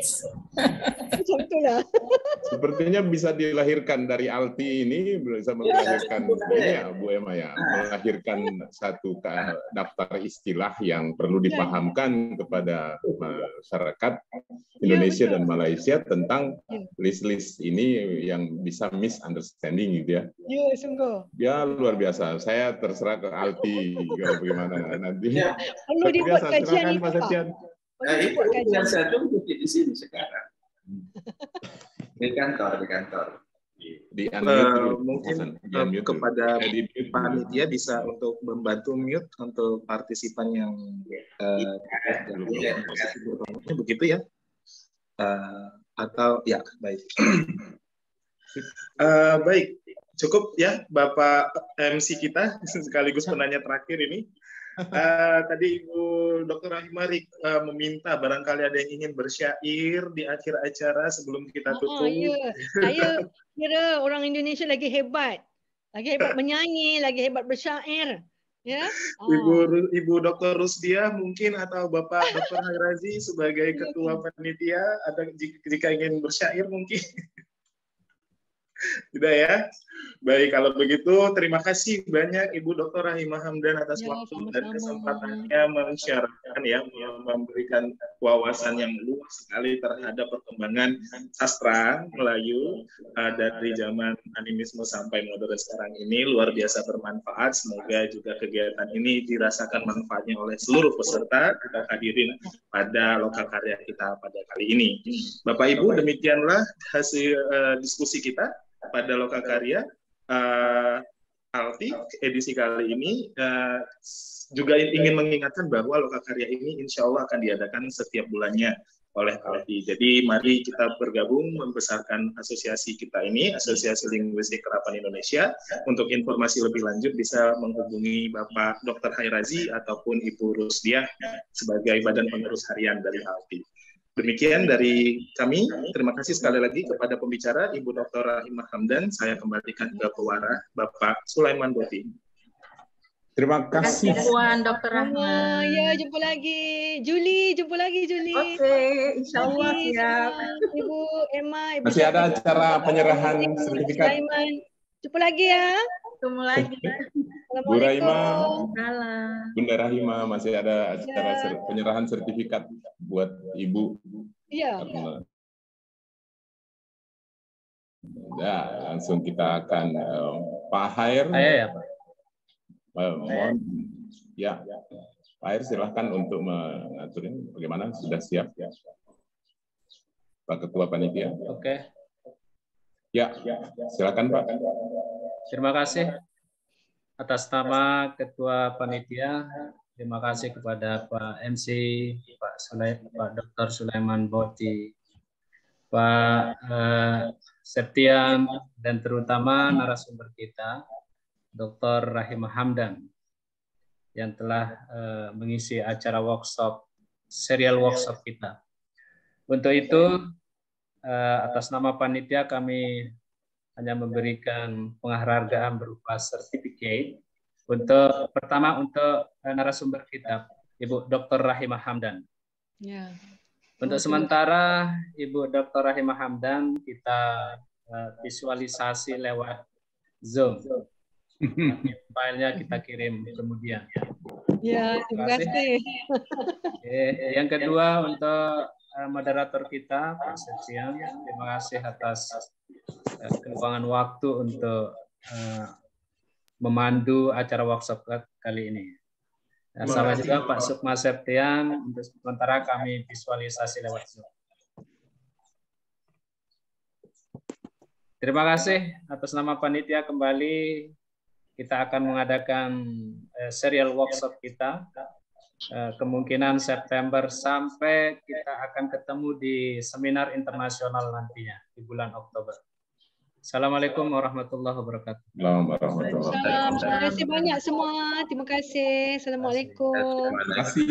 macam Sepertinya bisa dilahirkan dari Alti ini bisa melahirkan iya, ya, Bu Emma ya, melahirkan satu daftar istilah yang perlu iya. dipahamkan kepada masyarakat iya, Indonesia dan Malaysia tentang list-list ini yang bisa misunderstanding gitu ya. Iya, sungguh. Ya luar biasa. Saya terserah ke Alti bagaimana nanti. Ya. Perlu dibuat kajian itu, Nah, itu, itu yang saya tunggu di sini sekarang. Hmm. Di kantor, di kantor. Di uh, mungkin di eh, kepada eh, di panitia bisa untuk membantu mute untuk partisipan yang uh, ya, begitu ya uh, atau ya baik uh, baik cukup ya bapak MC kita sekaligus penanya terakhir ini uh, tadi Ibu Dr. Rahimari uh, eh, meminta barangkali ada yang ingin bersyair di akhir acara sebelum kita tutup. Oh, ya. Saya kira orang Indonesia lagi hebat. Lagi hebat menyanyi, lagi hebat bersyair. Ya? Oh. Ibu Ibu Dr. Rusdia mungkin atau Bapak Dr. Hairazi sebagai iya, ketua iya. panitia ada jika ingin bersyair mungkin. Tidak ya? Baik, kalau begitu terima kasih banyak Ibu Dr. Rahimah Hamdan atas ya, waktu sama dan kesempatannya mensyarahkan ya, memberikan wawasan yang luas sekali terhadap perkembangan sastra Melayu uh, dari zaman animisme sampai modern sekarang ini luar biasa bermanfaat. Semoga juga kegiatan ini dirasakan manfaatnya oleh seluruh peserta kita hadirin pada lokal karya kita pada kali ini. Bapak Ibu, demikianlah hasil uh, diskusi kita pada Loka Karya uh, eh, Alti edisi kali ini uh, juga ingin mengingatkan bahwa Loka Karya ini insya Allah akan diadakan setiap bulannya oleh Alti. Jadi mari kita bergabung membesarkan asosiasi kita ini, Asosiasi Linguistik Kerapan Indonesia. Untuk informasi lebih lanjut bisa menghubungi Bapak Dr. Hairazi ataupun Ibu Rusdiah sebagai Badan Penerus Harian dari Alti. Demikian dari kami. Terima kasih sekali lagi kepada pembicara Ibu Dr. Rahimah Hamdan. Saya kembalikan ke pewara Bapak Sulaiman Boti. Terima kasih. Terima kasih Tuan Dr. Oh, Ya, jumpa lagi. Juli, jumpa lagi Juli. Oke, okay, insya Allah siap. Ibu Emma, Ibu Masih ada acara penyerahan sertifikat. Jumpa lagi ya. Ketemu lagi. Bu Rahima. Ya. Bunda Rahima masih ada iya. acara ya. ser penyerahan sertifikat buat Ibu. Iya. Ya, langsung kita akan um, Pak Hair. ya, Pak. Um, mohon, ya, Pak Hair silahkan untuk mengaturnya. Bagaimana? Sudah siap ya, Pak Ketua Panitia? Oke. Ya, silakan Pak. Terima kasih atas nama Ketua Panitia. Terima kasih kepada Pak MC, Pak, Sulai, Pak Dr. Sulaiman Boti, Pak eh, Septian, dan terutama narasumber kita, Dr. Rahim Hamdan, yang telah eh, mengisi acara workshop, serial workshop kita. Untuk itu, eh, atas nama panitia kami hanya memberikan penghargaan berupa sertifikat untuk pertama untuk eh, narasumber kita Ibu Dr. Rahimah Hamdan. Ya. Untuk sementara Ibu Dr. Rahimah Hamdan kita eh, visualisasi lewat Zoom. Filenya kita kirim kemudian. Ya, terima kasih. Eh, yang kedua untuk Eh, moderator kita, Pak Septian. Terima kasih atas eh, keluangan waktu untuk eh, memandu acara workshop kali ini. Dan sama juga Pak Sukma Septian, untuk sementara kami visualisasi lewat Zoom. Terima kasih atas nama panitia kembali kita akan mengadakan serial workshop kita Eh, kemungkinan September sampai kita akan ketemu di seminar internasional nantinya di bulan Oktober. Assalamualaikum warahmatullahi wabarakatuh. Assalamualaikum warahmatullahi wabarakatuh. Terima kasih banyak semua. Terima kasih. Assalamualaikum. Terima kasih.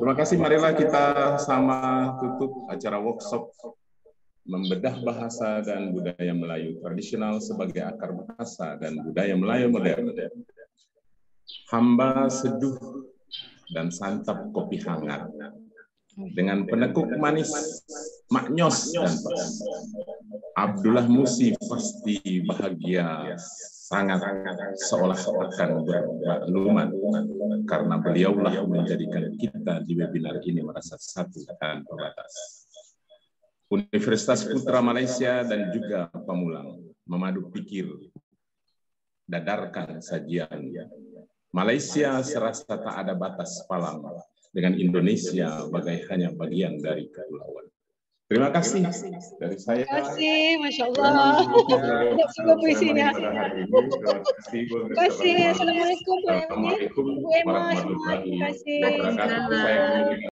Terima kasih. Marilah kita sama tutup acara workshop membedah bahasa dan budaya Melayu tradisional sebagai akar bahasa dan budaya Melayu modern. Hamba seduh dan santap kopi hangat dengan penekuk manis maknyos dan pedas. Abdullah Musi pasti bahagia sangat seolah akan bermakluman karena beliaulah menjadikan kita di webinar ini merasa satu dan terbatas. Universitas Putra Malaysia dan juga Pamulang memadu pikir dadarkan sajian Malaysia serasa tak ada batas palang dengan Indonesia bagai hanya bagian dari kepulauan. Terima kasih dari saya. Terima kasih, Masya Allah. Terima kasih. Terima kasih. Assalamualaikum, Terima kasih.